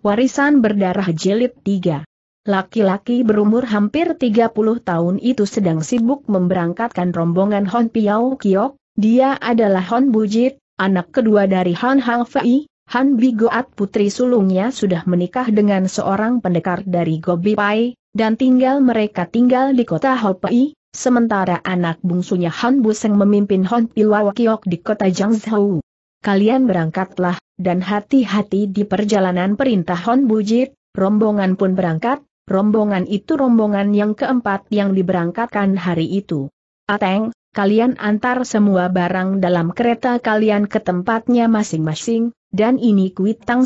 Warisan berdarah jilid 3. Laki-laki berumur hampir 30 tahun itu sedang sibuk memberangkatkan rombongan Hon Piao Kiok, dia adalah Hon Bujit, anak kedua dari Han Hang Fei, Han Bigoat putri sulungnya sudah menikah dengan seorang pendekar dari Gobi Pai, dan tinggal mereka tinggal di kota Hopai, sementara anak bungsunya Han Buseng memimpin Hon Piao Kiok di kota Jiangzhou. Kalian berangkatlah, dan hati-hati di perjalanan perintah Hon Bujit, rombongan pun berangkat, rombongan itu rombongan yang keempat yang diberangkatkan hari itu. Ateng, kalian antar semua barang dalam kereta kalian ke tempatnya masing-masing, dan ini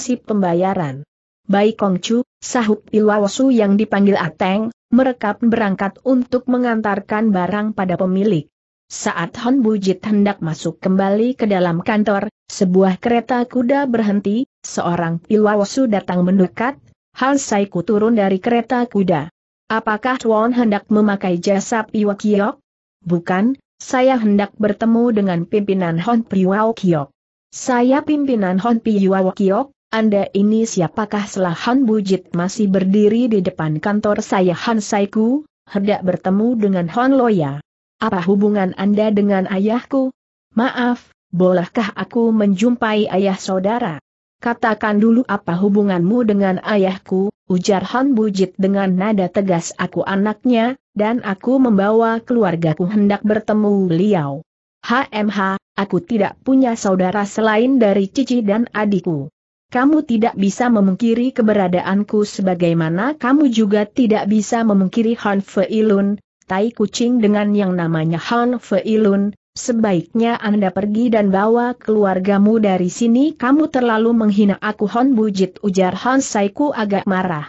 si pembayaran. Baik Kongcu, sahut Ilwawasu yang dipanggil Ateng, merekap berangkat untuk mengantarkan barang pada pemilik. Saat Hon Bujit hendak masuk kembali ke dalam kantor, sebuah kereta kuda berhenti, seorang Iwawosu datang mendekat, Hal Saiku turun dari kereta kuda. Apakah Tuan hendak memakai jasa Piwakiok? Bukan, saya hendak bertemu dengan pimpinan Hon Piwakiok. Saya pimpinan Hon Piwakiok, Anda ini siapakah setelah Hon Bujit masih berdiri di depan kantor saya Han Saiku, hendak bertemu dengan Hon Loya. Apa hubungan Anda dengan ayahku? Maaf, bolehkah aku menjumpai ayah saudara? Katakan dulu apa hubunganmu dengan ayahku, ujar Han Bujit dengan nada tegas aku anaknya, dan aku membawa keluargaku hendak bertemu beliau. HMH, aku tidak punya saudara selain dari cici dan adikku. Kamu tidak bisa memungkiri keberadaanku sebagaimana kamu juga tidak bisa memungkiri Han Feilun, tai kucing dengan yang namanya Han Feilun, sebaiknya Anda pergi dan bawa keluargamu dari sini kamu terlalu menghina aku Hon Bujit ujar Han Saiku agak marah.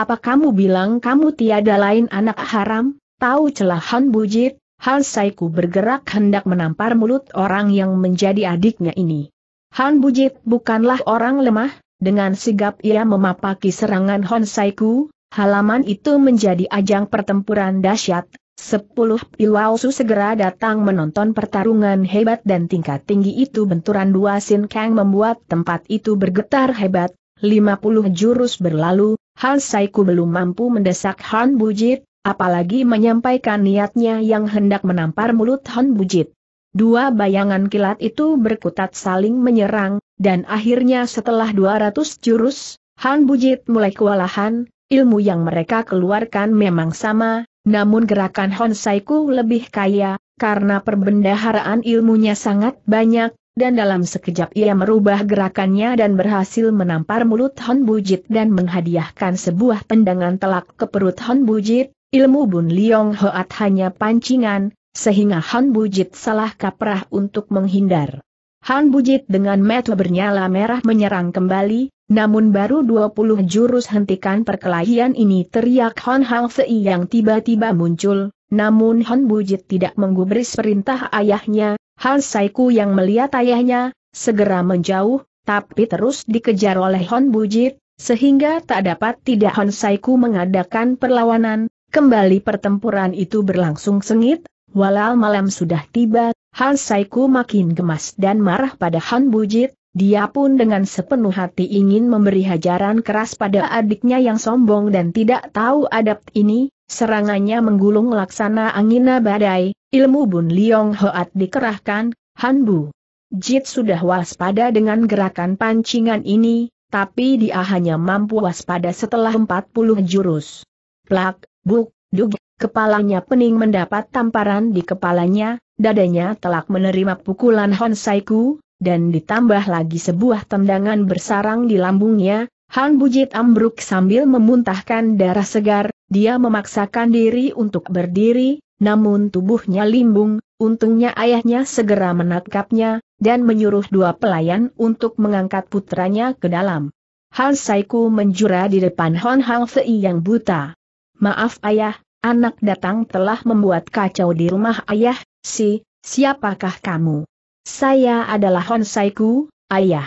Apa kamu bilang kamu tiada lain anak haram? Tahu celah Han Bujit, Han Saiku bergerak hendak menampar mulut orang yang menjadi adiknya ini. Han Bujit bukanlah orang lemah, dengan sigap ia memapaki serangan Hon Saiku, Halaman itu menjadi ajang pertempuran dahsyat. Sepuluh Piwausu segera datang menonton pertarungan hebat dan tingkat tinggi itu benturan dua Sin Kang membuat tempat itu bergetar hebat, 50 jurus berlalu, Han Saiku belum mampu mendesak Han Bujit, apalagi menyampaikan niatnya yang hendak menampar mulut Han Bujit. Dua bayangan kilat itu berkutat saling menyerang, dan akhirnya setelah dua ratus jurus, Han Bujit mulai kewalahan, Ilmu yang mereka keluarkan memang sama, namun gerakan Honsaiku lebih kaya, karena perbendaharaan ilmunya sangat banyak, dan dalam sekejap ia merubah gerakannya dan berhasil menampar mulut Hon Bujit dan menghadiahkan sebuah tendangan telak ke perut Hon Bujit, ilmu Bun Liong Hoat hanya pancingan, sehingga Han Bujit salah kaprah untuk menghindar. Han Bujit dengan mata bernyala merah menyerang kembali, namun baru 20 jurus hentikan perkelahian ini teriak Hon Hang Fei yang tiba-tiba muncul, namun Hon Bujit tidak menggubris perintah ayahnya, Han Saiku yang melihat ayahnya, segera menjauh, tapi terus dikejar oleh Hon Bujit, sehingga tak dapat tidak Hon Saiku mengadakan perlawanan, kembali pertempuran itu berlangsung sengit, Walau malam sudah tiba, Han Saiku makin gemas dan marah pada Han Bujit, dia pun dengan sepenuh hati ingin memberi hajaran keras pada adiknya yang sombong dan tidak tahu adab ini, serangannya menggulung laksana angina badai, ilmu Bun Liong Hoat dikerahkan, Han Bu. Jit sudah waspada dengan gerakan pancingan ini, tapi dia hanya mampu waspada setelah 40 jurus. Plak, buk, dug, kepalanya pening mendapat tamparan di kepalanya, dadanya telak menerima pukulan Honsaiku, dan ditambah lagi sebuah tendangan bersarang di lambungnya, Han Bujit ambruk sambil memuntahkan darah segar, dia memaksakan diri untuk berdiri, namun tubuhnya limbung, untungnya ayahnya segera menangkapnya, dan menyuruh dua pelayan untuk mengangkat putranya ke dalam. Han Saiku menjura di depan Hon Hang Fei yang buta. Maaf ayah, anak datang telah membuat kacau di rumah ayah, si, siapakah kamu? Saya adalah Hon Saiku, ayah.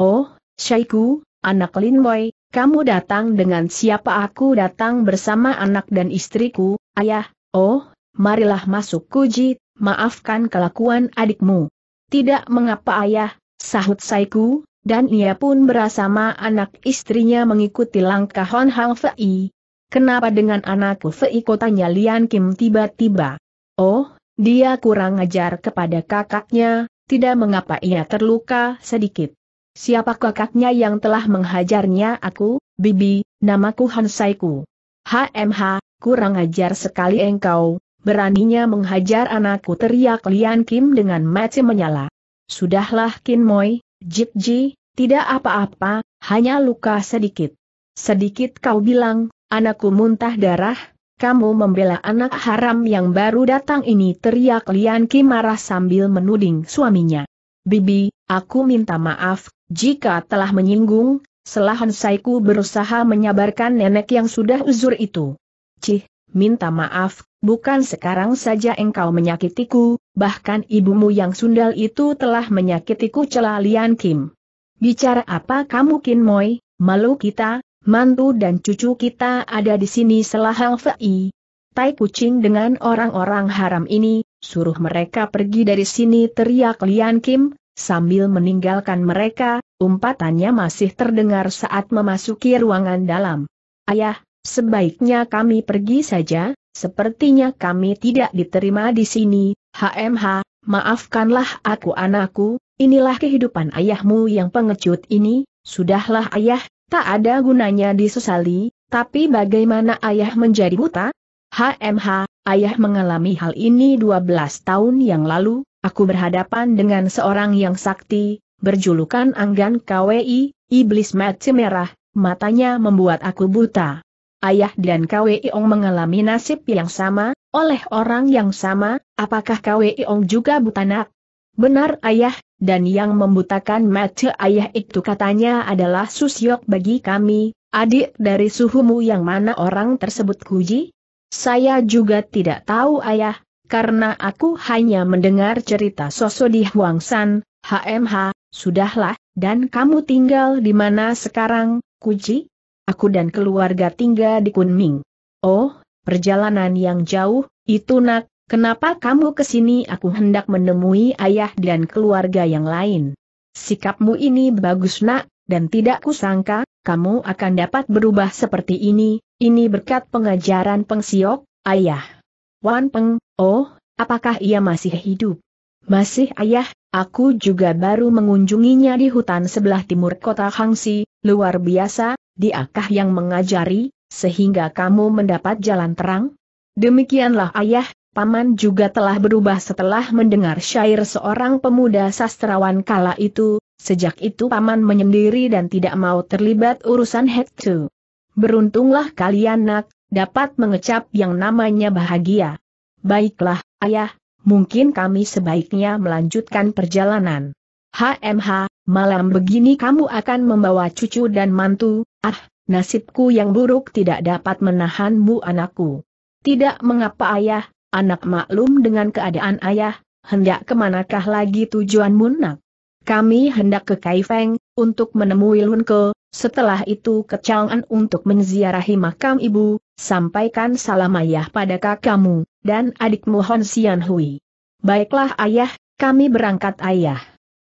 Oh, Saiku, anak Lin Wei, kamu datang dengan siapa aku datang bersama anak dan istriku, ayah. Oh, marilah masuk Kuji, maafkan kelakuan adikmu. Tidak mengapa ayah, sahut Saiku, dan ia pun bersama anak istrinya mengikuti langkah Hon Hang Fei. Kenapa dengan anakku Fei kotanya Lian Kim tiba-tiba? Oh, dia kurang ajar kepada kakaknya, tidak mengapa ia terluka sedikit. Siapa kakaknya yang telah menghajarnya aku, Bibi, namaku Hansaiku. HMH, kurang ajar sekali engkau, beraninya menghajar anakku teriak Lian Kim dengan mata menyala. Sudahlah Kin Moi, Jip Ji, tidak apa-apa, hanya luka sedikit. Sedikit kau bilang, anakku muntah darah, kamu membela anak haram yang baru datang ini teriak Lian Ki marah sambil menuding suaminya. Bibi, aku minta maaf, jika telah menyinggung, selahan saiku berusaha menyabarkan nenek yang sudah uzur itu. Cih, minta maaf, bukan sekarang saja engkau menyakitiku, bahkan ibumu yang sundal itu telah menyakitiku celah Lian Kim. Bicara apa kamu Kin Moi, malu kita, mantu dan cucu kita ada di sini selah Hang Fei. Tai kucing dengan orang-orang haram ini, suruh mereka pergi dari sini teriak Lian Kim, sambil meninggalkan mereka, umpatannya masih terdengar saat memasuki ruangan dalam. Ayah, sebaiknya kami pergi saja, sepertinya kami tidak diterima di sini, HMH, maafkanlah aku anakku, inilah kehidupan ayahmu yang pengecut ini, sudahlah ayah, Tak ada gunanya disesali, tapi bagaimana ayah menjadi buta? HMH, ayah mengalami hal ini 12 tahun yang lalu, aku berhadapan dengan seorang yang sakti, berjulukan Anggan KWI, Iblis Mati Merah, matanya membuat aku buta. Ayah dan KWI Ong mengalami nasib yang sama, oleh orang yang sama, apakah KWI Ong juga buta nak? Benar ayah, dan yang membutakan mata ayah itu katanya adalah Susyok bagi kami, adik dari suhumu yang mana orang tersebut kuji? Saya juga tidak tahu ayah, karena aku hanya mendengar cerita sosok di San. HMH, sudahlah, dan kamu tinggal di mana sekarang, kuji? Aku dan keluarga tinggal di Kunming. Oh, perjalanan yang jauh, itu nak, Kenapa kamu kesini? Aku hendak menemui ayah dan keluarga yang lain. Sikapmu ini bagus nak, dan tidak kusangka, kamu akan dapat berubah seperti ini, ini berkat pengajaran pengsiok, ayah. Wan Peng, oh, apakah ia masih hidup? Masih ayah, aku juga baru mengunjunginya di hutan sebelah timur kota Hangsi, luar biasa, diakah yang mengajari, sehingga kamu mendapat jalan terang? Demikianlah ayah, Paman juga telah berubah setelah mendengar syair seorang pemuda sastrawan kala itu, sejak itu Paman menyendiri dan tidak mau terlibat urusan Hektu. Beruntunglah kalian nak, dapat mengecap yang namanya bahagia. Baiklah, ayah, mungkin kami sebaiknya melanjutkan perjalanan. HMH, malam begini kamu akan membawa cucu dan mantu, ah, nasibku yang buruk tidak dapat menahanmu anakku. Tidak mengapa ayah, Anak maklum dengan keadaan ayah, hendak kemanakah lagi tujuan Munak? Kami hendak ke Kaifeng, untuk menemui Lunke, setelah itu ke Chang'an untuk menziarahi makam ibu, sampaikan salam ayah pada kakakmu, dan adikmu Hon Sian Hui. Baiklah ayah, kami berangkat ayah.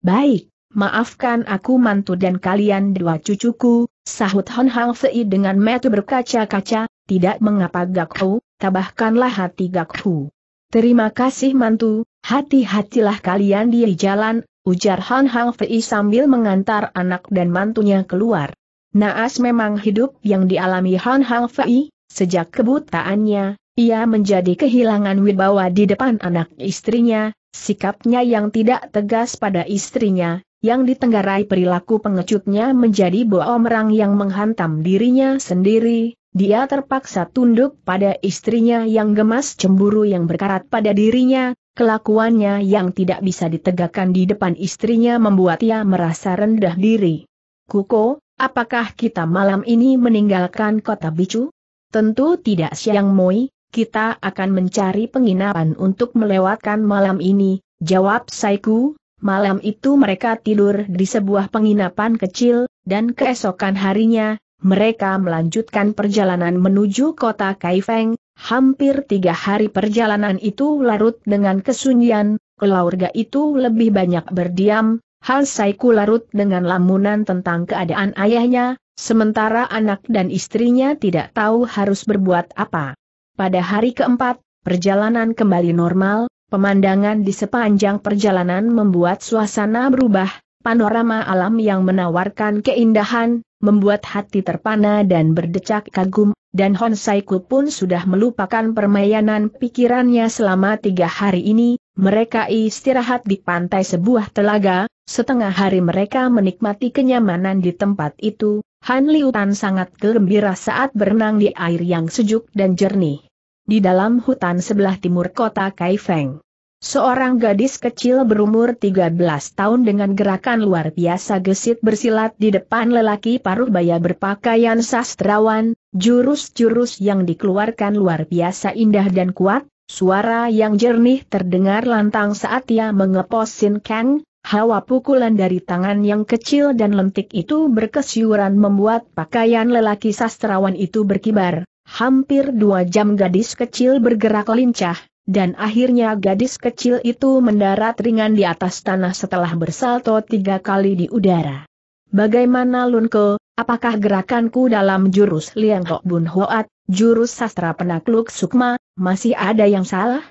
Baik, maafkan aku mantu dan kalian dua cucuku, sahut Hon Hang Fei dengan metu berkaca-kaca, tidak mengapa Gak kau, tabahkanlah hati Gakhu. Terima kasih mantu, hati-hatilah kalian di jalan, ujar Han Hang Fei sambil mengantar anak dan mantunya keluar. Naas memang hidup yang dialami Han Hang Fei, sejak kebutaannya, ia menjadi kehilangan wibawa di depan anak istrinya, sikapnya yang tidak tegas pada istrinya, yang ditenggarai perilaku pengecutnya menjadi merang yang menghantam dirinya sendiri, dia terpaksa tunduk pada istrinya yang gemas cemburu yang berkarat pada dirinya, kelakuannya yang tidak bisa ditegakkan di depan istrinya membuat ia merasa rendah diri. Kuko, apakah kita malam ini meninggalkan kota Bicu? Tentu tidak siang Moi, kita akan mencari penginapan untuk melewatkan malam ini, jawab Saiku, Malam itu mereka tidur di sebuah penginapan kecil, dan keesokan harinya, mereka melanjutkan perjalanan menuju kota Kaifeng, hampir tiga hari perjalanan itu larut dengan kesunyian, keluarga itu lebih banyak berdiam, hal saiku larut dengan lamunan tentang keadaan ayahnya, sementara anak dan istrinya tidak tahu harus berbuat apa. Pada hari keempat, perjalanan kembali normal, pemandangan di sepanjang perjalanan membuat suasana berubah, panorama alam yang menawarkan keindahan, membuat hati terpana dan berdecak kagum, dan Hon Saiku pun sudah melupakan permainan pikirannya selama tiga hari ini, mereka istirahat di pantai sebuah telaga, setengah hari mereka menikmati kenyamanan di tempat itu, Han Liutan sangat gembira saat berenang di air yang sejuk dan jernih. Di dalam hutan sebelah timur kota Kaifeng. Seorang gadis kecil berumur 13 tahun dengan gerakan luar biasa gesit bersilat di depan lelaki paruh baya berpakaian sastrawan, jurus-jurus yang dikeluarkan luar biasa indah dan kuat, suara yang jernih terdengar lantang saat ia mengepos Sin Kang, hawa pukulan dari tangan yang kecil dan lentik itu berkesyuran membuat pakaian lelaki sastrawan itu berkibar, hampir dua jam gadis kecil bergerak lincah, dan akhirnya gadis kecil itu mendarat ringan di atas tanah setelah bersalto tiga kali di udara. Bagaimana Lunko, apakah gerakanku dalam jurus Liang Tok Bun Hoat, jurus sastra penakluk Sukma, masih ada yang salah?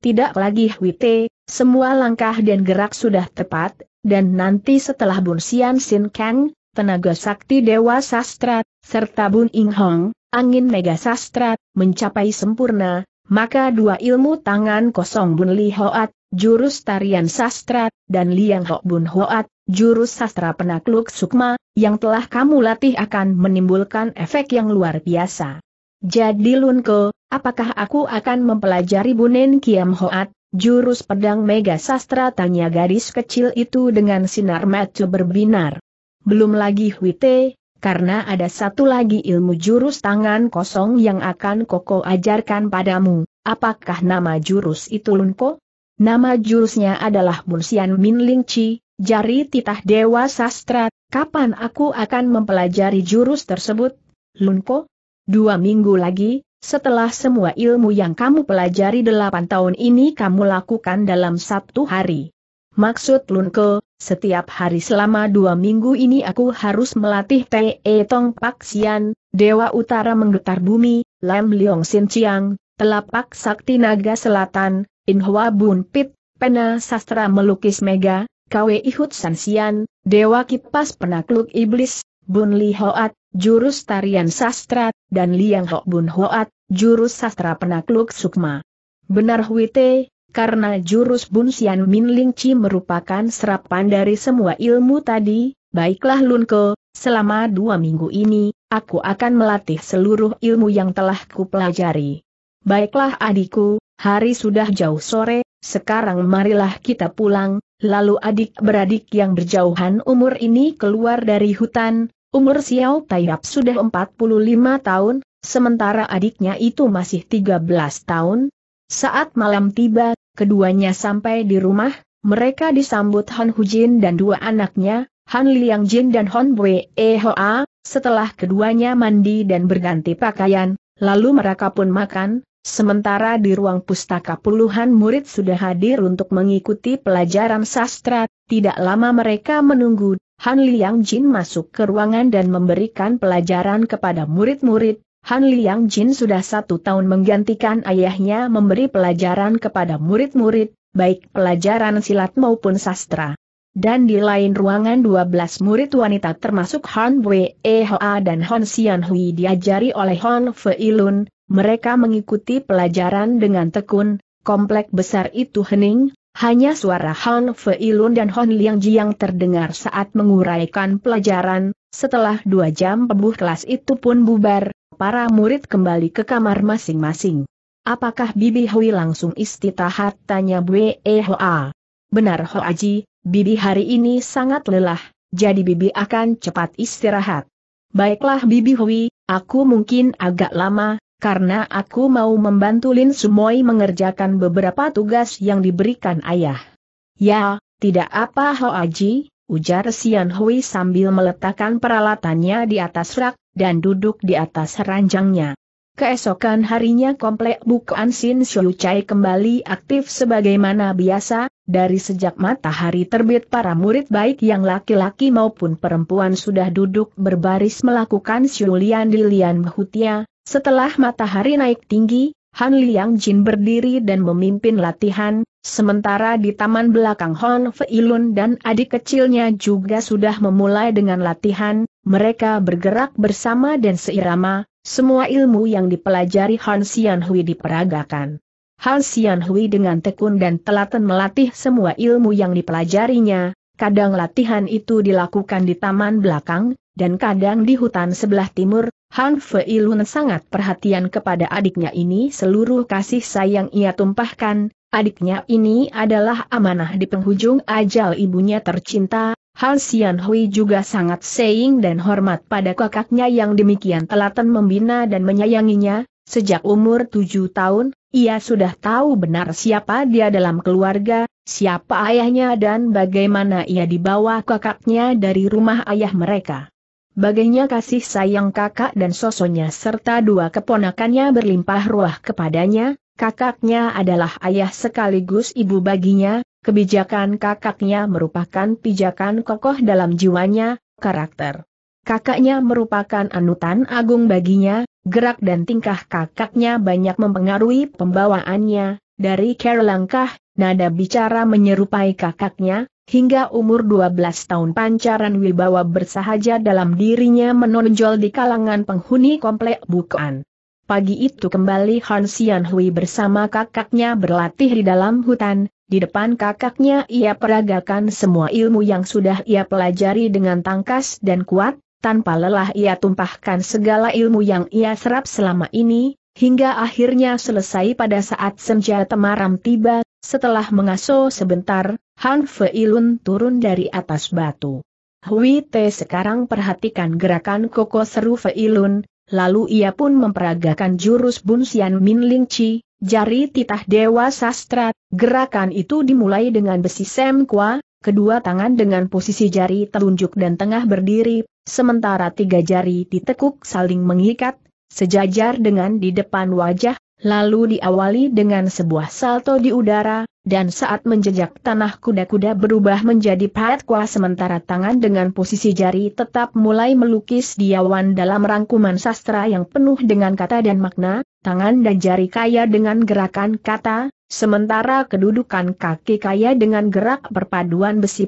Tidak lagi Huite, semua langkah dan gerak sudah tepat, dan nanti setelah Bun Sian Sin Kang, tenaga sakti Dewa Sastra, serta Bun Ing Hong, angin mega sastra, mencapai sempurna, maka dua ilmu tangan kosong Bun Li Hoat, jurus tarian sastra, dan Liang Hok Bun Hoat, jurus sastra penakluk sukma, yang telah kamu latih akan menimbulkan efek yang luar biasa. Jadi Lunko, apakah aku akan mempelajari Bunen Kiam Hoat, jurus pedang mega sastra tanya gadis kecil itu dengan sinar mata berbinar. Belum lagi Huite, karena ada satu lagi ilmu jurus tangan kosong yang akan Koko ajarkan padamu. Apakah nama jurus itu Lunko? Nama jurusnya adalah Bunsian Min Ling Chi, jari titah Dewa Sastra. Kapan aku akan mempelajari jurus tersebut? Lunko? Dua minggu lagi, setelah semua ilmu yang kamu pelajari delapan tahun ini kamu lakukan dalam satu hari. Maksud Lunko, setiap hari selama dua minggu ini aku harus melatih Te Tong Pak Sian, Dewa Utara Menggetar Bumi, Lam Leong Sin Chiang, Telapak Sakti Naga Selatan, Inhwa Bun Pit, Pena Sastra Melukis Mega, Kwe Ihut San Sian, Dewa Kipas Penakluk Iblis, Bun Li Hoat, Jurus Tarian Sastra, dan Liang Hok Bun Hoat, Jurus Sastra Penakluk Sukma. Benar Te. Karena jurus Bunsian Min Ling Chi merupakan serapan dari semua ilmu tadi, baiklah Lunko, selama dua minggu ini, aku akan melatih seluruh ilmu yang telah kupelajari. Baiklah adikku, hari sudah jauh sore, sekarang marilah kita pulang, lalu adik-beradik yang berjauhan umur ini keluar dari hutan, umur Xiao Taiyap sudah 45 tahun, sementara adiknya itu masih 13 tahun, saat malam tiba, keduanya sampai di rumah, mereka disambut Han Hujin dan dua anaknya, Han Liang Jin dan Hon Bwe Hoa, setelah keduanya mandi dan berganti pakaian, lalu mereka pun makan, sementara di ruang pustaka puluhan murid sudah hadir untuk mengikuti pelajaran sastra, tidak lama mereka menunggu, Han Liang Jin masuk ke ruangan dan memberikan pelajaran kepada murid-murid, Han Liang Jin sudah satu tahun menggantikan ayahnya memberi pelajaran kepada murid-murid, baik pelajaran silat maupun sastra. Dan di lain ruangan 12 murid wanita termasuk Han Wei Hoa dan Han Xian Hui diajari oleh Han Fei Lun, mereka mengikuti pelajaran dengan tekun, komplek besar itu hening, hanya suara Han Fei Lun dan Han Liang Ji yang terdengar saat menguraikan pelajaran, setelah dua jam pembuh kelas itu pun bubar, para murid kembali ke kamar masing-masing. Apakah Bibi Hui langsung istirahat? Tanya Bwe e Hoa. Benar Ho Aji, Bibi hari ini sangat lelah, jadi Bibi akan cepat istirahat. Baiklah Bibi Hui, aku mungkin agak lama, karena aku mau membantu Lin Sumoi mengerjakan beberapa tugas yang diberikan ayah. Ya, tidak apa Ho Aji, ujar Sian Hui sambil meletakkan peralatannya di atas rak, dan duduk di atas ranjangnya. Keesokan harinya komplek buku Sin Xiu Chai kembali aktif sebagaimana biasa, dari sejak matahari terbit para murid baik yang laki-laki maupun perempuan sudah duduk berbaris melakukan Xiulian di Lian Mahutia. setelah matahari naik tinggi, Han Liang Jin berdiri dan memimpin latihan, Sementara di taman belakang Hon Feilun dan adik kecilnya juga sudah memulai dengan latihan, mereka bergerak bersama dan seirama, semua ilmu yang dipelajari Han Xianhui diperagakan. Han Xianhui dengan tekun dan telaten melatih semua ilmu yang dipelajarinya, kadang latihan itu dilakukan di taman belakang, dan kadang di hutan sebelah timur, Han Feilun sangat perhatian kepada adiknya ini seluruh kasih sayang ia tumpahkan, Adiknya ini adalah amanah di penghujung ajal ibunya tercinta, Hal Sian Hui juga sangat seing dan hormat pada kakaknya yang demikian telaten membina dan menyayanginya, sejak umur tujuh tahun, ia sudah tahu benar siapa dia dalam keluarga, siapa ayahnya dan bagaimana ia dibawa kakaknya dari rumah ayah mereka. Bagainya kasih sayang kakak dan sosonya serta dua keponakannya berlimpah ruah kepadanya, Kakaknya adalah ayah sekaligus ibu baginya, kebijakan kakaknya merupakan pijakan kokoh dalam jiwanya, karakter. Kakaknya merupakan anutan agung baginya, gerak dan tingkah kakaknya banyak mempengaruhi pembawaannya, dari care langkah, nada bicara menyerupai kakaknya, hingga umur 12 tahun pancaran wibawa bersahaja dalam dirinya menonjol di kalangan penghuni komplek bukaan. Pagi itu kembali Han Xianhui Hui bersama kakaknya berlatih di dalam hutan, di depan kakaknya ia peragakan semua ilmu yang sudah ia pelajari dengan tangkas dan kuat, tanpa lelah ia tumpahkan segala ilmu yang ia serap selama ini, hingga akhirnya selesai pada saat senja temaram tiba, setelah mengaso sebentar, Han Feilun turun dari atas batu. Hui Te sekarang perhatikan gerakan koko seru Feilun, lalu ia pun memperagakan jurus Bunsian Min Ling Chi, jari titah Dewa Sastra, gerakan itu dimulai dengan besi Sem Kwa, kedua tangan dengan posisi jari telunjuk dan tengah berdiri, sementara tiga jari ditekuk saling mengikat, sejajar dengan di depan wajah, lalu diawali dengan sebuah salto di udara, dan saat menjejak tanah kuda-kuda berubah menjadi kuah sementara tangan dengan posisi jari tetap mulai melukis di awan dalam rangkuman sastra yang penuh dengan kata dan makna, tangan dan jari kaya dengan gerakan kata, sementara kedudukan kaki kaya dengan gerak perpaduan besi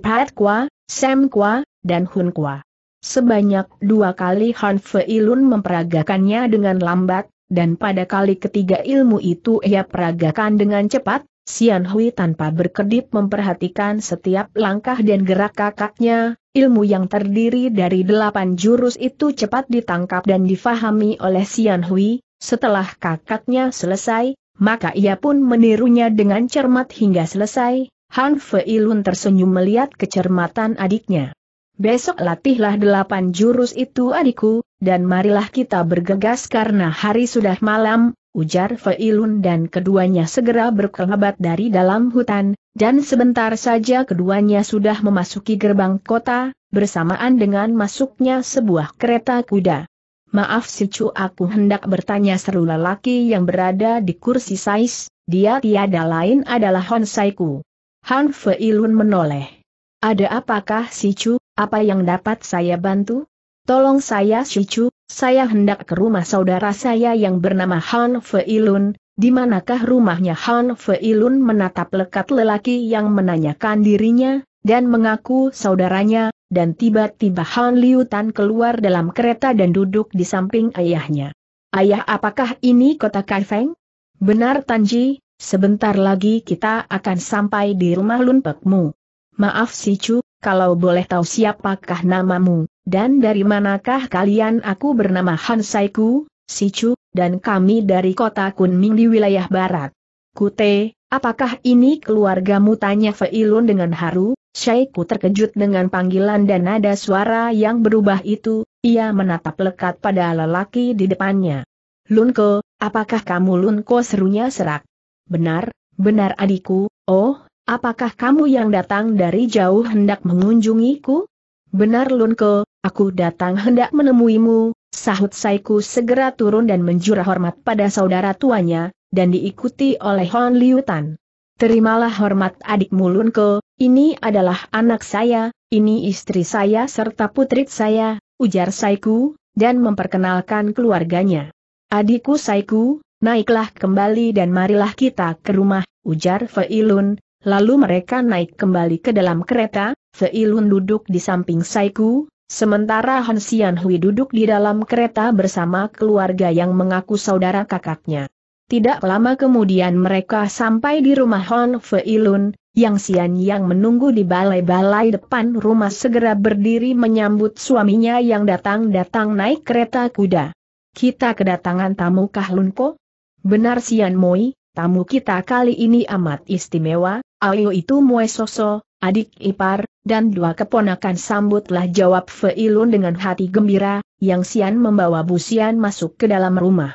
sem kuah, dan hunkwa. Sebanyak dua kali Han Fei Lun memperagakannya dengan lambat, dan pada kali ketiga ilmu itu ia peragakan dengan cepat, Sian Hui tanpa berkedip memperhatikan setiap langkah dan gerak kakaknya, ilmu yang terdiri dari delapan jurus itu cepat ditangkap dan difahami oleh Sian Hui, setelah kakaknya selesai, maka ia pun menirunya dengan cermat hingga selesai, Han Fei Lun tersenyum melihat kecermatan adiknya. Besok latihlah delapan jurus itu adikku, dan marilah kita bergegas karena hari sudah malam, ujar Feilun dan keduanya segera berkelebat dari dalam hutan, dan sebentar saja keduanya sudah memasuki gerbang kota, bersamaan dengan masuknya sebuah kereta kuda. Maaf si aku hendak bertanya seru lelaki yang berada di kursi sais, dia tiada lain adalah Saiku. Han Feilun menoleh. Ada apakah si apa yang dapat saya bantu? Tolong saya si saya hendak ke rumah saudara saya yang bernama Han Feilun, di manakah rumahnya Han Feilun menatap lekat lelaki yang menanyakan dirinya, dan mengaku saudaranya, dan tiba-tiba Han Liutan keluar dalam kereta dan duduk di samping ayahnya. Ayah apakah ini kota Kaifeng? Benar Tanji, sebentar lagi kita akan sampai di rumah lunpekmu. Maaf si Chu, kalau boleh tahu siapakah namamu? Dan dari manakah kalian aku bernama Hansaiku, Saiku, Sichu, dan kami dari kota Kunming di wilayah barat. Kute, apakah ini keluargamu tanya Feilun dengan haru, Syaiku terkejut dengan panggilan dan nada suara yang berubah itu, ia menatap lekat pada lelaki di depannya. Lunko, apakah kamu Lunko serunya serak? Benar, benar adikku, oh, apakah kamu yang datang dari jauh hendak mengunjungiku? Benar Lunko, Aku datang hendak menemuimu, sahut Saiku segera turun dan menjura hormat pada saudara tuanya, dan diikuti oleh Hon Liutan. Terimalah hormat adikmu Lunko, ini adalah anak saya, ini istri saya serta putri saya, ujar Saiku, dan memperkenalkan keluarganya. Adikku Saiku, naiklah kembali dan marilah kita ke rumah, ujar Feilun, lalu mereka naik kembali ke dalam kereta, Feilun duduk di samping Saiku, Sementara Han Xianhui duduk di dalam kereta bersama keluarga yang mengaku saudara kakaknya. Tidak lama kemudian mereka sampai di rumah Hon Feilun, yang Sian yang menunggu di balai-balai depan rumah segera berdiri menyambut suaminya yang datang-datang naik kereta kuda. Kita kedatangan tamu kah Lunko? Benar Sian Moi, tamu kita kali ini amat istimewa, Ayo itu Mue Soso, adik ipar, dan dua keponakan sambutlah jawab Feilun dengan hati gembira, yang Sian membawa Busian masuk ke dalam rumah.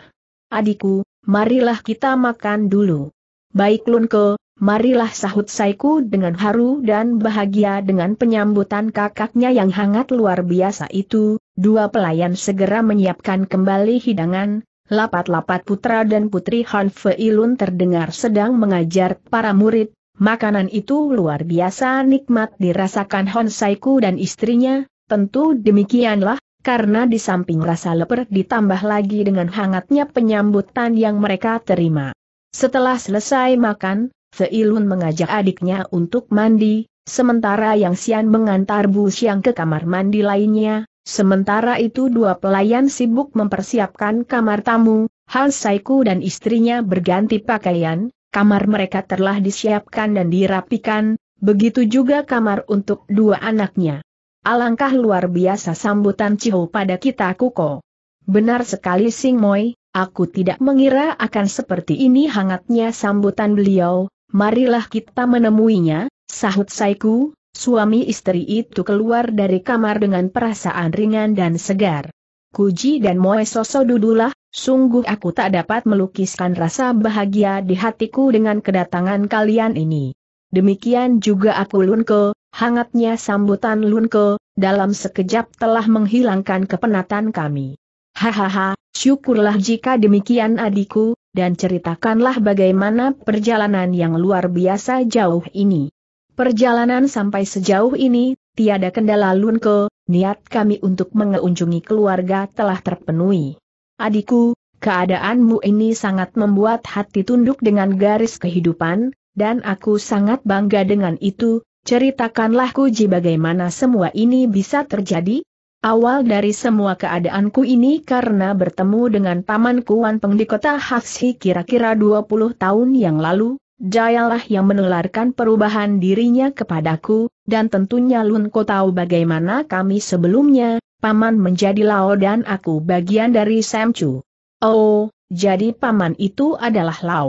Adikku, marilah kita makan dulu. Baik Lunko, marilah sahut Saiku dengan haru dan bahagia dengan penyambutan kakaknya yang hangat luar biasa itu, dua pelayan segera menyiapkan kembali hidangan, lapat-lapat putra dan putri Han Feilun terdengar sedang mengajar para murid, Makanan itu luar biasa nikmat dirasakan Saiku dan istrinya, tentu demikianlah, karena di samping rasa leper ditambah lagi dengan hangatnya penyambutan yang mereka terima. Setelah selesai makan, Seilun mengajak adiknya untuk mandi, sementara yang Sian mengantar Bu Siang ke kamar mandi lainnya, sementara itu dua pelayan sibuk mempersiapkan kamar tamu, Saiku dan istrinya berganti pakaian, kamar mereka telah disiapkan dan dirapikan, begitu juga kamar untuk dua anaknya. Alangkah luar biasa sambutan Cihou pada kita Kuko. Benar sekali Sing Moi, aku tidak mengira akan seperti ini hangatnya sambutan beliau, marilah kita menemuinya, sahut Saiku, suami istri itu keluar dari kamar dengan perasaan ringan dan segar. Kuji dan Moe Soso dudulah, Sungguh aku tak dapat melukiskan rasa bahagia di hatiku dengan kedatangan kalian ini. Demikian juga aku Lunko, hangatnya sambutan Lunko, dalam sekejap telah menghilangkan kepenatan kami. Hahaha, syukurlah jika demikian adikku, dan ceritakanlah bagaimana perjalanan yang luar biasa jauh ini. Perjalanan sampai sejauh ini, tiada kendala Lunko, niat kami untuk mengunjungi keluarga telah terpenuhi. Adikku, keadaanmu ini sangat membuat hati tunduk dengan garis kehidupan, dan aku sangat bangga dengan itu, ceritakanlah kuji bagaimana semua ini bisa terjadi. Awal dari semua keadaanku ini karena bertemu dengan paman Kuan Peng di kota Haksi kira-kira 20 tahun yang lalu, Jayalah yang menularkan perubahan dirinya kepadaku, dan tentunya Lunko tahu bagaimana kami sebelumnya, paman menjadi Lao dan aku bagian dari Samcu. Oh, jadi paman itu adalah Lao.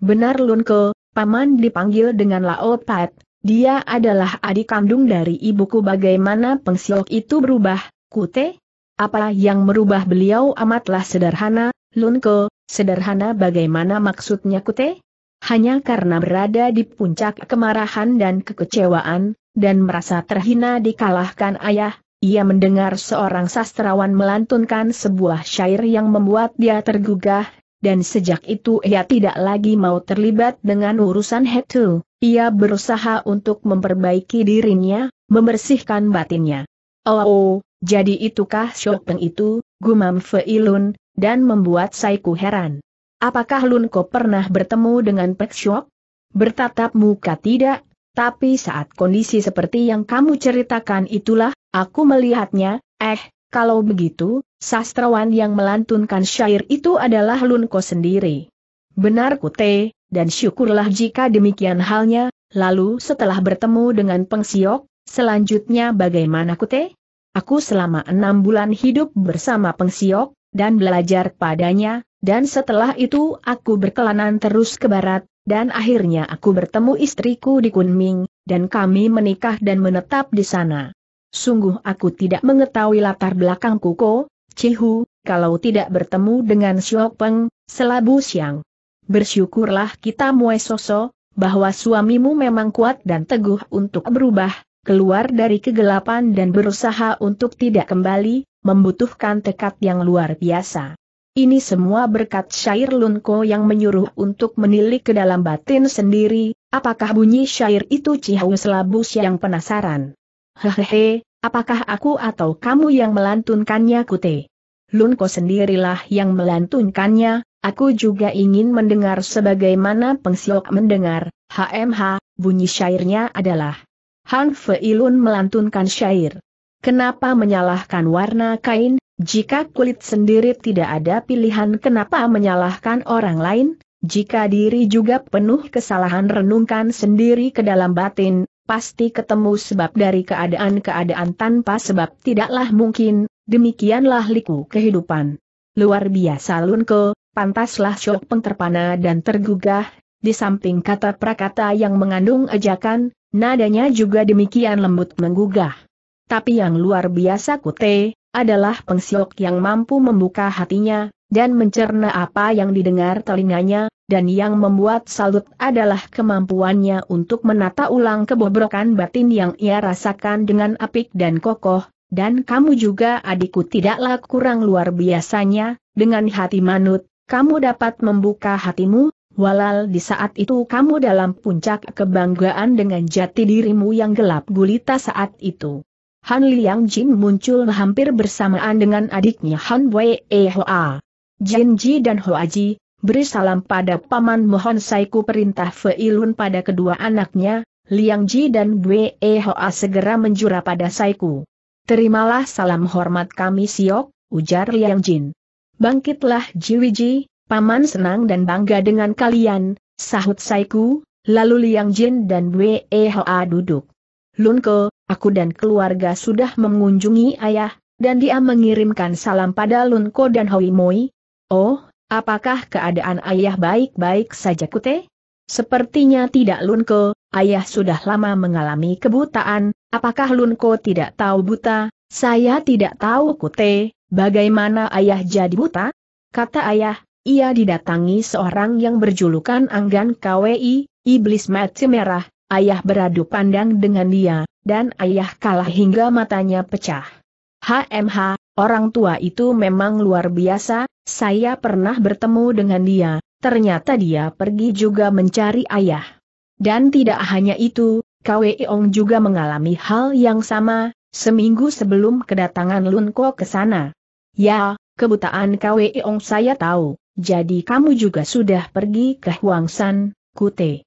Benar Lunke, paman dipanggil dengan Lao Pat, dia adalah adik kandung dari ibuku bagaimana pengsiok itu berubah, kute? Apa yang merubah beliau amatlah sederhana, Lunke, sederhana bagaimana maksudnya kute? Hanya karena berada di puncak kemarahan dan kekecewaan, dan merasa terhina dikalahkan ayah, ia mendengar seorang sastrawan melantunkan sebuah syair yang membuat dia tergugah, dan sejak itu ia tidak lagi mau terlibat dengan urusan Hetu, ia berusaha untuk memperbaiki dirinya, membersihkan batinnya. Oh, oh jadi itukah Shopeng itu, gumam Feilun, dan membuat saiku heran. Apakah Lunko pernah bertemu dengan Pek Shok? Bertatap muka tidak, tapi saat kondisi seperti yang kamu ceritakan itulah, aku melihatnya, eh, kalau begitu, sastrawan yang melantunkan syair itu adalah Lunko sendiri. Benar kute, dan syukurlah jika demikian halnya, lalu setelah bertemu dengan Pengsiok, selanjutnya bagaimana kute? Aku selama enam bulan hidup bersama Pengsiok, dan belajar padanya, dan setelah itu aku berkelanan terus ke barat, dan akhirnya aku bertemu istriku di Kunming, dan kami menikah dan menetap di sana. Sungguh aku tidak mengetahui latar belakang Kuko, Cihu, kalau tidak bertemu dengan Xiaopeng, selabu siang. Bersyukurlah kita Mue Soso, bahwa suamimu memang kuat dan teguh untuk berubah, keluar dari kegelapan dan berusaha untuk tidak kembali, membutuhkan tekad yang luar biasa. Ini semua berkat syair Lunko yang menyuruh untuk menilik ke dalam batin sendiri, apakah bunyi syair itu Cihau selabus yang penasaran. Hehehe, apakah aku atau kamu yang melantunkannya kute? Lunko sendirilah yang melantunkannya, aku juga ingin mendengar sebagaimana pengsiok mendengar, HMH, bunyi syairnya adalah. Han Feilun melantunkan syair. Kenapa menyalahkan warna kain, jika kulit sendiri tidak ada pilihan kenapa menyalahkan orang lain, jika diri juga penuh kesalahan renungkan sendiri ke dalam batin, pasti ketemu sebab dari keadaan-keadaan tanpa sebab tidaklah mungkin, demikianlah liku kehidupan. Luar biasa Lunko, pantaslah syok pengterpana dan tergugah, di samping kata prakata yang mengandung ajakan, nadanya juga demikian lembut menggugah. Tapi yang luar biasa Kute, adalah pengsiok yang mampu membuka hatinya, dan mencerna apa yang didengar telinganya, dan yang membuat salut adalah kemampuannya untuk menata ulang kebobrokan batin yang ia rasakan dengan apik dan kokoh, dan kamu juga adikku tidaklah kurang luar biasanya, dengan hati manut, kamu dapat membuka hatimu, walau di saat itu kamu dalam puncak kebanggaan dengan jati dirimu yang gelap gulita saat itu. Han Liang Jin muncul hampir bersamaan dengan adiknya Han Wei E Hoa. Jin Ji dan Hoa Ji, beri salam pada paman mohon saiku perintah Feilun pada kedua anaknya, Liang Ji dan Wei E Hoa segera menjura pada saiku. Terimalah salam hormat kami Siok, ujar Liang Jin. Bangkitlah Jiwi Ji, paman senang dan bangga dengan kalian, sahut saiku, lalu Liang Jin dan Wei E Hoa duduk. Lunko, Aku dan keluarga sudah mengunjungi ayah, dan dia mengirimkan salam pada Lunko dan Hoi Moi. Oh, apakah keadaan ayah baik-baik saja Kute? Sepertinya tidak Lunko, ayah sudah lama mengalami kebutaan, apakah Lunko tidak tahu buta? Saya tidak tahu Kute, bagaimana ayah jadi buta? Kata ayah, ia didatangi seorang yang berjulukan Anggan KWI, Iblis Mati Merah, ayah beradu pandang dengan dia, dan ayah kalah hingga matanya pecah. HMH, orang tua itu memang luar biasa, saya pernah bertemu dengan dia, ternyata dia pergi juga mencari ayah. Dan tidak hanya itu, Kwee Ong juga mengalami hal yang sama, seminggu sebelum kedatangan Lunko ke sana. Ya, kebutaan Kwee Ong saya tahu, jadi kamu juga sudah pergi ke Huang Kute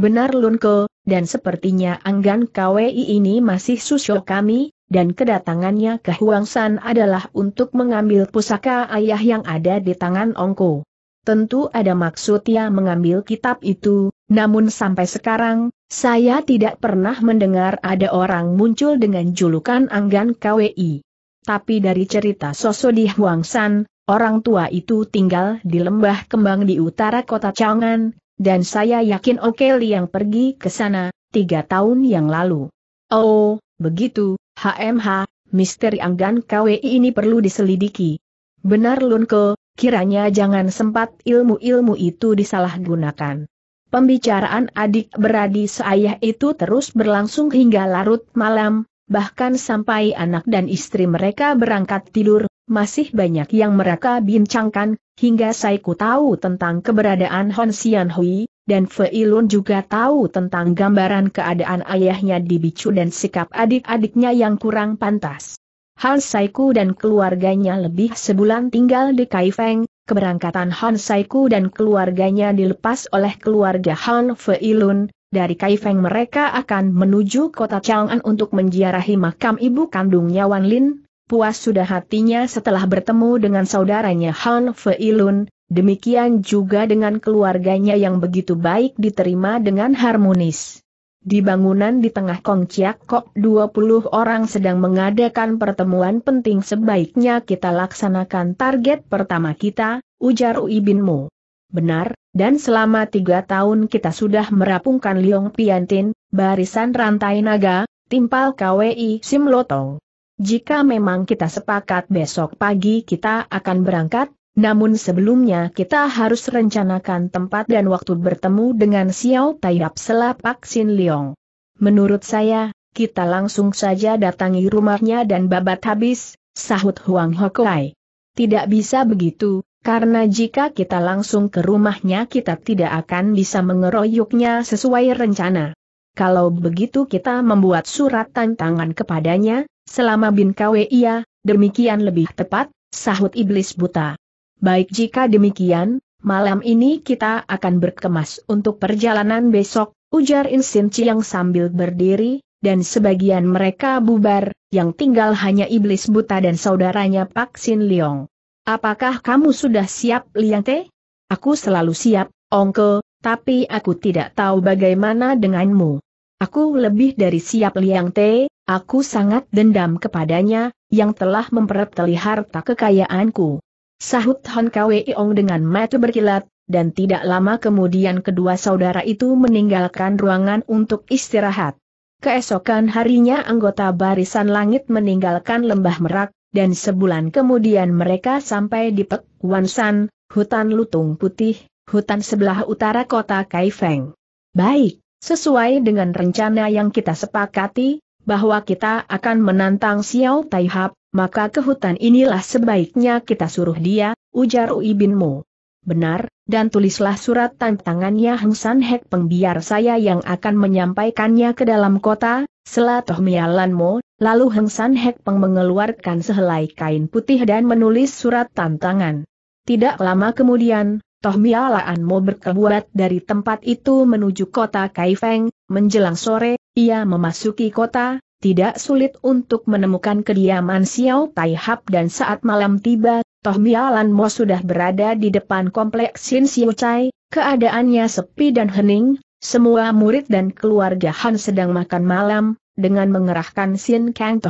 benar Lunko, dan sepertinya Anggan KWI ini masih susyo kami, dan kedatangannya ke Huangsan adalah untuk mengambil pusaka ayah yang ada di tangan Ongko. Tentu ada maksud ia mengambil kitab itu, namun sampai sekarang, saya tidak pernah mendengar ada orang muncul dengan julukan Anggan KWI. Tapi dari cerita Soso di Huangsan, orang tua itu tinggal di lembah kembang di utara kota Changan, dan saya yakin O'Kelly yang pergi ke sana, tiga tahun yang lalu. Oh, begitu, HMH, misteri anggan KWI ini perlu diselidiki. Benar Lunko, kiranya jangan sempat ilmu-ilmu itu disalahgunakan. Pembicaraan adik beradi seayah itu terus berlangsung hingga larut malam, bahkan sampai anak dan istri mereka berangkat tidur, masih banyak yang mereka bincangkan, hingga Saiku tahu tentang keberadaan Hon Xianhui, Hui, dan Lun juga tahu tentang gambaran keadaan ayahnya di Bicu dan sikap adik-adiknya yang kurang pantas. Han Saiku dan keluarganya lebih sebulan tinggal di Kaifeng, keberangkatan Han Saiku dan keluarganya dilepas oleh keluarga Han Lun. dari Kaifeng mereka akan menuju kota Chang'an untuk menziarahi makam ibu kandungnya Wan Lin, puas sudah hatinya setelah bertemu dengan saudaranya Han Feilun, demikian juga dengan keluarganya yang begitu baik diterima dengan harmonis. Di bangunan di tengah Kong Chiak Kok 20 orang sedang mengadakan pertemuan penting sebaiknya kita laksanakan target pertama kita, ujar Ui Bin Mo. Benar, dan selama tiga tahun kita sudah merapungkan Liong Piantin, barisan rantai naga, timpal KWI Simlotong. Jika memang kita sepakat besok pagi kita akan berangkat, namun sebelumnya kita harus rencanakan tempat dan waktu bertemu dengan Xiao Taiyap selapak Sin Leong. Menurut saya, kita langsung saja datangi rumahnya dan babat habis, sahut Huang Hokai. Tidak bisa begitu, karena jika kita langsung ke rumahnya kita tidak akan bisa mengeroyoknya sesuai rencana. Kalau begitu kita membuat surat tantangan kepadanya, Selama bin KW ia, demikian lebih tepat, sahut iblis buta. Baik jika demikian, malam ini kita akan berkemas untuk perjalanan besok, ujar Insin Ciang sambil berdiri, dan sebagian mereka bubar, yang tinggal hanya iblis buta dan saudaranya Pak Sin Leong. Apakah kamu sudah siap Liang Te? Aku selalu siap, Ongke, tapi aku tidak tahu bagaimana denganmu. Aku lebih dari siap Liang Te, aku sangat dendam kepadanya, yang telah memperteli harta kekayaanku. Sahut Han Kwei Ong dengan mata berkilat, dan tidak lama kemudian kedua saudara itu meninggalkan ruangan untuk istirahat. Keesokan harinya anggota barisan langit meninggalkan lembah merak, dan sebulan kemudian mereka sampai di Pek Wansan, hutan lutung putih, hutan sebelah utara kota Kaifeng. Baik, Sesuai dengan rencana yang kita sepakati, bahwa kita akan menantang Xiao Taihap, maka ke hutan inilah sebaiknya kita suruh dia, ujar Ui Bin Mo. Benar, dan tulislah surat tantangannya Heng San Hek saya yang akan menyampaikannya ke dalam kota, selatoh Mo, lalu Heng San Hek peng mengeluarkan sehelai kain putih dan menulis surat tantangan. Tidak lama kemudian, Mo berkebuat dari tempat itu menuju kota Kaifeng, menjelang sore, ia memasuki kota, tidak sulit untuk menemukan kediaman Xiao Taihap dan saat malam tiba, Mo sudah berada di depan kompleks Xin Xiu Chai, keadaannya sepi dan hening, semua murid dan keluarga Han sedang makan malam, dengan mengerahkan Xin Kang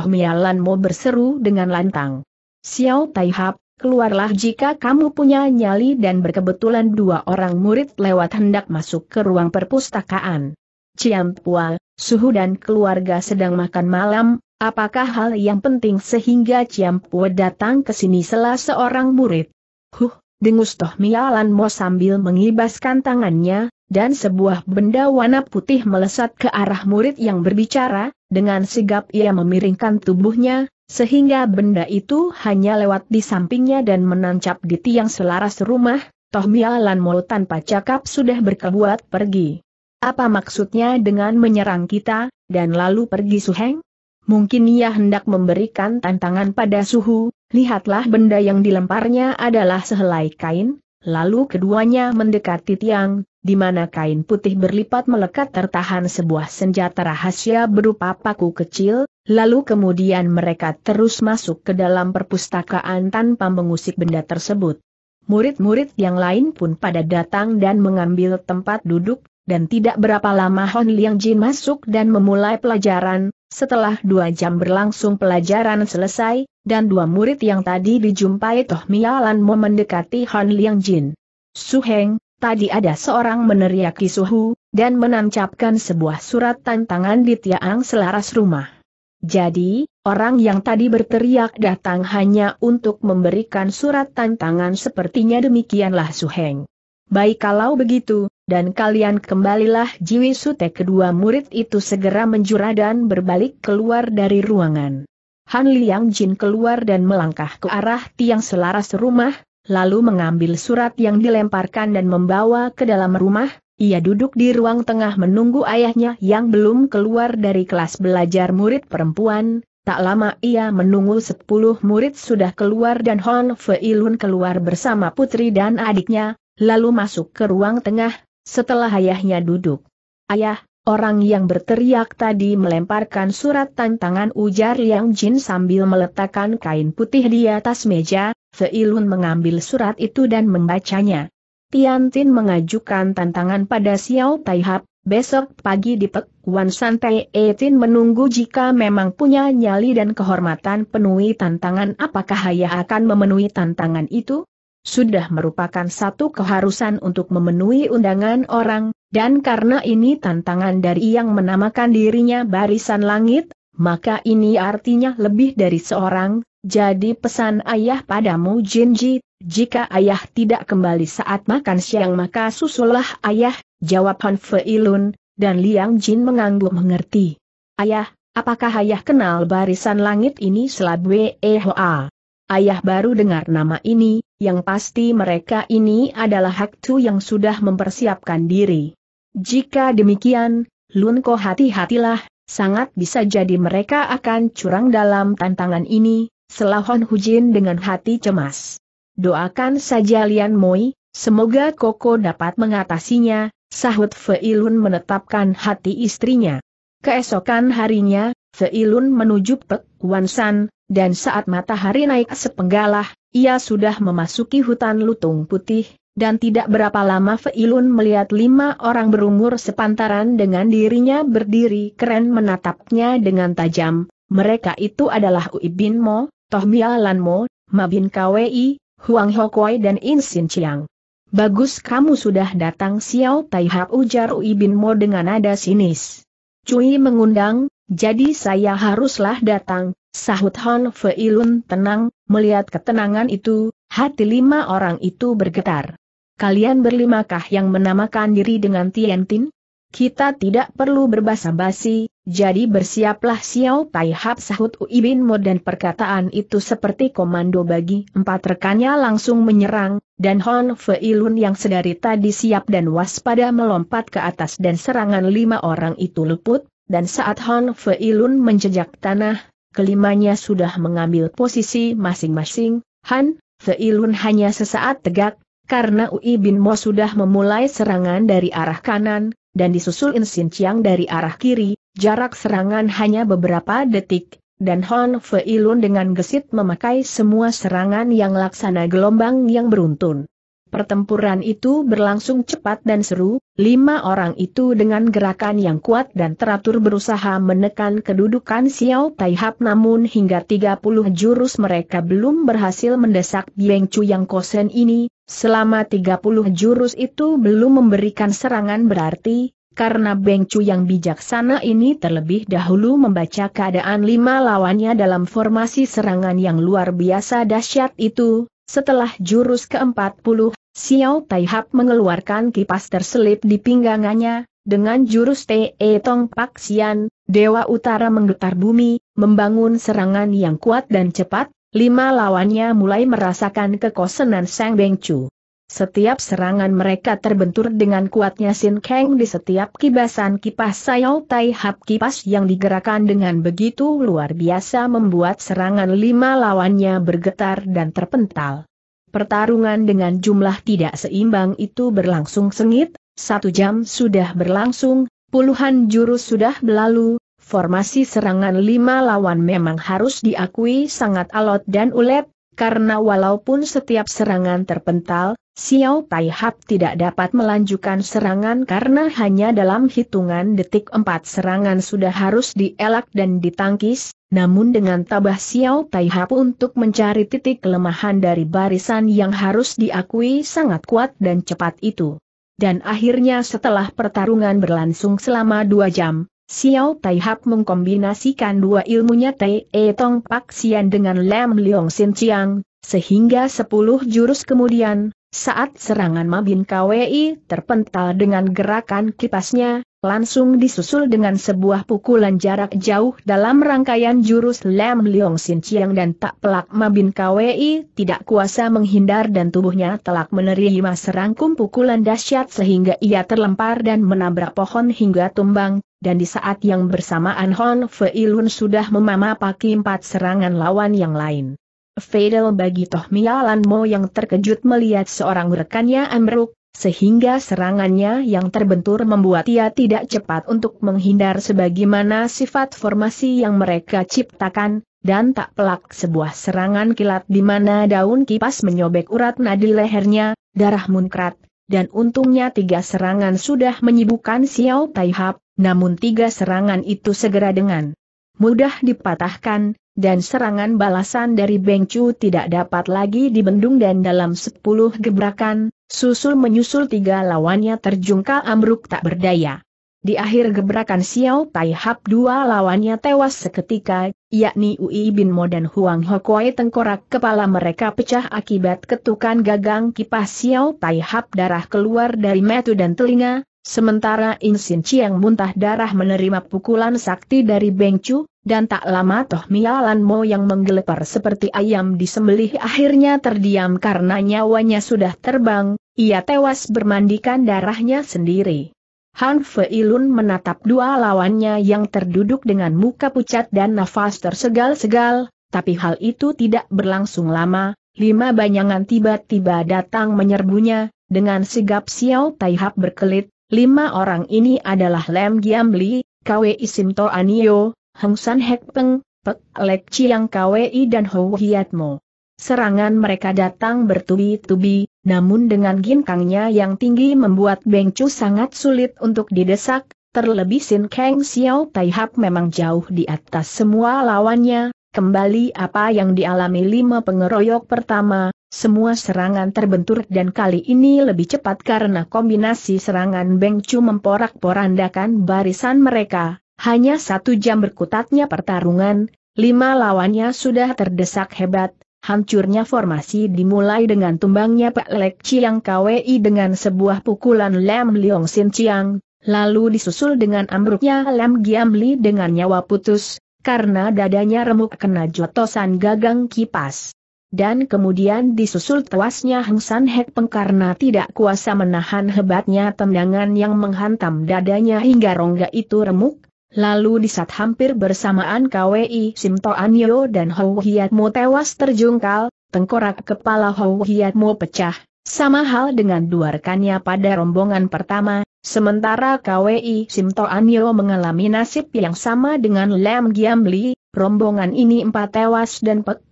Mo berseru dengan lantang. Xiao Taihap, keluarlah jika kamu punya nyali dan berkebetulan dua orang murid lewat hendak masuk ke ruang perpustakaan. Ciam Pua, Suhu dan keluarga sedang makan malam, apakah hal yang penting sehingga Ciam Pua datang ke sini setelah seorang murid? Huh, dengus Toh Mialan Mo sambil mengibaskan tangannya, dan sebuah benda warna putih melesat ke arah murid yang berbicara, dengan sigap ia memiringkan tubuhnya, sehingga benda itu hanya lewat di sampingnya dan menancap di tiang selaras rumah, toh Mialan Mol tanpa cakap sudah berkebuat pergi. Apa maksudnya dengan menyerang kita, dan lalu pergi Suheng? Mungkin ia hendak memberikan tantangan pada suhu, lihatlah benda yang dilemparnya adalah sehelai kain, lalu keduanya mendekati tiang, di mana kain putih berlipat melekat tertahan sebuah senjata rahasia berupa paku kecil, Lalu kemudian mereka terus masuk ke dalam perpustakaan tanpa mengusik benda tersebut. Murid-murid yang lain pun pada datang dan mengambil tempat duduk, dan tidak berapa lama Hon Liang Jin masuk dan memulai pelajaran, setelah dua jam berlangsung pelajaran selesai, dan dua murid yang tadi dijumpai Toh Mialan mau mendekati Hon Liang Jin. Su Heng, tadi ada seorang meneriaki suhu, dan menancapkan sebuah surat tantangan di tiang selaras rumah. Jadi, orang yang tadi berteriak datang hanya untuk memberikan surat tantangan sepertinya demikianlah Su Heng. Baik kalau begitu, dan kalian kembalilah Jiwi Sute kedua murid itu segera menjura dan berbalik keluar dari ruangan. Han Liang Jin keluar dan melangkah ke arah tiang selaras rumah, lalu mengambil surat yang dilemparkan dan membawa ke dalam rumah, ia duduk di ruang tengah menunggu ayahnya yang belum keluar dari kelas belajar murid perempuan, tak lama ia menunggu sepuluh murid sudah keluar dan Hon Feilun keluar bersama putri dan adiknya, lalu masuk ke ruang tengah, setelah ayahnya duduk. Ayah, orang yang berteriak tadi melemparkan surat tantangan ujar Yang Jin sambil meletakkan kain putih di atas meja, Feilun mengambil surat itu dan membacanya. Tiantin mengajukan tantangan pada Xiao Taihap, besok pagi di Pek Wan Santai Etin menunggu jika memang punya nyali dan kehormatan penuhi tantangan apakah ia akan memenuhi tantangan itu? Sudah merupakan satu keharusan untuk memenuhi undangan orang, dan karena ini tantangan dari yang menamakan dirinya barisan langit, maka ini artinya lebih dari seorang, jadi pesan ayah padamu Jinji, jika ayah tidak kembali saat makan siang maka susulah ayah, jawab Han Feilun, dan Liang Jin mengangguk mengerti. Ayah, apakah ayah kenal barisan langit ini selab WEHOA? Ayah baru dengar nama ini, yang pasti mereka ini adalah Hak tu yang sudah mempersiapkan diri. Jika demikian, Lunko hati-hatilah, sangat bisa jadi mereka akan curang dalam tantangan ini, Selahon Hujin dengan hati cemas. Doakan saja Lian Moi, semoga Koko dapat mengatasinya, sahut Feilun menetapkan hati istrinya. Keesokan harinya, Feilun menuju Pek Wan San, dan saat matahari naik sepenggalah, ia sudah memasuki hutan lutung putih, dan tidak berapa lama Feilun melihat lima orang berumur sepantaran dengan dirinya berdiri keren menatapnya dengan tajam, mereka itu adalah Uibin Mo, Toh Mia Mo, Mabin Kwei, Huang Hockwei dan Insin Chiang. Bagus kamu sudah datang Xiao Tai Hap ujar Ui Bin Mo dengan nada sinis. Cui mengundang, jadi saya haruslah datang, sahut Hon Feilun tenang, melihat ketenangan itu, hati lima orang itu bergetar. Kalian berlimakah yang menamakan diri dengan Tiantin? Kita tidak perlu berbasa-basi, jadi bersiaplah Xiao Tai Hap sahut Ui Bin Mo dan perkataan itu seperti komando bagi empat rekannya langsung menyerang, dan Hon Feilun yang sedari tadi siap dan waspada melompat ke atas dan serangan lima orang itu luput, dan saat Hon Feilun menjejak tanah, kelimanya sudah mengambil posisi masing-masing, Han Feilun hanya sesaat tegak, karena Ui Bin Mo sudah memulai serangan dari arah kanan, dan disusul Insin Chiang dari arah kiri, jarak serangan hanya beberapa detik, dan Hon Feilun dengan gesit memakai semua serangan yang laksana gelombang yang beruntun. Pertempuran itu berlangsung cepat dan seru, lima orang itu dengan gerakan yang kuat dan teratur berusaha menekan kedudukan Xiao Taihap namun hingga 30 jurus mereka belum berhasil mendesak Bieng Chu yang kosen ini, selama 30 jurus itu belum memberikan serangan berarti, karena Bieng Chu yang bijaksana ini terlebih dahulu membaca keadaan lima lawannya dalam formasi serangan yang luar biasa dahsyat itu, setelah jurus ke-40, Xiao Taihap mengeluarkan kipas terselip di pinggangannya, dengan jurus Te Tong Pak Sian, Dewa Utara menggetar bumi, membangun serangan yang kuat dan cepat, lima lawannya mulai merasakan kekosenan Sang Beng Chu. Setiap serangan mereka terbentur dengan kuatnya Sin Kang di setiap kibasan kipas Xiao Tai kipas yang digerakkan dengan begitu luar biasa membuat serangan lima lawannya bergetar dan terpental. Pertarungan dengan jumlah tidak seimbang itu berlangsung sengit, satu jam sudah berlangsung, puluhan jurus sudah berlalu, formasi serangan lima lawan memang harus diakui sangat alot dan ulet, karena walaupun setiap serangan terpental, Xiao Tai Hap tidak dapat melanjutkan serangan karena hanya dalam hitungan detik empat serangan sudah harus dielak dan ditangkis, namun dengan tabah Xiao Tai Hap untuk mencari titik kelemahan dari barisan yang harus diakui sangat kuat dan cepat itu. Dan akhirnya setelah pertarungan berlangsung selama dua jam, Xiao Tai Hap mengkombinasikan dua ilmunya Tai E Tong Pak Sian dengan Lam Leong Sin Chiang, sehingga sepuluh jurus kemudian, saat serangan Mabin KWI terpental dengan gerakan kipasnya, langsung disusul dengan sebuah pukulan jarak jauh dalam rangkaian jurus Lam Leong Sin Chiang dan tak pelak Mabin KWI tidak kuasa menghindar dan tubuhnya telak menerima serangkum pukulan dahsyat sehingga ia terlempar dan menabrak pohon hingga tumbang, dan di saat yang bersamaan Hon Feilun sudah memamapaki empat serangan lawan yang lain. Fatal bagi Lan Mo yang terkejut melihat seorang rekannya ambruk, sehingga serangannya yang terbentur membuat ia tidak cepat untuk menghindar sebagaimana sifat formasi yang mereka ciptakan, dan tak pelak sebuah serangan kilat di mana daun kipas menyobek urat nadi lehernya, darah munkrat, dan untungnya tiga serangan sudah menyibukkan Xiao Taihap, namun tiga serangan itu segera dengan mudah dipatahkan, dan serangan balasan dari Beng Chu tidak dapat lagi dibendung dan dalam sepuluh gebrakan, susul menyusul tiga lawannya terjungkal amruk tak berdaya. Di akhir gebrakan Xiao Tai Hap dua lawannya tewas seketika, yakni Ui Bin Mo dan Huang Hokoi tengkorak kepala mereka pecah akibat ketukan gagang kipas Xiao Tai Hap darah keluar dari metu dan telinga, sementara Insin Chiang muntah darah menerima pukulan sakti dari Beng Chu, dan tak lama Toh Mialan Mo yang menggelepar seperti ayam disembelih akhirnya terdiam karena nyawanya sudah terbang, ia tewas bermandikan darahnya sendiri. Han Fei Lun menatap dua lawannya yang terduduk dengan muka pucat dan nafas tersegal-segal, tapi hal itu tidak berlangsung lama, lima bayangan tiba-tiba datang menyerbunya, dengan sigap Xiao Tai Hap berkelit, lima orang ini adalah Lem Giam Li, Kwei Sim To Anio, Heng San Hek Peng, Pek Lek Chiang Kwei dan Ho Hiat Mo. Serangan mereka datang bertubi-tubi, namun dengan ginkangnya yang tinggi membuat Beng Chu sangat sulit untuk didesak, terlebih Sin Kang Xiao Taihap memang jauh di atas semua lawannya, kembali apa yang dialami lima pengeroyok pertama, semua serangan terbentur dan kali ini lebih cepat karena kombinasi serangan Beng Chu memporak-porandakan barisan mereka, hanya satu jam berkutatnya pertarungan, lima lawannya sudah terdesak hebat, Hancurnya formasi dimulai dengan tumbangnya Pak Lek Chiang KWI dengan sebuah pukulan Lam Leong Sin Chiang, lalu disusul dengan ambruknya Lam Giam Li dengan nyawa putus, karena dadanya remuk kena jotosan gagang kipas. Dan kemudian disusul tewasnya Heng San Hek Peng karena tidak kuasa menahan hebatnya tendangan yang menghantam dadanya hingga rongga itu remuk, Lalu di saat hampir bersamaan KWI Simto Anyo dan Hou Hiatmo tewas terjungkal, tengkorak kepala Hou Hiatmo pecah, sama hal dengan dua rekannya pada rombongan pertama, sementara KWI Simto Anyo mengalami nasib yang sama dengan Lam Giamli, rombongan ini empat tewas dan Pek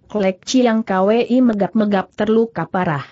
yang KWI megap-megap terluka parah.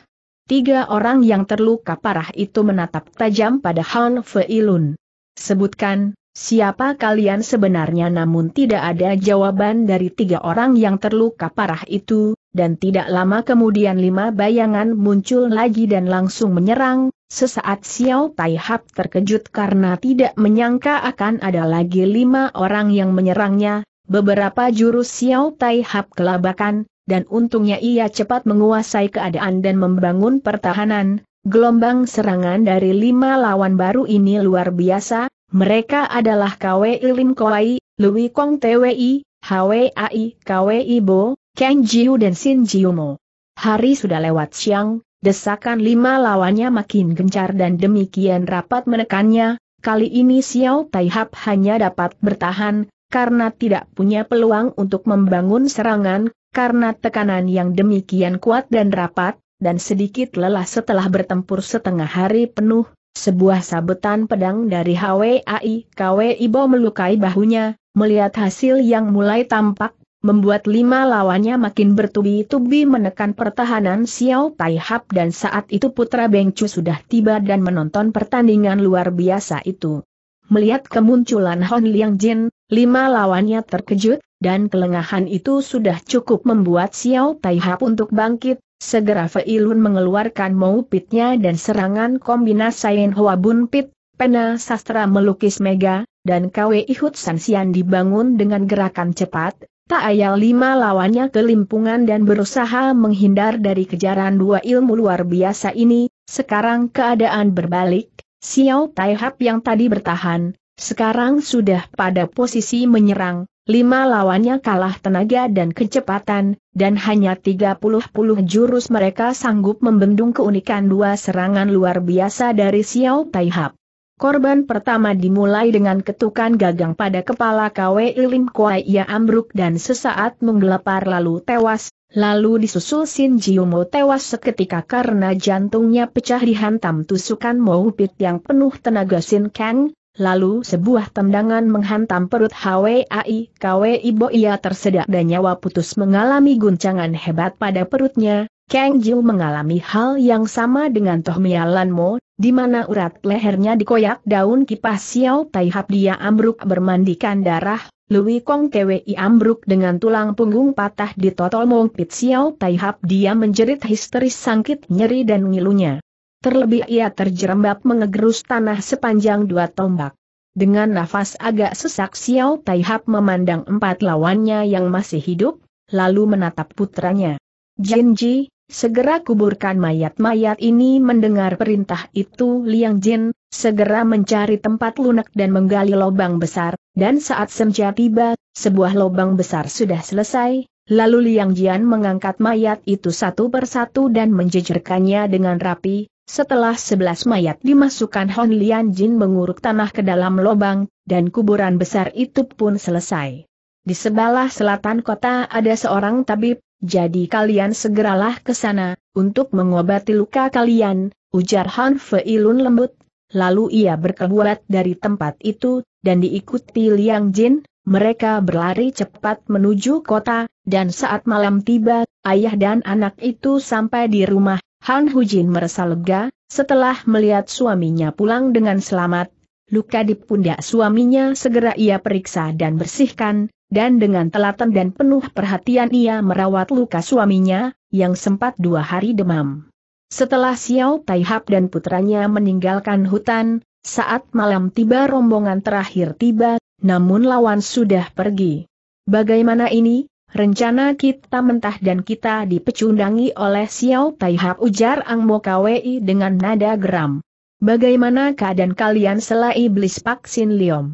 Tiga orang yang terluka parah itu menatap tajam pada Han Feilun. Sebutkan, Siapa kalian sebenarnya namun tidak ada jawaban dari tiga orang yang terluka parah itu, dan tidak lama kemudian lima bayangan muncul lagi dan langsung menyerang, sesaat Xiao Tai Hap terkejut karena tidak menyangka akan ada lagi lima orang yang menyerangnya, beberapa jurus Xiao Tai Hap kelabakan, dan untungnya ia cepat menguasai keadaan dan membangun pertahanan, gelombang serangan dari lima lawan baru ini luar biasa, mereka adalah KWI Lim Koai, Lui Kong TWI, HWAI KWI Bo, Kang Jiu dan Sin Jiumo. Hari sudah lewat siang, desakan lima lawannya makin gencar dan demikian rapat menekannya, kali ini Xiao Taihap hanya dapat bertahan, karena tidak punya peluang untuk membangun serangan, karena tekanan yang demikian kuat dan rapat, dan sedikit lelah setelah bertempur setengah hari penuh, sebuah sabetan pedang dari HWAI KW Ibo melukai bahunya, melihat hasil yang mulai tampak, membuat lima lawannya makin bertubi-tubi menekan pertahanan Xiao Tai Hap dan saat itu Putra Bengcu sudah tiba dan menonton pertandingan luar biasa itu. Melihat kemunculan Hon Liang Jin, lima lawannya terkejut, dan kelengahan itu sudah cukup membuat Xiao Tai Hap untuk bangkit, Segera Feilun mengeluarkan maupitnya dan serangan kombinasain Hoa Bun Pit, Pena Sastra melukis Mega, dan KW Ihut Sansian dibangun dengan gerakan cepat, tak ayal lima lawannya kelimpungan dan berusaha menghindar dari kejaran dua ilmu luar biasa ini, sekarang keadaan berbalik, Xiao Tai Hap yang tadi bertahan, sekarang sudah pada posisi menyerang, Lima lawannya kalah tenaga dan kecepatan, dan hanya 30 puluh jurus mereka sanggup membendung keunikan dua serangan luar biasa dari Xiao Taihap. Korban pertama dimulai dengan ketukan gagang pada kepala Kwe Ilim Kuai ia ambruk dan sesaat menggelepar lalu tewas, lalu disusul Sin Jiumo tewas seketika karena jantungnya pecah dihantam tusukan Pit yang penuh tenaga Sin Kang, Lalu sebuah tendangan menghantam perut HWAI KWI ia tersedak dan nyawa putus mengalami guncangan hebat pada perutnya. Kang Jiu mengalami hal yang sama dengan Toh Mialan Mo, di mana urat lehernya dikoyak daun kipas Xiao Tai Hap dia ambruk bermandikan darah, Lui Kong TWI ambruk dengan tulang punggung patah di totol Mong Pit Xiao Tai Hap dia menjerit histeris sangkit nyeri dan ngilunya. Terlebih ia terjerembab mengegerus tanah sepanjang dua tombak. Dengan nafas agak sesak Xiao Taihap memandang empat lawannya yang masih hidup, lalu menatap putranya. Jin Ji, segera kuburkan mayat-mayat ini mendengar perintah itu Liang Jin, segera mencari tempat lunak dan menggali lubang besar, dan saat senja tiba, sebuah lubang besar sudah selesai, lalu Liang Jian mengangkat mayat itu satu persatu dan menjejerkannya dengan rapi, setelah sebelas mayat dimasukkan Hon Lian Jin menguruk tanah ke dalam lubang, dan kuburan besar itu pun selesai. Di sebelah selatan kota ada seorang tabib, jadi kalian segeralah ke sana, untuk mengobati luka kalian, ujar Han Fei Lun lembut. Lalu ia berkebuat dari tempat itu, dan diikuti Liang Jin, mereka berlari cepat menuju kota, dan saat malam tiba, ayah dan anak itu sampai di rumah Han Hujin merasa lega, setelah melihat suaminya pulang dengan selamat, luka di pundak suaminya segera ia periksa dan bersihkan, dan dengan telaten dan penuh perhatian ia merawat luka suaminya, yang sempat dua hari demam. Setelah Xiao Taihap dan putranya meninggalkan hutan, saat malam tiba rombongan terakhir tiba, namun lawan sudah pergi. Bagaimana ini? rencana kita mentah dan kita dipecundangi oleh Xiao Tai ujar Ang Mo Kwei dengan nada geram. Bagaimana keadaan kalian setelah iblis Pak Sin Liom?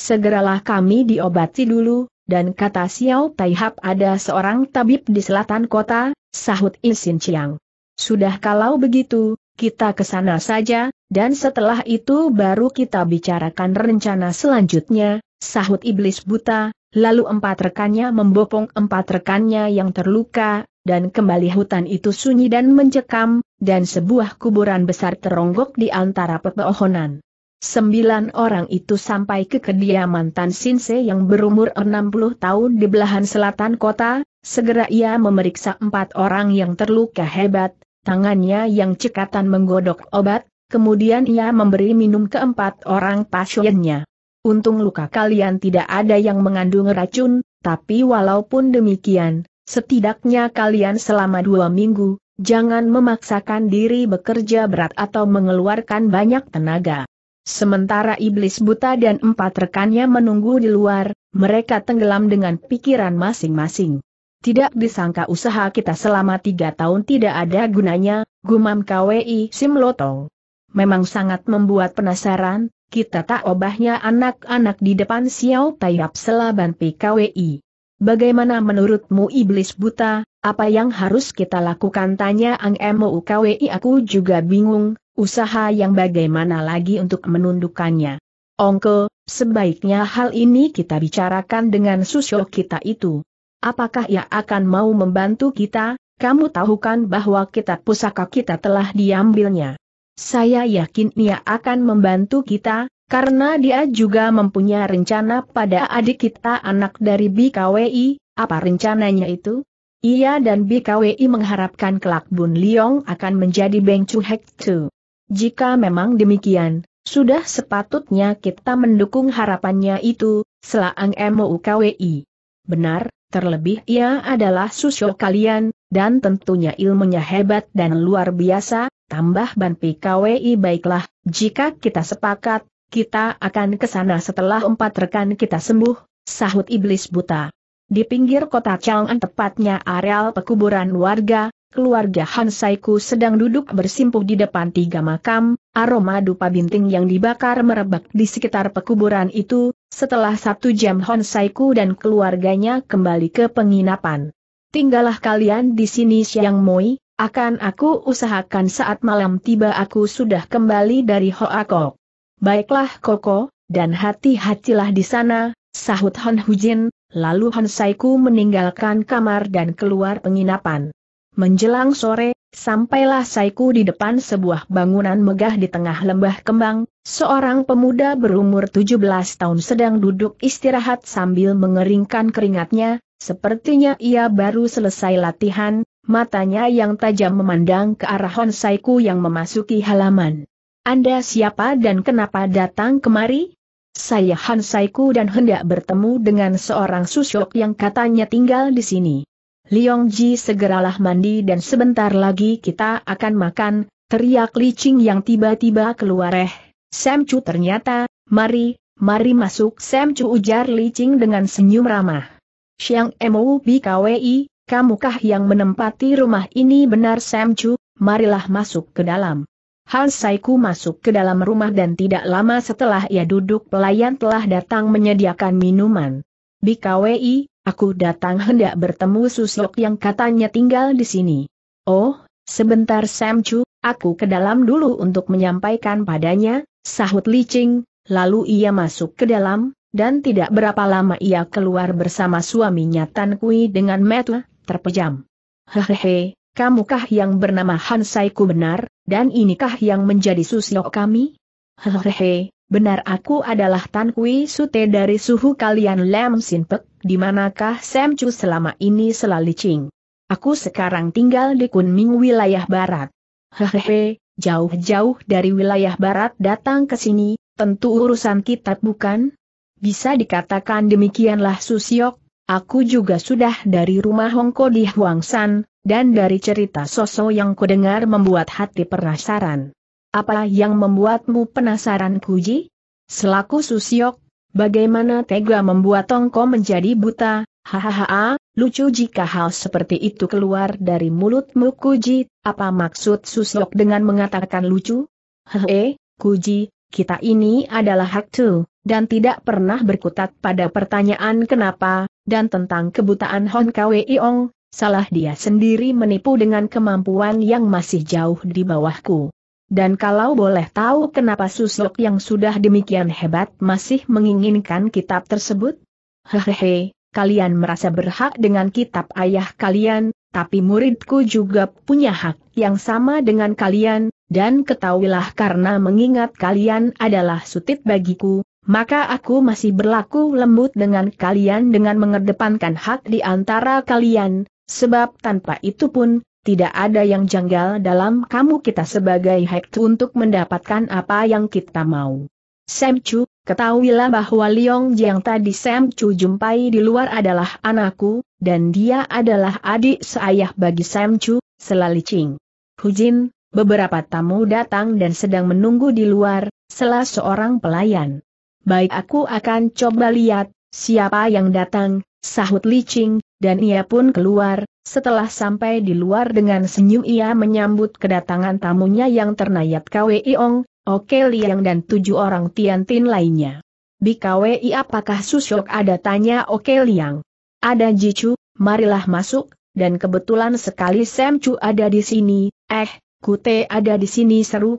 Segeralah kami diobati dulu, dan kata Xiao Tai ada seorang tabib di selatan kota, sahut Isin Chiang. Sudah kalau begitu, kita ke sana saja, dan setelah itu baru kita bicarakan rencana selanjutnya, sahut iblis buta, lalu empat rekannya membopong empat rekannya yang terluka, dan kembali hutan itu sunyi dan mencekam, dan sebuah kuburan besar teronggok di antara pepohonan. Sembilan orang itu sampai ke kediaman Tan Sinse yang berumur 60 tahun di belahan selatan kota, segera ia memeriksa empat orang yang terluka hebat, tangannya yang cekatan menggodok obat, kemudian ia memberi minum keempat orang pasiennya. Untung luka kalian tidak ada yang mengandung racun, tapi walaupun demikian, setidaknya kalian selama dua minggu, jangan memaksakan diri bekerja berat atau mengeluarkan banyak tenaga. Sementara iblis buta dan empat rekannya menunggu di luar, mereka tenggelam dengan pikiran masing-masing. Tidak disangka usaha kita selama tiga tahun tidak ada gunanya, gumam KWI Simlotong. Memang sangat membuat penasaran, kita tak obahnya anak-anak di depan Xiao Taiyap Selaban PKWI. Bagaimana menurutmu iblis buta, apa yang harus kita lakukan tanya Ang Emo KWI aku juga bingung, usaha yang bagaimana lagi untuk menundukkannya. Ongko, sebaiknya hal ini kita bicarakan dengan susyo kita itu. Apakah ia akan mau membantu kita, kamu tahu kan bahwa kitab pusaka kita telah diambilnya. Saya yakin ia akan membantu kita, karena dia juga mempunyai rencana pada adik kita anak dari BKWI, apa rencananya itu? Ia dan BKWI mengharapkan kelak Bun Liong akan menjadi Beng Chu Hek Tu. Jika memang demikian, sudah sepatutnya kita mendukung harapannya itu, selaang MOUKWI. Benar, terlebih ia adalah susyo kalian, dan tentunya ilmunya hebat dan luar biasa, tambah Ban Kwi baiklah, jika kita sepakat, kita akan ke sana setelah empat rekan kita sembuh, sahut iblis buta. Di pinggir kota Chang'an tepatnya areal pekuburan warga, keluarga Hansaiku sedang duduk bersimpuh di depan tiga makam, aroma dupa binting yang dibakar merebak di sekitar pekuburan itu, setelah satu jam Hansaiku dan keluarganya kembali ke penginapan. Tinggallah kalian di sini Siang Moi, akan aku usahakan saat malam tiba aku sudah kembali dari Hoakok. Baiklah Koko, dan hati-hatilah di sana, sahut Hon Hujin, lalu Hon Saiku meninggalkan kamar dan keluar penginapan. Menjelang sore, sampailah Saiku di depan sebuah bangunan megah di tengah lembah kembang, seorang pemuda berumur 17 tahun sedang duduk istirahat sambil mengeringkan keringatnya, sepertinya ia baru selesai latihan, matanya yang tajam memandang ke arah Honsaiku yang memasuki halaman. Anda siapa dan kenapa datang kemari? Saya Hansaiku dan hendak bertemu dengan seorang susyok yang katanya tinggal di sini. Liong Ji segeralah mandi dan sebentar lagi kita akan makan, teriak licing yang tiba-tiba keluar eh. Sam Chu ternyata, mari, mari masuk Sam Chu ujar licing dengan senyum ramah. Siang MOU BKWI, kamukah yang menempati rumah ini benar Sam Chu, marilah masuk ke dalam. Han Saiku masuk ke dalam rumah dan tidak lama setelah ia duduk pelayan telah datang menyediakan minuman. Bikawi, aku datang hendak bertemu susuk yang katanya tinggal di sini. Oh, sebentar Sam Chu, aku ke dalam dulu untuk menyampaikan padanya, sahut Ching, lalu ia masuk ke dalam, dan tidak berapa lama ia keluar bersama suaminya Tan Kui dengan Metla, terpejam. Hehehe, kamukah yang bernama Hansaiku benar, dan inikah yang menjadi susio kami? Hehehe, benar aku adalah Tan Kui Sute dari suhu kalian Lam Sin Pek, di Sam Chu selama ini selalu cing? Aku sekarang tinggal di Kunming wilayah barat. Hehehe, jauh-jauh dari wilayah barat datang ke sini, tentu urusan kita bukan? Bisa dikatakan demikianlah Susiok, Aku juga sudah dari rumah Hongko di Huangsan, dan dari cerita Soso yang kudengar membuat hati penasaran. Apa yang membuatmu penasaran Kuji? Selaku Susiok, bagaimana tega membuat Tongko menjadi buta, hahaha, lucu jika hal seperti itu keluar dari mulutmu Kuji. apa maksud Susiok dengan mengatakan lucu? Hehe, Kuji, kita ini adalah hak tuh dan tidak pernah berkutat pada pertanyaan kenapa, dan tentang kebutaan Hon Kwei Ong, salah dia sendiri menipu dengan kemampuan yang masih jauh di bawahku. Dan kalau boleh tahu kenapa Susok yang sudah demikian hebat masih menginginkan kitab tersebut? Hehehe, kalian merasa berhak dengan kitab ayah kalian, tapi muridku juga punya hak yang sama dengan kalian, dan ketahuilah karena mengingat kalian adalah sutit bagiku, maka aku masih berlaku lembut dengan kalian dengan mengedepankan hak di antara kalian, sebab tanpa itu pun, tidak ada yang janggal dalam kamu kita sebagai hektu untuk mendapatkan apa yang kita mau. Sam Chu, ketahuilah bahwa Liong yang tadi Sam Chu jumpai di luar adalah anakku, dan dia adalah adik seayah bagi Sam Chu, selali Ching. Jin, beberapa tamu datang dan sedang menunggu di luar, salah seorang pelayan baik aku akan coba lihat, siapa yang datang, sahut licing, dan ia pun keluar, setelah sampai di luar dengan senyum ia menyambut kedatangan tamunya yang ternayat Ong, Oke Liang dan tujuh orang Tiantin lainnya. KWI apakah Susyok ada tanya Oke Liang? Ada Jicu, marilah masuk, dan kebetulan sekali Sam Chu ada di sini, eh, Kute ada di sini seru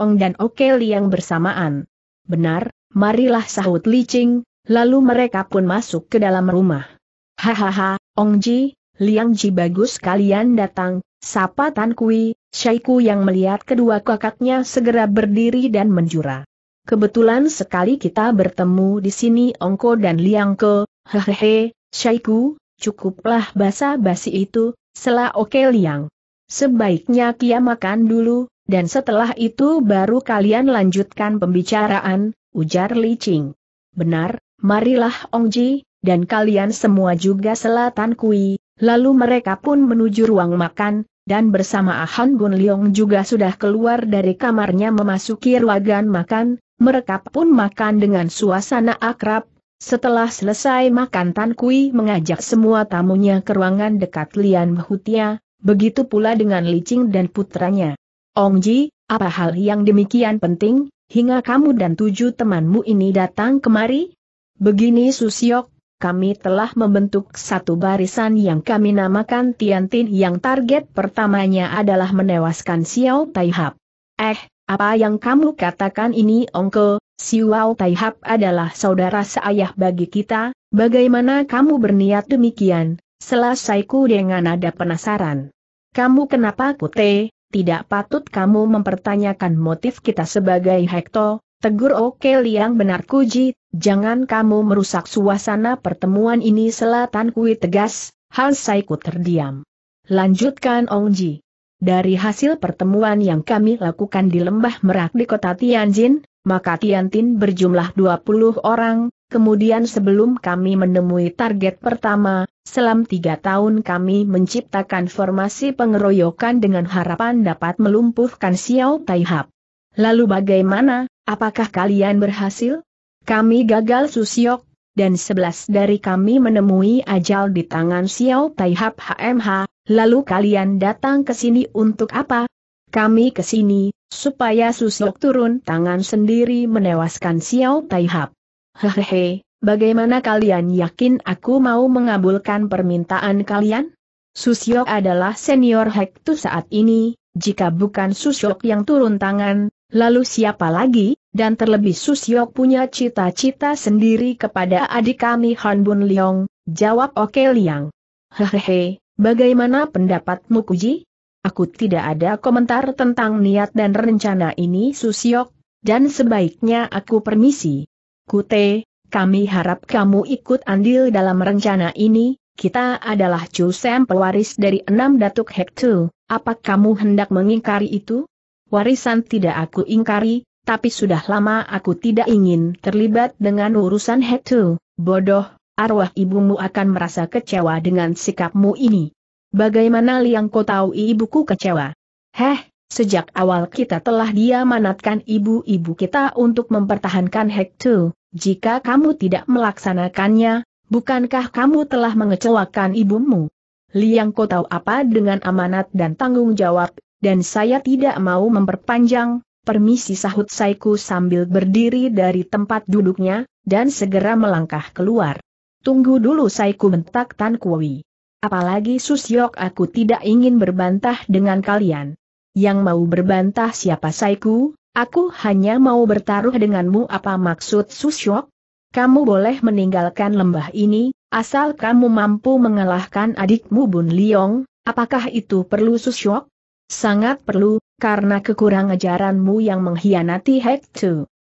Ong dan Oke Liang bersamaan. Benar, marilah sahut licing, lalu mereka pun masuk ke dalam rumah. Hahaha, Ong Ji, Liang Ji bagus kalian datang, sapa Tan Kui, Syaiku yang melihat kedua kakaknya segera berdiri dan menjura. Kebetulan sekali kita bertemu di sini Ongko dan Liang Ke, hehehe, Syaiku, cukuplah basa-basi itu, sela oke Liang. Sebaiknya kia makan dulu, dan setelah itu baru kalian lanjutkan pembicaraan, ujar Li Qing. Benar, marilah Ong Ji, dan kalian semua juga selatan kui, lalu mereka pun menuju ruang makan, dan bersama Ahan Bun Leong juga sudah keluar dari kamarnya memasuki ruangan makan, mereka pun makan dengan suasana akrab, setelah selesai makan Tan Kui mengajak semua tamunya ke ruangan dekat Lian Mahutia, begitu pula dengan Li Qing dan putranya. Ong Ji, apa hal yang demikian penting? hingga kamu dan tujuh temanmu ini datang kemari? Begini Susiok, kami telah membentuk satu barisan yang kami namakan Tiantin yang target pertamanya adalah menewaskan Xiao Taihap. Eh, apa yang kamu katakan ini Ongke, Xiao Taihap adalah saudara seayah bagi kita, bagaimana kamu berniat demikian? Selesaiku dengan nada penasaran. Kamu kenapa kute, tidak patut kamu mempertanyakan motif kita sebagai Hekto, tegur Oke Liang benar Kuji, jangan kamu merusak suasana pertemuan ini selatan kui tegas, Han Saiku terdiam. Lanjutkan Ong Ji. Dari hasil pertemuan yang kami lakukan di Lembah Merak di kota Tianjin, maka Tiantin berjumlah 20 orang, kemudian sebelum kami menemui target pertama, Selam tiga tahun kami menciptakan formasi pengeroyokan dengan harapan dapat melumpuhkan Xiao Taihap. Lalu bagaimana, apakah kalian berhasil? Kami gagal susyok, dan sebelas dari kami menemui ajal di tangan Xiao Taihap HMH, lalu kalian datang ke sini untuk apa? Kami ke sini, supaya Susyok turun tangan sendiri menewaskan Xiao Taihap. Hehehe, Bagaimana kalian yakin aku mau mengabulkan permintaan kalian? Susyok adalah senior Hektu saat ini, jika bukan Susyok yang turun tangan, lalu siapa lagi? Dan terlebih Susyok punya cita-cita sendiri kepada adik kami Han Bun Leong, jawab Oke Liang. Hehehe, bagaimana pendapatmu Kuji? Aku tidak ada komentar tentang niat dan rencana ini Susyok, dan sebaiknya aku permisi. Kute, kami harap kamu ikut andil dalam rencana ini, kita adalah Sam pewaris dari enam Datuk Hektu, apa kamu hendak mengingkari itu? Warisan tidak aku ingkari, tapi sudah lama aku tidak ingin terlibat dengan urusan Hektu, bodoh, arwah ibumu akan merasa kecewa dengan sikapmu ini. Bagaimana liang kau tahu ibuku kecewa? Heh, sejak awal kita telah diamanatkan ibu-ibu kita untuk mempertahankan Hektu, jika kamu tidak melaksanakannya, bukankah kamu telah mengecewakan ibumu? Liang kau tahu apa dengan amanat dan tanggung jawab, dan saya tidak mau memperpanjang, permisi sahut Saiku sambil berdiri dari tempat duduknya, dan segera melangkah keluar. Tunggu dulu Saiku bentak Tan Kui. Apalagi Susyok aku tidak ingin berbantah dengan kalian. Yang mau berbantah siapa Saiku, Aku hanya mau bertaruh denganmu apa maksud Susyok? Kamu boleh meninggalkan lembah ini, asal kamu mampu mengalahkan adikmu Bun Liong, apakah itu perlu Susyok? Sangat perlu, karena kekurang ajaranmu yang mengkhianati Hek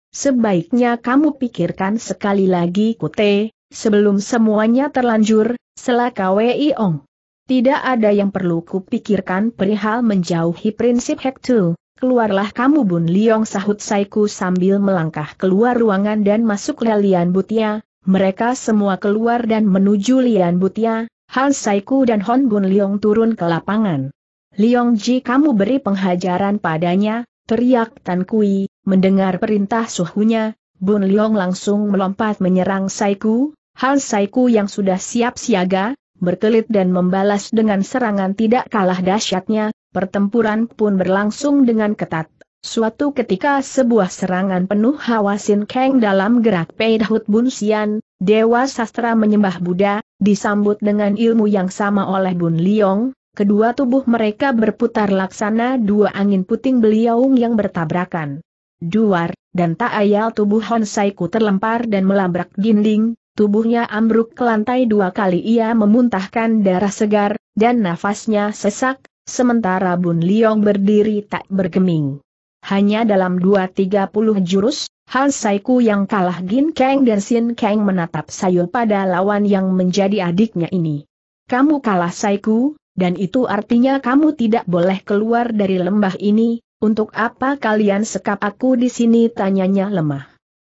Sebaiknya kamu pikirkan sekali lagi Kute, sebelum semuanya terlanjur, selaka Wei Ong. Tidak ada yang perlu kupikirkan perihal menjauhi prinsip Hektu. Keluarlah kamu Bun Liong sahut Saiku sambil melangkah keluar ruangan dan masuk ke Lian Butia, mereka semua keluar dan menuju Lian Butia, Han Saiku dan Hon Bun Liong turun ke lapangan. Liong Ji kamu beri penghajaran padanya, teriak Tan Kui, mendengar perintah suhunya, Bun Liong langsung melompat menyerang Saiku, Han Saiku yang sudah siap siaga, berkelit dan membalas dengan serangan tidak kalah dahsyatnya, pertempuran pun berlangsung dengan ketat. Suatu ketika sebuah serangan penuh hawa Sin Kang dalam gerak Peidhut Bun Sian, Dewa Sastra menyembah Buddha, disambut dengan ilmu yang sama oleh Bun Liong, kedua tubuh mereka berputar laksana dua angin puting beliaung yang bertabrakan. Duar, dan tak ayal tubuh Hon Saiku terlempar dan melabrak dinding, Tubuhnya ambruk ke lantai dua kali ia memuntahkan darah segar, dan nafasnya sesak, sementara Bun Liong berdiri tak bergeming. Hanya dalam dua tiga puluh jurus, Han Saiku yang kalah Gin Kang dan Sin Kang menatap sayul pada lawan yang menjadi adiknya ini. Kamu kalah Saiku, dan itu artinya kamu tidak boleh keluar dari lembah ini, untuk apa kalian sekap aku di sini tanyanya lemah.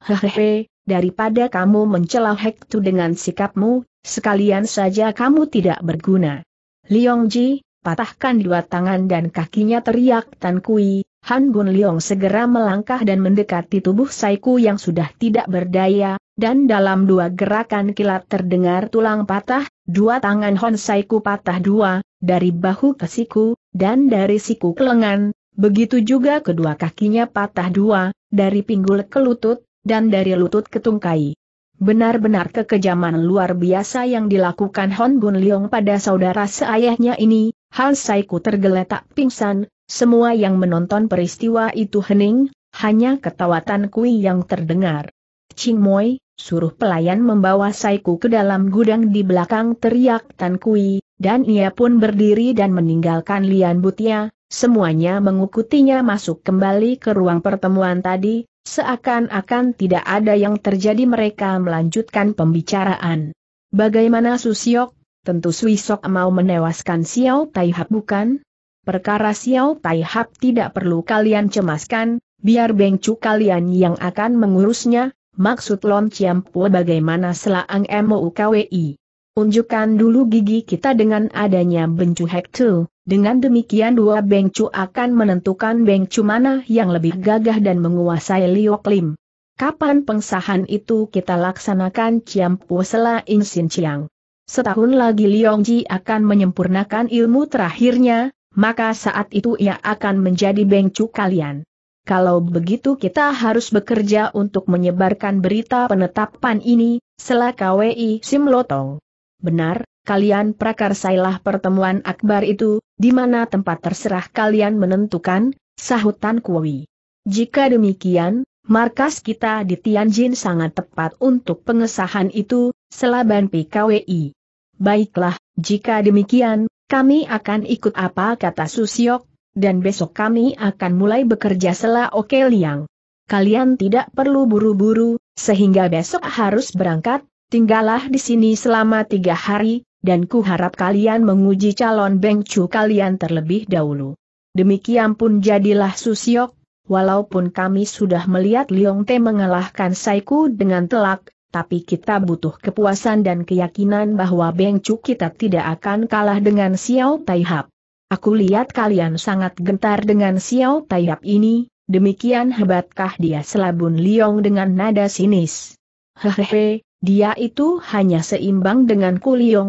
Hehehe, daripada kamu mencela Hektu dengan sikapmu, sekalian saja kamu tidak berguna. Liong Ji, patahkan dua tangan dan kakinya teriak Tan Kui, Han Gun Liong segera melangkah dan mendekati tubuh Saiku yang sudah tidak berdaya, dan dalam dua gerakan kilat terdengar tulang patah, dua tangan Hon Saiku patah dua, dari bahu ke siku, dan dari siku ke lengan, begitu juga kedua kakinya patah dua, dari pinggul ke lutut, dan dari lutut ke tungkai. Benar-benar kekejaman luar biasa yang dilakukan Hon Bun Leong pada saudara seayahnya ini, Hal Saiku tergeletak pingsan, semua yang menonton peristiwa itu hening, hanya ketawatan kui yang terdengar. Ching Moi, suruh pelayan membawa Saiku ke dalam gudang di belakang teriak Tan Kui, dan ia pun berdiri dan meninggalkan Lian Butia, semuanya mengikutinya masuk kembali ke ruang pertemuan tadi, Seakan-akan tidak ada yang terjadi mereka melanjutkan pembicaraan. Bagaimana Susiok? Tentu Suisok mau menewaskan Xiao Taihap bukan? Perkara Xiao Taihap tidak perlu kalian cemaskan, biar Bengcu kalian yang akan mengurusnya, maksud Lon Ciampua bagaimana selaang MOUKWI. Tunjukkan dulu gigi kita dengan adanya bencu hektu, dengan demikian dua bengcu akan menentukan bengcu mana yang lebih gagah dan menguasai lioklim. Kapan pengsahan itu kita laksanakan Ciampu Sela Insin Ciang? Setahun lagi Liongji akan menyempurnakan ilmu terakhirnya, maka saat itu ia akan menjadi bengcu kalian. Kalau begitu kita harus bekerja untuk menyebarkan berita penetapan ini, Sela KWI Simlotong. Benar, kalian prakarsailah pertemuan akbar itu, di mana tempat terserah kalian menentukan, sahut Tan Kuwi. Jika demikian, markas kita di Tianjin sangat tepat untuk pengesahan itu, selaban PKWI. Baiklah, jika demikian, kami akan ikut apa kata Susiok, dan besok kami akan mulai bekerja sela Oke Liang. Kalian tidak perlu buru-buru, sehingga besok harus berangkat, Tinggallah di sini selama tiga hari, dan kuharap kalian menguji calon bengcu kalian terlebih dahulu. Demikian pun jadilah Susiok, walaupun kami sudah melihat Liong Te mengalahkan Saiku dengan telak, tapi kita butuh kepuasan dan keyakinan bahwa bengcu kita tidak akan kalah dengan Xiao Taihap. Aku lihat kalian sangat gentar dengan Xiao Taihap ini, demikian hebatkah dia selabun Liong dengan nada sinis. Hehehe, dia itu hanya seimbang dengan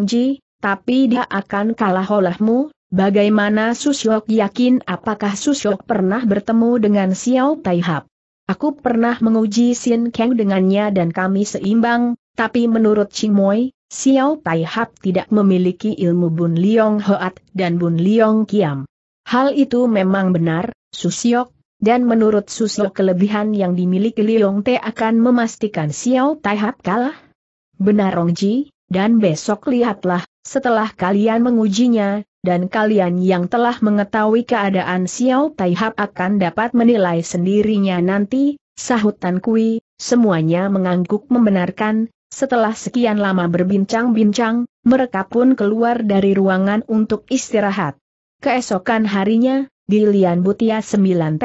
Ji, tapi dia akan kalah olehmu, bagaimana Susyok yakin apakah Susyok pernah bertemu dengan Xiao Taihap? Aku pernah menguji Xin Kang dengannya dan kami seimbang, tapi menurut Chimoy, Xiao Taihap tidak memiliki ilmu Bun Liong Hoat dan Bun Liong Kiam. Hal itu memang benar, Susyok, dan menurut Susu kelebihan yang dimiliki Liong Te akan memastikan Xiao Taihap kalah? Benar Rongji, dan besok lihatlah, setelah kalian mengujinya, dan kalian yang telah mengetahui keadaan Xiao Taihap akan dapat menilai sendirinya nanti, sahut Tan Kui, semuanya mengangguk membenarkan, setelah sekian lama berbincang-bincang, mereka pun keluar dari ruangan untuk istirahat. Keesokan harinya, Gilian Butia 9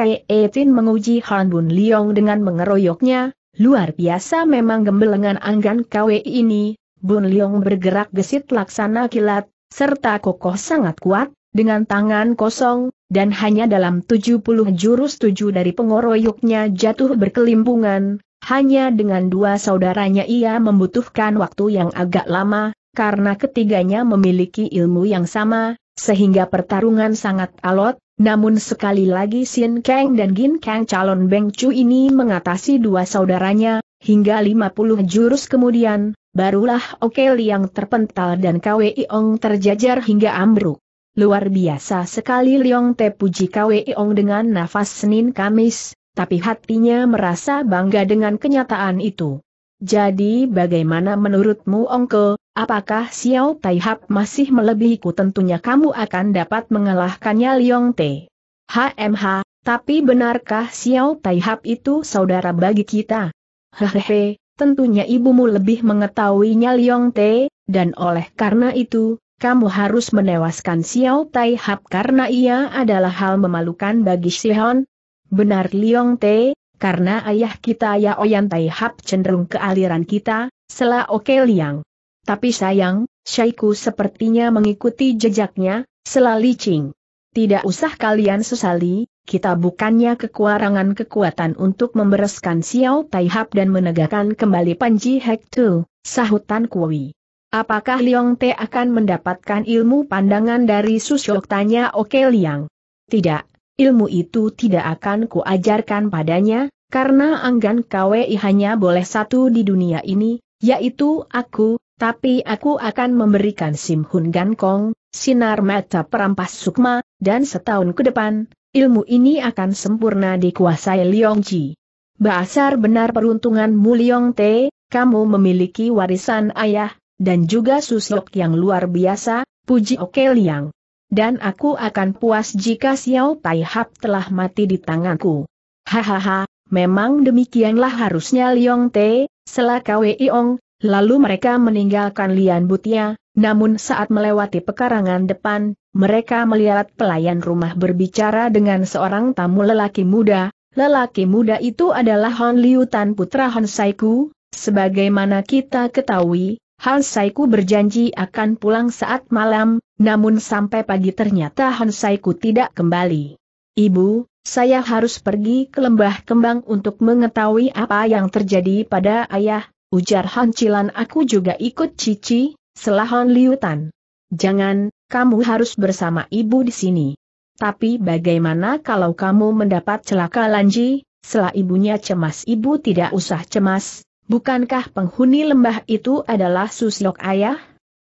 Tin menguji Han Bun Leong dengan mengeroyoknya, luar biasa memang gembelengan anggan KW ini, Bun Leong bergerak gesit laksana kilat, serta kokoh sangat kuat, dengan tangan kosong, dan hanya dalam 70 jurus tujuh dari pengoroyoknya jatuh berkelimpungan, hanya dengan dua saudaranya ia membutuhkan waktu yang agak lama, karena ketiganya memiliki ilmu yang sama, sehingga pertarungan sangat alot, namun sekali lagi Xin Kang dan Gin Kang calon Beng Chu ini mengatasi dua saudaranya, hingga 50 jurus kemudian, barulah Oke Liang terpental dan Kwe Iong terjajar hingga ambruk. Luar biasa sekali Liong Te puji Kwe Iong dengan nafas Senin Kamis, tapi hatinya merasa bangga dengan kenyataan itu. Jadi bagaimana menurutmu Ongko, apakah Xiao Taihap masih melebihiku tentunya kamu akan dapat mengalahkannya Liong Te. HMH, tapi benarkah Xiao Taihap itu saudara bagi kita? Hehehe, tentunya ibumu lebih mengetahuinya Liong Te, dan oleh karena itu, kamu harus menewaskan Xiao Taihap karena ia adalah hal memalukan bagi Sihon. Benar Liong Te, karena ayah kita ya Oyan Tai Hap cenderung ke aliran kita, Sela Oke Liang. Tapi sayang, Syaiku sepertinya mengikuti jejaknya, Sela Licing. Tidak usah kalian sesali, kita bukannya kekuarangan kekuatan untuk membereskan Xiao Tai Hap dan menegakkan kembali Panji Hek Tu, sahutan Kuwi. Apakah Liong Te akan mendapatkan ilmu pandangan dari Susyok tanya Oke Liang? Tidak, ilmu itu tidak akan kuajarkan padanya, karena anggan KWI hanya boleh satu di dunia ini, yaitu aku, tapi aku akan memberikan Sim Hun Gan Kong, sinar mata perampas sukma, dan setahun ke depan, ilmu ini akan sempurna dikuasai Liong Ji. Basar benar peruntunganmu Liong Te, kamu memiliki warisan ayah, dan juga susok yang luar biasa, puji Oke Liang dan aku akan puas jika Xiao Pai Hap telah mati di tanganku. Hahaha, memang demikianlah harusnya Liong Te, selaka Weiong, lalu mereka meninggalkan Lian Butia, namun saat melewati pekarangan depan, mereka melihat pelayan rumah berbicara dengan seorang tamu lelaki muda, lelaki muda itu adalah Hon Liutan putra Hon Saiku, sebagaimana kita ketahui, Han Saiku berjanji akan pulang saat malam, namun sampai pagi ternyata Han Saiku tidak kembali. Ibu, saya harus pergi ke lembah kembang untuk mengetahui apa yang terjadi pada ayah, ujar Han Cilan aku juga ikut Cici, selahan liutan. Jangan, kamu harus bersama ibu di sini. Tapi bagaimana kalau kamu mendapat celaka Lanji, setelah ibunya cemas ibu tidak usah cemas, Bukankah penghuni lembah itu adalah Susyok ayah?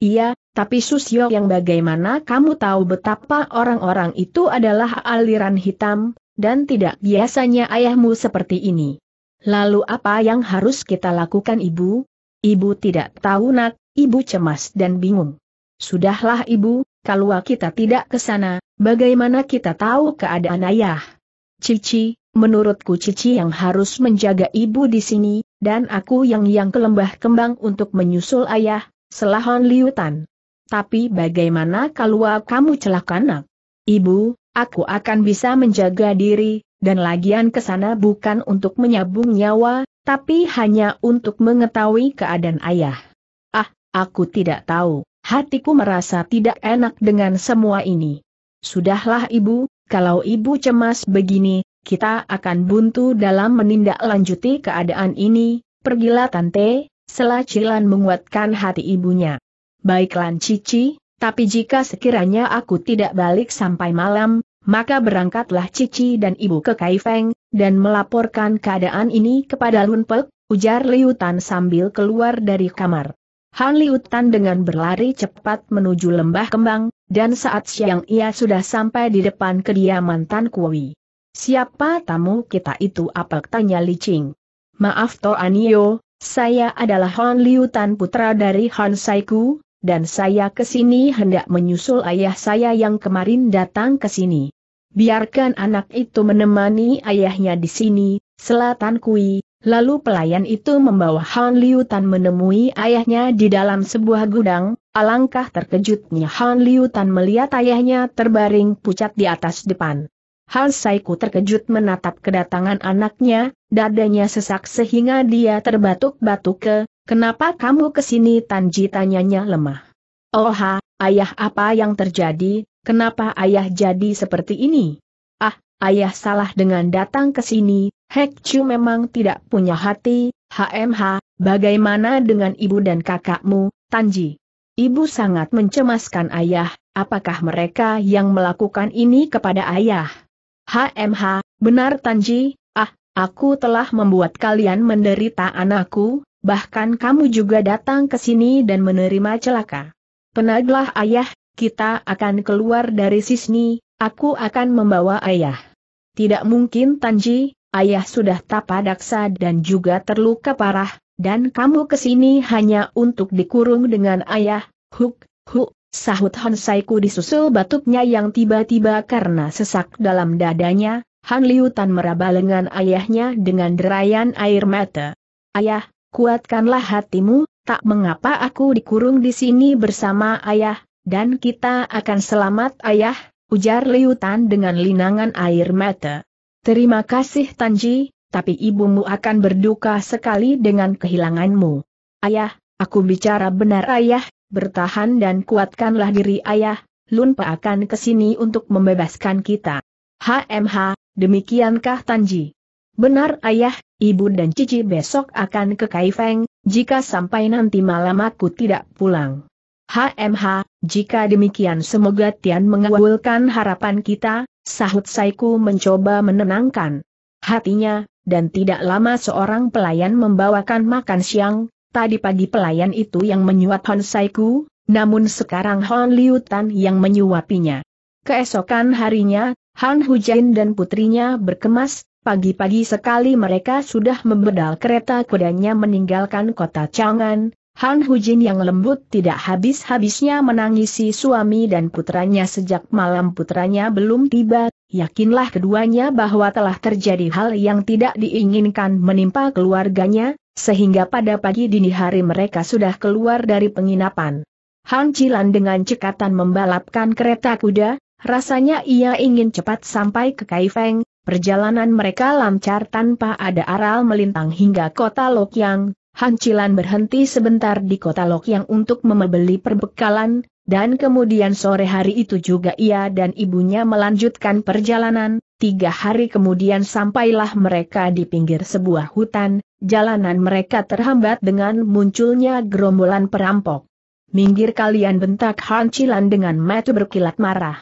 Iya, tapi Susyok yang bagaimana kamu tahu betapa orang-orang itu adalah aliran hitam, dan tidak biasanya ayahmu seperti ini. Lalu apa yang harus kita lakukan ibu? Ibu tidak tahu nak, ibu cemas dan bingung. Sudahlah ibu, kalau kita tidak ke sana, bagaimana kita tahu keadaan ayah? Cici, menurutku Cici yang harus menjaga ibu di sini, dan aku yang yang ke kembang untuk menyusul ayah, selahon liutan. Tapi bagaimana kalau kamu celakanak? Ibu, aku akan bisa menjaga diri, dan lagian ke sana bukan untuk menyabung nyawa, tapi hanya untuk mengetahui keadaan ayah. Ah, aku tidak tahu, hatiku merasa tidak enak dengan semua ini. Sudahlah ibu, kalau ibu cemas begini, kita akan buntu dalam menindaklanjuti keadaan ini, pergilah Tante, selacilan menguatkan hati ibunya. Baiklah Cici, tapi jika sekiranya aku tidak balik sampai malam, maka berangkatlah Cici dan ibu ke Kaifeng, dan melaporkan keadaan ini kepada Lunpek, ujar Liutan sambil keluar dari kamar. Han Liutan dengan berlari cepat menuju lembah kembang, dan saat siang ia sudah sampai di depan kediaman Tan Kui. Siapa tamu kita itu apel tanya Li Ching. Maaf Anio, saya adalah Hon Tan putra dari Hon Saiku, dan saya ke sini hendak menyusul ayah saya yang kemarin datang ke sini. Biarkan anak itu menemani ayahnya di sini, selatan kui, Lalu pelayan itu membawa Han Liu Tan menemui ayahnya di dalam sebuah gudang, alangkah terkejutnya Han Liu Tan melihat ayahnya terbaring pucat di atas depan. Hal Saiku terkejut menatap kedatangan anaknya, dadanya sesak sehingga dia terbatuk-batuk ke, kenapa kamu kesini Tanji tanyanya lemah. Oha, ayah apa yang terjadi, kenapa ayah jadi seperti ini? Ah, ayah salah dengan datang ke sini, Hek Chu memang tidak punya hati, HMH, bagaimana dengan ibu dan kakakmu, Tanji? Ibu sangat mencemaskan ayah, apakah mereka yang melakukan ini kepada ayah? HMH, benar Tanji, ah, aku telah membuat kalian menderita anakku, bahkan kamu juga datang ke sini dan menerima celaka. Penaglah ayah, kita akan keluar dari sini, aku akan membawa ayah. Tidak mungkin Tanji, ayah sudah daksa dan juga terluka parah, dan kamu ke sini hanya untuk dikurung dengan ayah, huk, huk, sahut Saiku disusul batuknya yang tiba-tiba karena sesak dalam dadanya, Han Liu Tan meraba lengan ayahnya dengan derayan air mata. Ayah, kuatkanlah hatimu, tak mengapa aku dikurung di sini bersama ayah, dan kita akan selamat ayah, ujar Liu Tan dengan linangan air mata. Terima kasih Tanji, tapi ibumu akan berduka sekali dengan kehilanganmu. Ayah, aku bicara benar ayah, bertahan dan kuatkanlah diri ayah, Lunpa akan ke sini untuk membebaskan kita. HMH, demikiankah Tanji? Benar ayah, ibu dan cici besok akan ke Kaifeng, jika sampai nanti malam aku tidak pulang. HMH, jika demikian semoga Tian mengawulkan harapan kita, sahut Saiku mencoba menenangkan hatinya, dan tidak lama seorang pelayan membawakan makan siang, tadi pagi pelayan itu yang menyuap Hon Saiku, namun sekarang Hon Tan yang menyuapinya. Keesokan harinya, Han Hujain dan putrinya berkemas, pagi-pagi sekali mereka sudah membedal kereta kudanya meninggalkan kota Changan, Han Hujin yang lembut tidak habis-habisnya menangisi suami dan putranya sejak malam putranya belum tiba, yakinlah keduanya bahwa telah terjadi hal yang tidak diinginkan menimpa keluarganya, sehingga pada pagi dini hari mereka sudah keluar dari penginapan. Han Chilan dengan cekatan membalapkan kereta kuda, rasanya ia ingin cepat sampai ke Kaifeng, perjalanan mereka lancar tanpa ada aral melintang hingga kota Lokyang, Han Chilan berhenti sebentar di kota Lokyang untuk membeli perbekalan, dan kemudian sore hari itu juga ia dan ibunya melanjutkan perjalanan, Tiga hari kemudian sampailah mereka di pinggir sebuah hutan, jalanan mereka terhambat dengan munculnya gerombolan perampok. Minggir kalian bentak Hancilan dengan mata berkilat marah.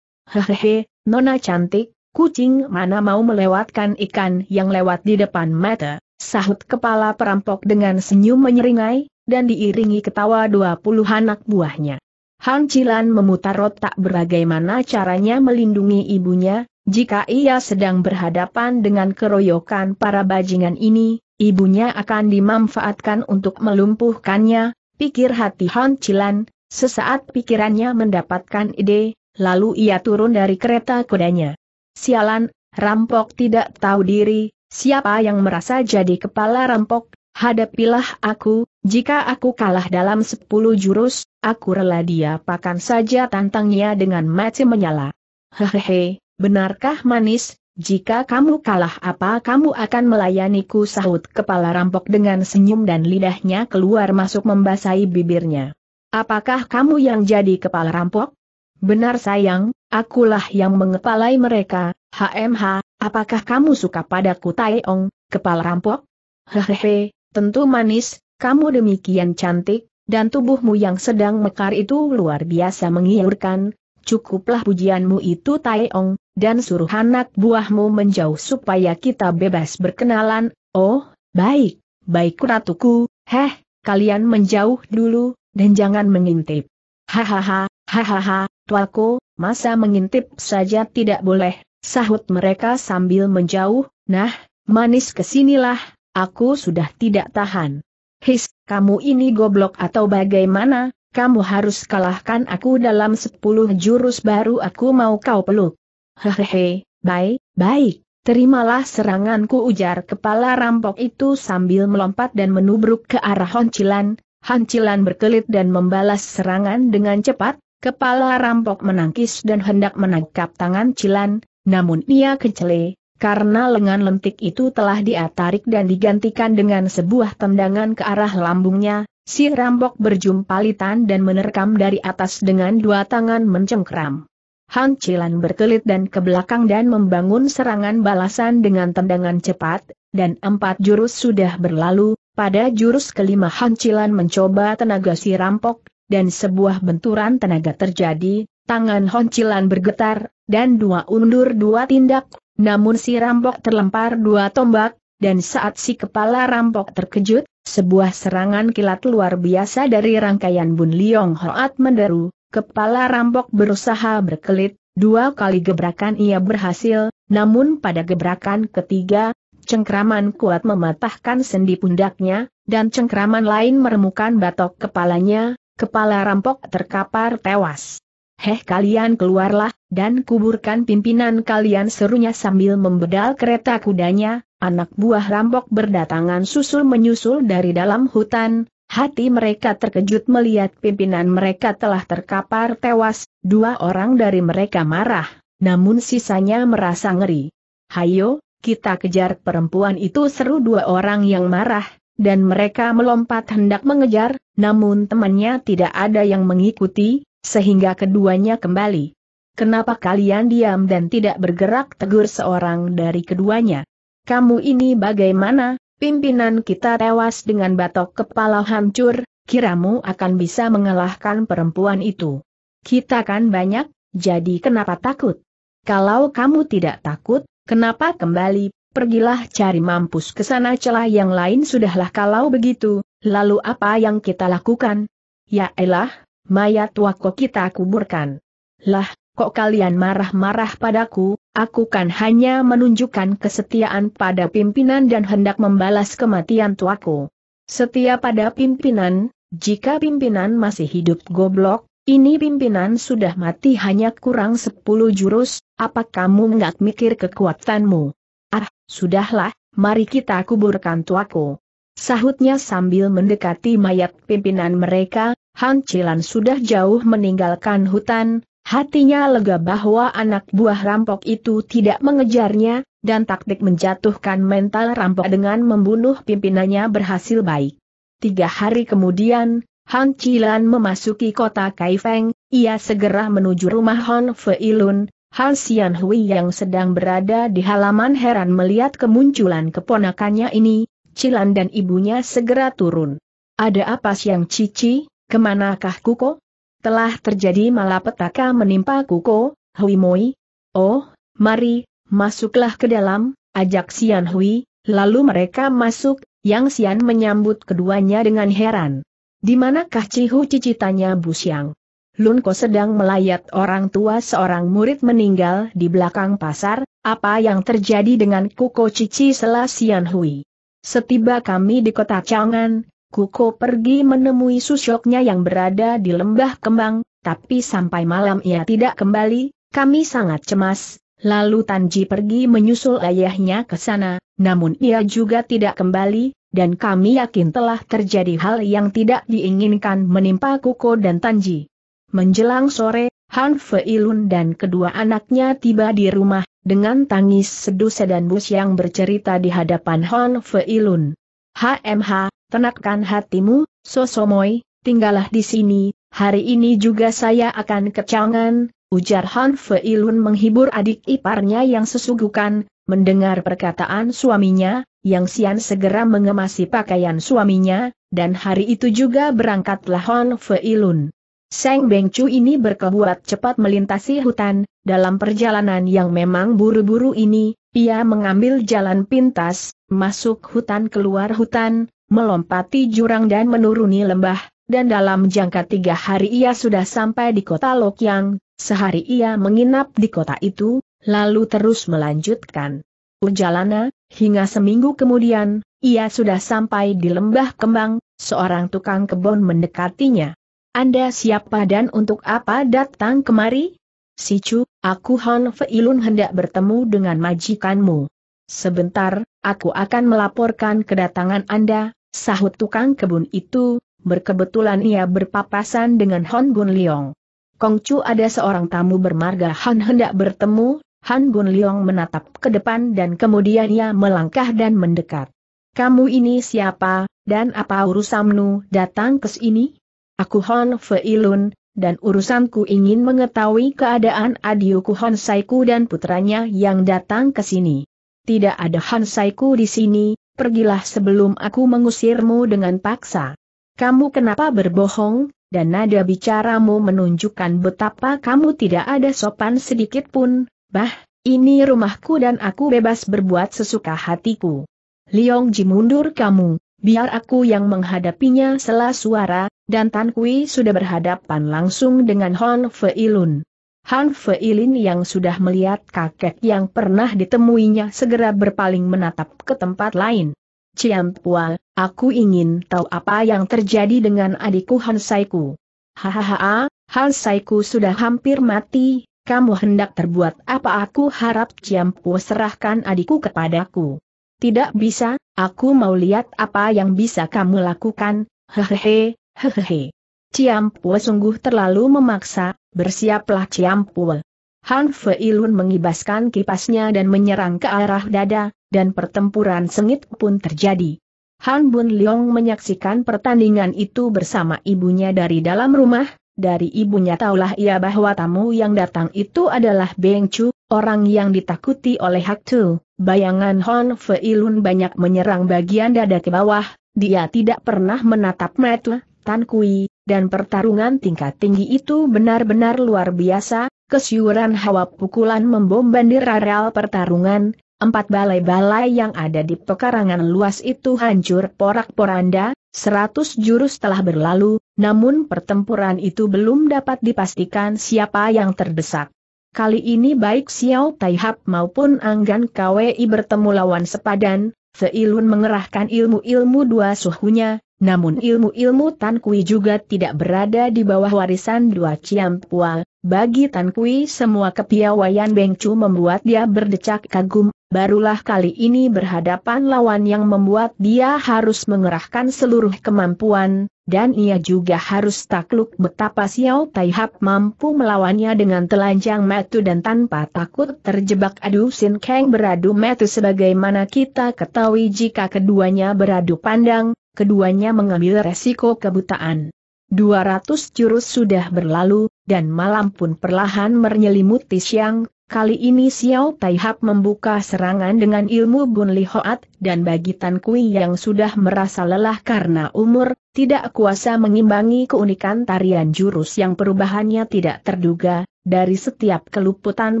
Hehehe, nona cantik, kucing mana mau melewatkan ikan yang lewat di depan mata, sahut kepala perampok dengan senyum menyeringai, dan diiringi ketawa dua puluh anak buahnya. Han memutar otak bagaimana caranya melindungi ibunya, jika ia sedang berhadapan dengan keroyokan para bajingan ini, ibunya akan dimanfaatkan untuk melumpuhkannya, pikir hati Han Chilan, sesaat pikirannya mendapatkan ide, lalu ia turun dari kereta kudanya. Sialan, rampok tidak tahu diri, siapa yang merasa jadi kepala rampok, hadapilah aku, jika aku kalah dalam sepuluh jurus, aku rela dia pakan saja tantangnya dengan mati menyala. Hehehe, Benarkah manis, jika kamu kalah apa kamu akan melayaniku sahut kepala rampok dengan senyum dan lidahnya keluar masuk membasahi bibirnya. Apakah kamu yang jadi kepala rampok? Benar sayang, akulah yang mengepalai mereka, HMH, apakah kamu suka padaku Taeong, kepala rampok? Hehehe, tentu manis, kamu demikian cantik, dan tubuhmu yang sedang mekar itu luar biasa mengiurkan, Cukuplah pujianmu itu Taeong, dan suruh anak buahmu menjauh supaya kita bebas berkenalan, oh, baik, baik ratuku, heh, kalian menjauh dulu, dan jangan mengintip. Hahaha, hahaha, tuaku, masa mengintip saja tidak boleh, sahut mereka sambil menjauh, nah, manis kesinilah, aku sudah tidak tahan. His, kamu ini goblok atau bagaimana, kamu harus kalahkan aku dalam sepuluh jurus baru aku mau kau peluk. Hehehe, baik, baik, terimalah seranganku ujar kepala rampok itu sambil melompat dan menubruk ke arah Hancilan. Hancilan berkelit dan membalas serangan dengan cepat, kepala rampok menangkis dan hendak menangkap tangan Cilan, namun ia kecele, karena lengan lentik itu telah dia dan digantikan dengan sebuah tendangan ke arah lambungnya, Si Rambok berjumpa litan dan menerkam dari atas dengan dua tangan mencengkram. Hang Chilan berkelit dan ke belakang dan membangun serangan balasan dengan tendangan cepat, dan empat jurus sudah berlalu, pada jurus kelima Hang Chilan mencoba tenaga si rampok, dan sebuah benturan tenaga terjadi, tangan Hang Chilan bergetar, dan dua undur dua tindak, namun si rampok terlempar dua tombak, dan saat si kepala rampok terkejut, sebuah serangan kilat luar biasa dari rangkaian Bun Liong Hoat menderu, kepala rampok berusaha berkelit, dua kali gebrakan ia berhasil, namun pada gebrakan ketiga, cengkraman kuat mematahkan sendi pundaknya, dan cengkraman lain meremukan batok kepalanya, kepala rampok terkapar tewas. Heh kalian keluarlah, dan kuburkan pimpinan kalian serunya sambil membedal kereta kudanya, Anak buah rampok berdatangan susul-menyusul dari dalam hutan, hati mereka terkejut melihat pimpinan mereka telah terkapar tewas, dua orang dari mereka marah, namun sisanya merasa ngeri. Hayo, kita kejar perempuan itu seru dua orang yang marah, dan mereka melompat hendak mengejar, namun temannya tidak ada yang mengikuti, sehingga keduanya kembali. Kenapa kalian diam dan tidak bergerak tegur seorang dari keduanya? kamu ini bagaimana, pimpinan kita tewas dengan batok kepala hancur, kiramu akan bisa mengalahkan perempuan itu. Kita kan banyak, jadi kenapa takut? Kalau kamu tidak takut, kenapa kembali, pergilah cari mampus ke sana celah yang lain sudahlah kalau begitu, lalu apa yang kita lakukan? Ya elah, mayat wako kita kuburkan. Lah, kok kalian marah-marah padaku, Aku kan hanya menunjukkan kesetiaan pada pimpinan dan hendak membalas kematian tuaku. Setia pada pimpinan, jika pimpinan masih hidup goblok, ini pimpinan sudah mati hanya kurang sepuluh jurus, apa kamu nggak mikir kekuatanmu? Ah, sudahlah, mari kita kuburkan tuaku. Sahutnya sambil mendekati mayat pimpinan mereka, Han Chilan sudah jauh meninggalkan hutan, Hatinya lega bahwa anak buah rampok itu tidak mengejarnya, dan taktik menjatuhkan mental rampok dengan membunuh pimpinannya berhasil baik. Tiga hari kemudian, Han Chilan memasuki kota Kaifeng, ia segera menuju rumah Han Feilun, Han Xianhui Hui yang sedang berada di halaman heran melihat kemunculan keponakannya ini, Cilan dan ibunya segera turun. Ada apa Siang Cici, kemanakah Kuko? telah terjadi malapetaka menimpa Kuko, Hui Moi. Oh, mari, masuklah ke dalam, ajak Sian Hui, lalu mereka masuk, Yang Sian menyambut keduanya dengan heran. Di manakah Cihu cicitanya Bu Siang? Lunko sedang melayat orang tua seorang murid meninggal di belakang pasar, apa yang terjadi dengan Kuko Cici Selasian Hui? Setiba kami di kota Changan, Kuko pergi menemui susyoknya yang berada di lembah kembang, tapi sampai malam ia tidak kembali, kami sangat cemas. Lalu Tanji pergi menyusul ayahnya ke sana, namun ia juga tidak kembali, dan kami yakin telah terjadi hal yang tidak diinginkan menimpa Kuko dan Tanji. Menjelang sore, Han Feilun dan kedua anaknya tiba di rumah, dengan tangis sedu sedan bus yang bercerita di hadapan Han Feilun. HMH, Tenangkan hatimu, Sosomoy, tinggallah di sini, hari ini juga saya akan kecangan, ujar Han Feilun menghibur adik iparnya yang sesugukan, mendengar perkataan suaminya, yang Sian segera mengemasi pakaian suaminya, dan hari itu juga berangkatlah Han Feilun. Seng Bengcu ini berkebuat cepat melintasi hutan, dalam perjalanan yang memang buru-buru ini, ia mengambil jalan pintas, masuk hutan keluar hutan, melompati jurang dan menuruni lembah, dan dalam jangka tiga hari ia sudah sampai di kota Lokyang, sehari ia menginap di kota itu, lalu terus melanjutkan. Ujalana, hingga seminggu kemudian, ia sudah sampai di lembah kembang, seorang tukang kebun mendekatinya. Anda siapa dan untuk apa datang kemari? Sicu, aku Han Feilun hendak bertemu dengan majikanmu. Sebentar, aku akan melaporkan kedatangan Anda, Sahut tukang kebun itu, berkebetulan ia berpapasan dengan Hon Bun Liong. Kongcu ada seorang tamu bermarga Han hendak bertemu, Han Bun Liong menatap ke depan dan kemudian ia melangkah dan mendekat. Kamu ini siapa, dan apa urusanmu datang ke sini? Aku Hon Feilun, dan urusanku ingin mengetahui keadaan adiuku Hon Saiku dan putranya yang datang ke sini. Tidak ada Han Saiku di sini, pergilah sebelum aku mengusirmu dengan paksa. Kamu kenapa berbohong, dan nada bicaramu menunjukkan betapa kamu tidak ada sopan sedikit pun, bah, ini rumahku dan aku bebas berbuat sesuka hatiku. Liong Ji mundur kamu, biar aku yang menghadapinya sela suara, dan Tan Kui sudah berhadapan langsung dengan Hon Feilun. Han Feilin yang sudah melihat kakek yang pernah ditemuinya segera berpaling menatap ke tempat lain. Ciam Pua, aku ingin tahu apa yang terjadi dengan adikku Han Saiku. Hahaha, Han Saiku sudah hampir mati, kamu hendak terbuat apa aku harap Ciam Pua serahkan adikku kepadaku. Tidak bisa, aku mau lihat apa yang bisa kamu lakukan, hehehe, hehehe. Ciampu, sungguh terlalu memaksa, bersiaplah ciampu. Han Fei Lun mengibaskan kipasnya dan menyerang ke arah dada, dan pertempuran sengit pun terjadi. Han Bun Leong menyaksikan pertandingan itu bersama ibunya dari dalam rumah, dari ibunya taulah ia bahwa tamu yang datang itu adalah Beng Chu, orang yang ditakuti oleh Hak Tu. Bayangan Han Fei Lun banyak menyerang bagian dada ke bawah, dia tidak pernah menatap mata Tan Kui, dan pertarungan tingkat tinggi itu benar-benar luar biasa, kesyuran hawa pukulan membombardir areal pertarungan, empat balai-balai yang ada di pekarangan luas itu hancur porak-poranda, seratus jurus telah berlalu, namun pertempuran itu belum dapat dipastikan siapa yang terdesak. Kali ini baik Xiao Taihap maupun Anggan Kwei bertemu lawan sepadan, Seilun mengerahkan ilmu-ilmu dua suhunya, namun ilmu-ilmu Tan Kui juga tidak berada di bawah warisan dua Ciampua. Bagi Tan Kui semua kepiawaian Beng Chu membuat dia berdecak kagum, barulah kali ini berhadapan lawan yang membuat dia harus mengerahkan seluruh kemampuan, dan ia juga harus takluk betapa Xiao Taihap mampu melawannya dengan telanjang metu dan tanpa takut terjebak adu Sin Kang beradu metu sebagaimana kita ketahui jika keduanya beradu pandang, keduanya mengambil resiko kebutaan. 200 jurus sudah berlalu, dan malam pun perlahan menyelimuti siang, kali ini Xiao Taihap membuka serangan dengan ilmu Bun Li Hoat dan bagi Tan Kui yang sudah merasa lelah karena umur, tidak kuasa mengimbangi keunikan tarian jurus yang perubahannya tidak terduga, dari setiap keluputan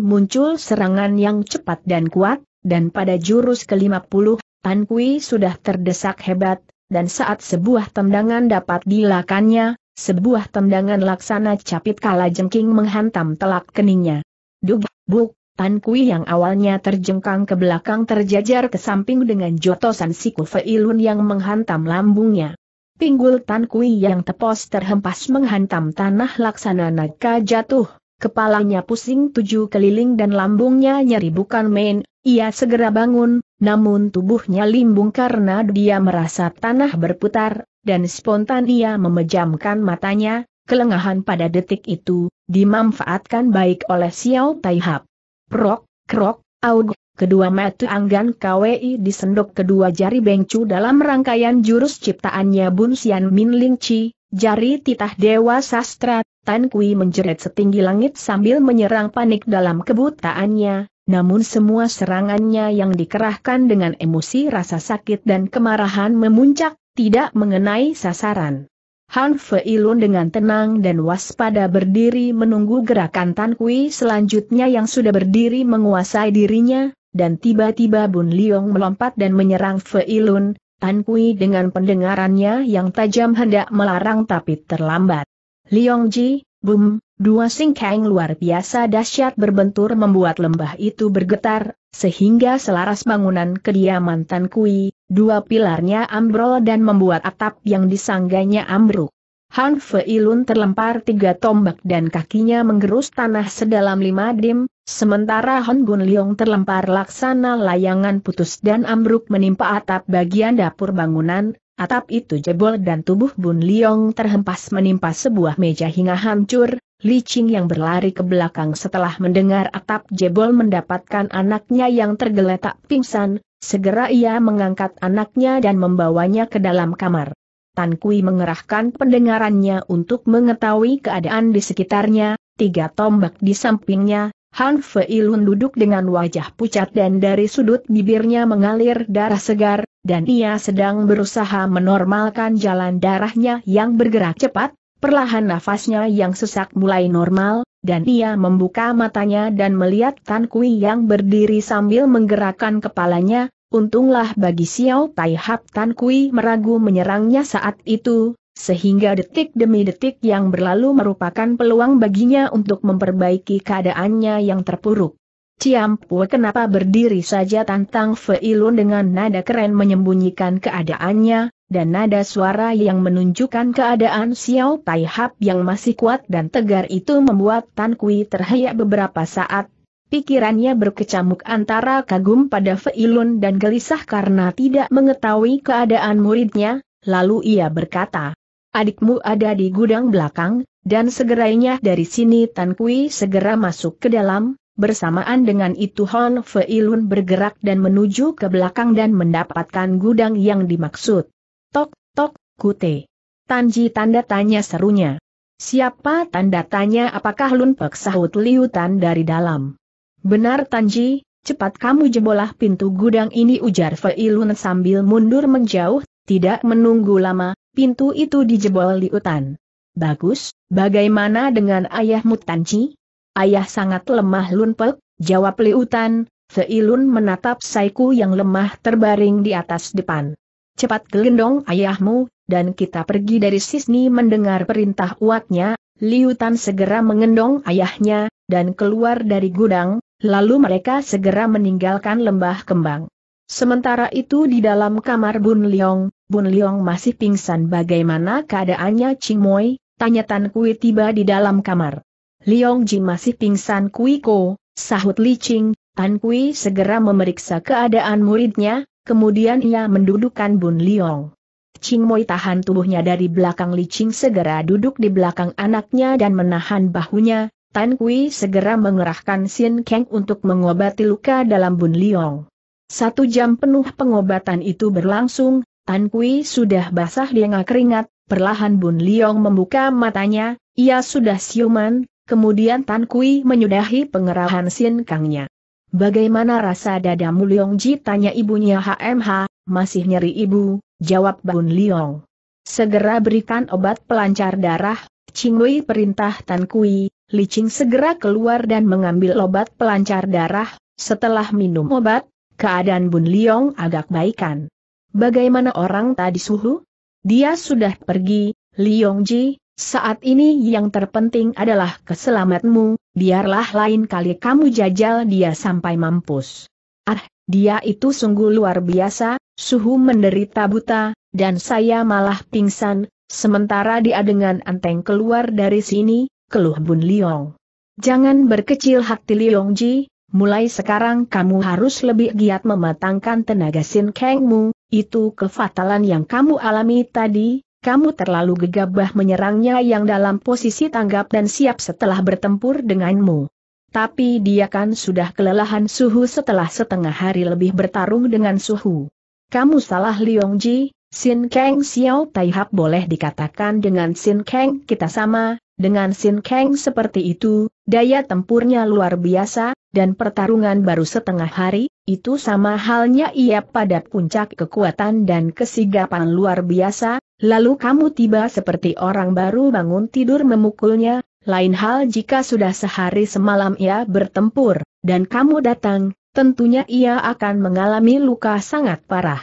muncul serangan yang cepat dan kuat, dan pada jurus ke-50, Tan Kui sudah terdesak hebat, dan saat sebuah tendangan dapat dilakannya, sebuah tendangan laksana capit kala jengking menghantam telak keningnya. Dug, buk, Tan Kui yang awalnya terjengkang ke belakang terjajar ke samping dengan jotosan siku Feilun yang menghantam lambungnya. Pinggul Tan Kui yang tepos terhempas menghantam tanah laksana naga jatuh, kepalanya pusing tujuh keliling dan lambungnya nyeri bukan main, ia segera bangun, namun tubuhnya limbung karena dia merasa tanah berputar, dan spontan ia memejamkan matanya, kelengahan pada detik itu, dimanfaatkan baik oleh Xiao Taihap. Prok, krok, aug, kedua metu anggan KWI disendok kedua jari bengcu dalam rangkaian jurus ciptaannya Bun Xian Min Ling Chi, jari titah Dewa Sastra, Tan Kui menjerit setinggi langit sambil menyerang panik dalam kebutaannya, namun semua serangannya yang dikerahkan dengan emosi rasa sakit dan kemarahan memuncak, tidak mengenai sasaran. Han Feilun dengan tenang dan waspada berdiri menunggu gerakan Tan Kui selanjutnya yang sudah berdiri menguasai dirinya, dan tiba-tiba Bun Liong melompat dan menyerang Feilun, Tan Kui dengan pendengarannya yang tajam hendak melarang tapi terlambat. Liong Ji, Bum, Dua singkang luar biasa dahsyat berbentur membuat lembah itu bergetar, sehingga selaras bangunan kediaman Tan Kui, dua pilarnya ambrol dan membuat atap yang disangganya ambruk. Han Feilun terlempar tiga tombak dan kakinya menggerus tanah sedalam lima dim, sementara Han Gun Leong terlempar laksana layangan putus dan ambruk menimpa atap bagian dapur bangunan, Atap itu jebol dan tubuh Bun Liong terhempas menimpa sebuah meja hingga hancur, Li Qing yang berlari ke belakang setelah mendengar atap jebol mendapatkan anaknya yang tergeletak pingsan, segera ia mengangkat anaknya dan membawanya ke dalam kamar. Tan Kui mengerahkan pendengarannya untuk mengetahui keadaan di sekitarnya, tiga tombak di sampingnya, Han Fei Lun duduk dengan wajah pucat dan dari sudut bibirnya mengalir darah segar, dan ia sedang berusaha menormalkan jalan darahnya yang bergerak cepat, Perlahan nafasnya yang sesak mulai normal, dan ia membuka matanya dan melihat Tan Kui yang berdiri sambil menggerakkan kepalanya, untunglah bagi Xiao Pai Hap Tan Kui meragu menyerangnya saat itu, sehingga detik demi detik yang berlalu merupakan peluang baginya untuk memperbaiki keadaannya yang terpuruk. Ciampu, kenapa berdiri saja tantang Feilun dengan nada keren menyembunyikan keadaannya, dan nada suara yang menunjukkan keadaan Xiao Pai Hap yang masih kuat dan tegar itu membuat Tan Kui terhayak beberapa saat. Pikirannya berkecamuk antara kagum pada Fei Lun dan gelisah karena tidak mengetahui keadaan muridnya, lalu ia berkata, Adikmu ada di gudang belakang, dan segerainya dari sini Tan Kui segera masuk ke dalam, Bersamaan dengan itu Hon Lun bergerak dan menuju ke belakang dan mendapatkan gudang yang dimaksud. Tok, tok, kute. Tanji tanda tanya serunya. Siapa tanda tanya apakah Lunpek sahut liutan dari dalam. Benar Tanji, cepat kamu jebolah pintu gudang ini ujar Fei sambil mundur menjauh, tidak menunggu lama, pintu itu dijebol liutan. Bagus, bagaimana dengan ayahmu Tanji? Ayah sangat lemah Lunpek, jawab liutan, Fei menatap saiku yang lemah terbaring di atas depan cepat gelendong ayahmu, dan kita pergi dari Sisni mendengar perintah uatnya, Liu Tan segera mengendong ayahnya, dan keluar dari gudang, lalu mereka segera meninggalkan lembah kembang. Sementara itu di dalam kamar Bun Liong, Bun Liong masih pingsan bagaimana keadaannya Ching Moi, tanya Tan Kui tiba di dalam kamar. Liong Ji masih pingsan Kui Ko, sahut Li Ching, Tan Kui segera memeriksa keadaan muridnya, Kemudian ia mendudukan Bun Liong. Ching Moi tahan tubuhnya dari belakang Li Ching segera duduk di belakang anaknya dan menahan bahunya, Tan Kui segera mengerahkan Sin Kang untuk mengobati luka dalam Bun Liong. Satu jam penuh pengobatan itu berlangsung, Tan Kui sudah basah dengan keringat, perlahan Bun Liong membuka matanya, ia sudah siuman, Kemudian Tan Kui menyudahi pengerahan Sin Kangnya. Bagaimana rasa dadamu Liong Ji tanya ibunya HMH, masih nyeri ibu, jawab Bun Liong. Segera berikan obat pelancar darah, Ching Wei perintah Tan Kui, Li Ching segera keluar dan mengambil obat pelancar darah, setelah minum obat, keadaan Bun Liong agak baikan. Bagaimana orang tadi suhu? Dia sudah pergi, Liong Ji, saat ini yang terpenting adalah keselamatmu, biarlah lain kali kamu jajal dia sampai mampus. Ah, dia itu sungguh luar biasa, suhu menderita buta, dan saya malah pingsan, sementara dia dengan anteng keluar dari sini, keluh Bun Liong. Jangan berkecil hati Liong Ji, mulai sekarang kamu harus lebih giat mematangkan tenaga Sin Kengmu, itu kefatalan yang kamu alami tadi, kamu terlalu gegabah menyerangnya yang dalam posisi tanggap dan siap setelah bertempur denganmu. Tapi dia kan sudah kelelahan suhu setelah setengah hari lebih bertarung dengan suhu. Kamu salah Ji, Sin Kang Xiao Taihap boleh dikatakan dengan Sin Kang kita sama, dengan Sin Kang seperti itu, daya tempurnya luar biasa, dan pertarungan baru setengah hari, itu sama halnya ia pada puncak kekuatan dan kesigapan luar biasa, Lalu kamu tiba seperti orang baru bangun tidur memukulnya, lain hal jika sudah sehari semalam ia bertempur, dan kamu datang, tentunya ia akan mengalami luka sangat parah.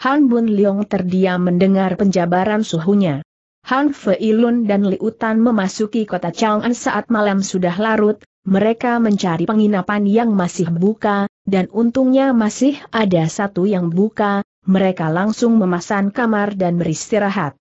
Han Bun Leong terdiam mendengar penjabaran suhunya. Han Fei Lun dan Utan memasuki kota Chang'an saat malam sudah larut, mereka mencari penginapan yang masih buka, dan untungnya masih ada satu yang buka, mereka langsung memasang kamar dan beristirahat.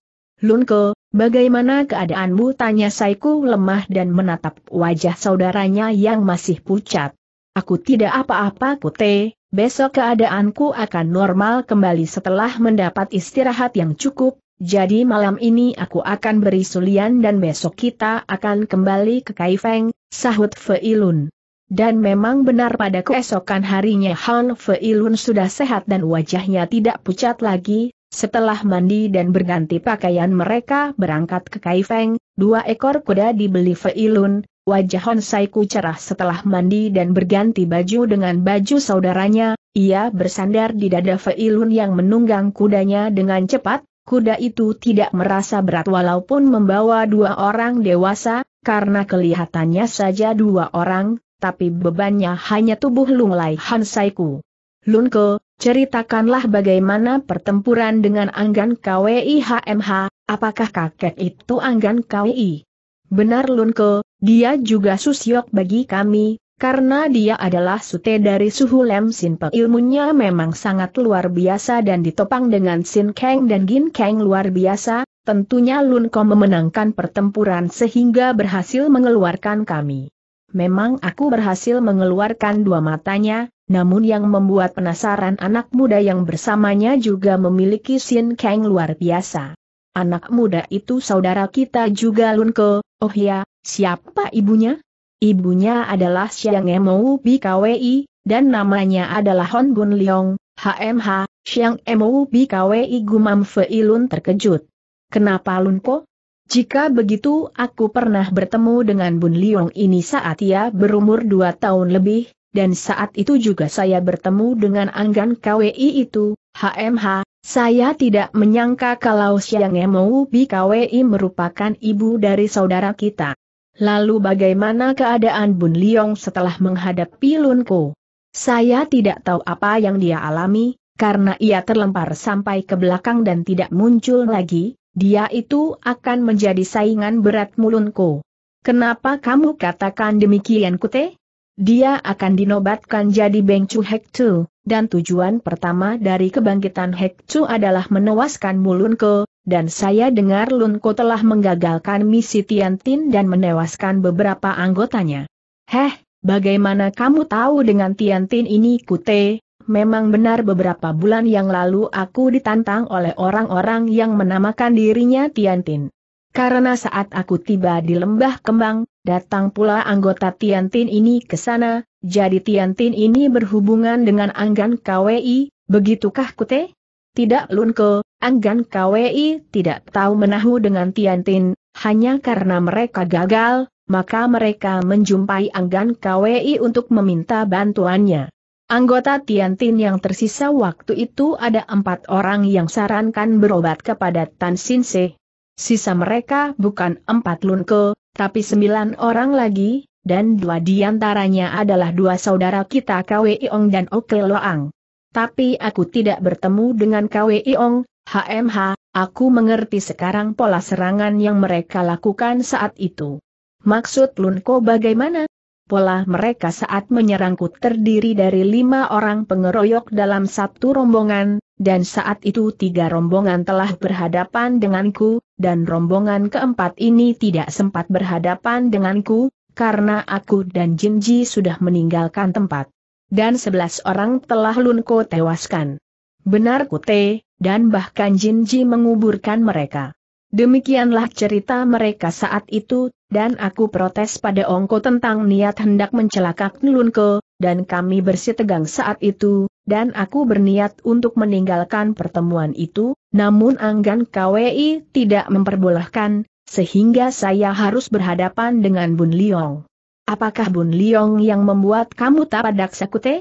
Lunko, bagaimana keadaanmu? Tanya Saiku lemah dan menatap wajah saudaranya yang masih pucat. Aku tidak apa-apa Kute, besok keadaanku akan normal kembali setelah mendapat istirahat yang cukup, jadi malam ini aku akan beri sulian dan besok kita akan kembali ke Kaifeng, sahut Feilun. Dan memang benar pada keesokan harinya Han Feilun sudah sehat dan wajahnya tidak pucat lagi, setelah mandi dan berganti pakaian mereka berangkat ke Kaifeng, dua ekor kuda dibeli Feilun, wajah Han Saiku cerah setelah mandi dan berganti baju dengan baju saudaranya, ia bersandar di dada Feilun yang menunggang kudanya dengan cepat, kuda itu tidak merasa berat walaupun membawa dua orang dewasa, karena kelihatannya saja dua orang, tapi bebannya hanya tubuh Lunglai Hansaiku. Lunko, ceritakanlah bagaimana pertempuran dengan Anggan Hmh. apakah kakek itu Anggan KWI? Benar Lunko, dia juga susyok bagi kami, karena dia adalah sute dari suhu lem sinpe. Ilmunya memang sangat luar biasa dan ditopang dengan sin keng dan gin keng luar biasa, tentunya Lunko memenangkan pertempuran sehingga berhasil mengeluarkan kami. Memang aku berhasil mengeluarkan dua matanya, namun yang membuat penasaran anak muda yang bersamanya juga memiliki Sin Kang luar biasa. Anak muda itu saudara kita juga Lunko, oh ya, siapa ibunya? Ibunya adalah Xiang Emou BKWI, dan namanya adalah Hon Bun Leong, HMH, Xiang Emou BKWI Gumam Feilun terkejut. Kenapa Lunko? Jika begitu aku pernah bertemu dengan Bun Liong ini saat ia berumur dua tahun lebih, dan saat itu juga saya bertemu dengan Anggan KWI itu, HMH, saya tidak menyangka kalau Siang Emou Bi KWI merupakan ibu dari saudara kita. Lalu bagaimana keadaan Bun Liong setelah menghadapi Lunko? Saya tidak tahu apa yang dia alami, karena ia terlempar sampai ke belakang dan tidak muncul lagi, dia itu akan menjadi saingan berat mulunku. Kenapa kamu katakan demikian Kute? Dia akan dinobatkan jadi Bengcu Hektu, dan tujuan pertama dari kebangkitan Hektu adalah menewaskan Mulunko, dan saya dengar Lunko telah menggagalkan misi Tiantin dan menewaskan beberapa anggotanya. Heh, bagaimana kamu tahu dengan Tiantin ini Kute? Memang benar beberapa bulan yang lalu aku ditantang oleh orang-orang yang menamakan dirinya Tiantin. Karena saat aku tiba di Lembah Kembang, datang pula anggota Tiantin ini ke sana, jadi Tiantin ini berhubungan dengan Anggan KWI, begitukah Kute? Tidak Lunko, Anggan KWI tidak tahu menahu dengan Tiantin, hanya karena mereka gagal, maka mereka menjumpai Anggan KWI untuk meminta bantuannya. Anggota Tiantin yang tersisa waktu itu ada empat orang yang sarankan berobat kepada Tan Sin Se. Sisa mereka bukan empat lunke, tapi sembilan orang lagi, dan dua diantaranya adalah dua saudara kita Kwe Iong dan Oke Loang. Tapi aku tidak bertemu dengan Kwe Iong, HMH, aku mengerti sekarang pola serangan yang mereka lakukan saat itu. Maksud Lunko bagaimana? Pola mereka saat menyerangku terdiri dari lima orang pengeroyok dalam satu rombongan, dan saat itu tiga rombongan telah berhadapan denganku, dan rombongan keempat ini tidak sempat berhadapan denganku, karena aku dan Jinji sudah meninggalkan tempat. Dan sebelas orang telah Lunko tewaskan. Benar Kute, dan bahkan Jinji menguburkan mereka. Demikianlah cerita mereka saat itu, dan aku protes pada Ongko tentang niat hendak mencelakak Nlunko, dan kami bersitegang saat itu, dan aku berniat untuk meninggalkan pertemuan itu, namun Anggan KWI tidak memperbolehkan, sehingga saya harus berhadapan dengan Bun Liong. Apakah Bun Liong yang membuat kamu tak tapadak sakute?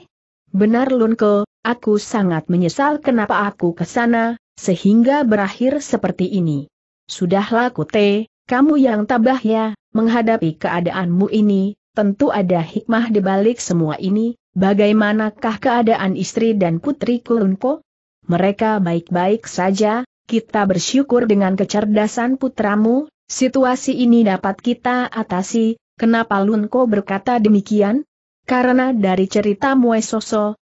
Benar Lunko, aku sangat menyesal kenapa aku ke sana, sehingga berakhir seperti ini. Sudahlah Kute, kamu yang tabah ya, menghadapi keadaanmu ini, tentu ada hikmah di balik semua ini, bagaimanakah keadaan istri dan putri Kulunko? Mereka baik-baik saja, kita bersyukur dengan kecerdasan putramu, situasi ini dapat kita atasi, kenapa Lunko berkata demikian? Karena dari cerita Mue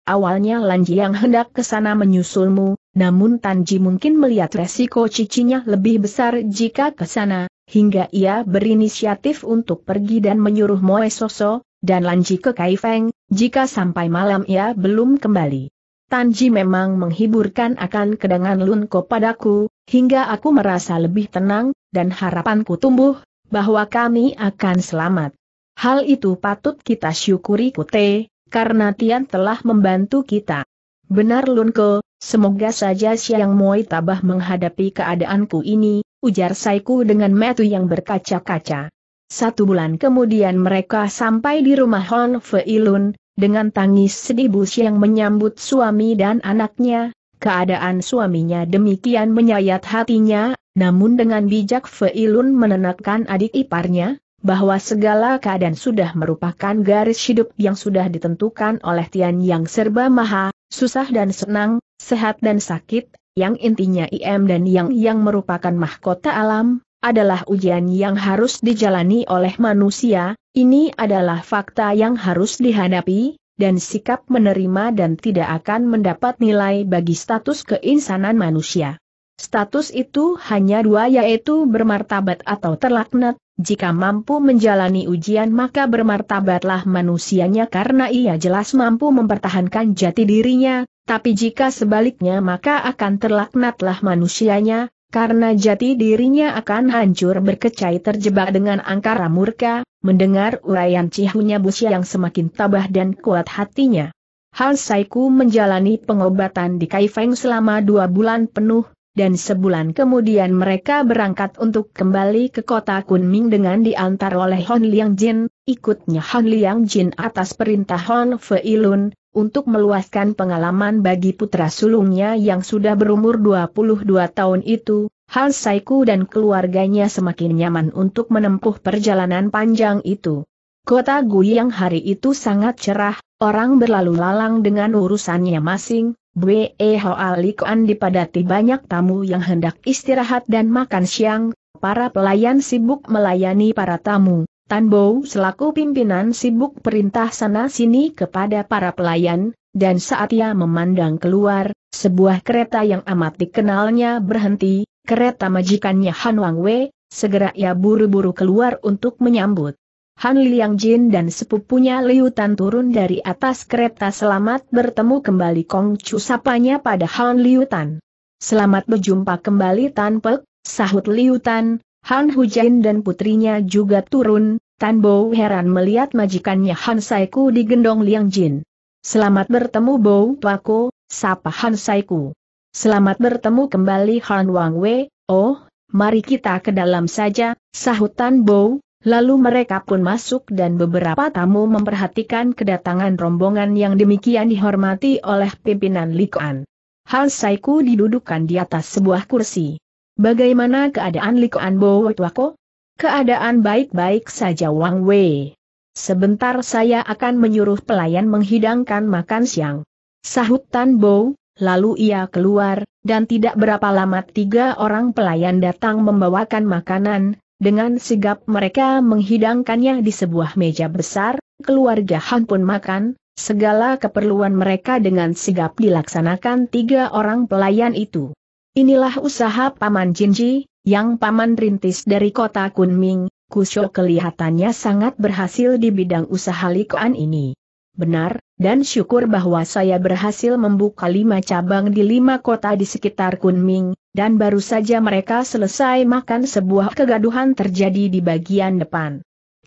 awalnya Lanji yang hendak ke sana menyusulmu, namun Tanji mungkin melihat resiko cicinya lebih besar jika ke sana, hingga ia berinisiatif untuk pergi dan menyuruh Moe Soso, dan Lanji ke Kaifeng, jika sampai malam ia belum kembali. Tanji memang menghiburkan akan kedangan Lunko padaku, hingga aku merasa lebih tenang, dan harapanku tumbuh, bahwa kami akan selamat. Hal itu patut kita syukuri Kute, karena Tian telah membantu kita. Benar Lunko, semoga saja Siang Moi tabah menghadapi keadaanku ini, ujar Saiku dengan metu yang berkaca-kaca. Satu bulan kemudian mereka sampai di rumah Hon Feilun, dengan tangis sedih Bus yang menyambut suami dan anaknya, keadaan suaminya demikian menyayat hatinya, namun dengan bijak Feilun menenangkan adik iparnya, bahwa segala keadaan sudah merupakan garis hidup yang sudah ditentukan oleh Tian Yang Serba Maha, susah dan senang, sehat dan sakit, yang intinya IM dan yang yang merupakan mahkota alam, adalah ujian yang harus dijalani oleh manusia, ini adalah fakta yang harus dihadapi, dan sikap menerima dan tidak akan mendapat nilai bagi status keinsanan manusia. Status itu hanya dua yaitu bermartabat atau terlaknat, jika mampu menjalani ujian maka bermartabatlah manusianya karena ia jelas mampu mempertahankan jati dirinya, tapi jika sebaliknya maka akan terlaknatlah manusianya, karena jati dirinya akan hancur berkecai terjebak dengan angkara murka, mendengar uraian cihunya Busya yang semakin tabah dan kuat hatinya. Hal Saiku menjalani pengobatan di Kaifeng selama dua bulan penuh, dan sebulan kemudian mereka berangkat untuk kembali ke kota Kunming dengan diantar oleh Hon Liang Jin, ikutnya Hon Liang Jin atas perintah Hon Feilun, untuk meluaskan pengalaman bagi putra sulungnya yang sudah berumur 22 tahun itu, Hans Saiku dan keluarganya semakin nyaman untuk menempuh perjalanan panjang itu. Kota Guiyang hari itu sangat cerah, orang berlalu lalang dengan urusannya masing, Bwe Hoa Likuan dipadati banyak tamu yang hendak istirahat dan makan siang, para pelayan sibuk melayani para tamu. Tanbou selaku pimpinan sibuk perintah sana-sini kepada para pelayan, dan saat ia memandang keluar, sebuah kereta yang amat dikenalnya berhenti, kereta majikannya Han Wang Wei, segera ia buru-buru keluar untuk menyambut. Han Liang Jin dan sepupunya Liu Tan turun dari atas kereta selamat bertemu kembali Kong Chu sapanya pada Han Liu Tan. Selamat berjumpa kembali Tan Pek, sahut Liu Tan, Han Jin dan putrinya juga turun, Tan Bo heran melihat majikannya Han Saiku digendong Liang Jin. Selamat bertemu Bo Tuako, sapa Han Saiku. Selamat bertemu kembali Han Wang Wei, oh, mari kita ke dalam saja, sahut Tan Bo, lalu mereka pun masuk dan beberapa tamu memperhatikan kedatangan rombongan yang demikian dihormati oleh pimpinan Likuan. Han Saiku didudukan di atas sebuah kursi. Bagaimana keadaan Likuan Bo Tuako? Keadaan baik-baik saja Wang Wei. Sebentar saya akan menyuruh pelayan menghidangkan makan siang. Sahut Tan Bo, lalu ia keluar, dan tidak berapa lama tiga orang pelayan datang membawakan makanan, dengan sigap mereka menghidangkannya di sebuah meja besar, keluarga Han pun makan, segala keperluan mereka dengan sigap dilaksanakan tiga orang pelayan itu. Inilah usaha Paman Jinji, yang paman rintis dari kota Kunming, Kusho kelihatannya sangat berhasil di bidang usaha likuan ini. Benar, dan syukur bahwa saya berhasil membuka lima cabang di lima kota di sekitar Kunming, dan baru saja mereka selesai makan sebuah kegaduhan terjadi di bagian depan.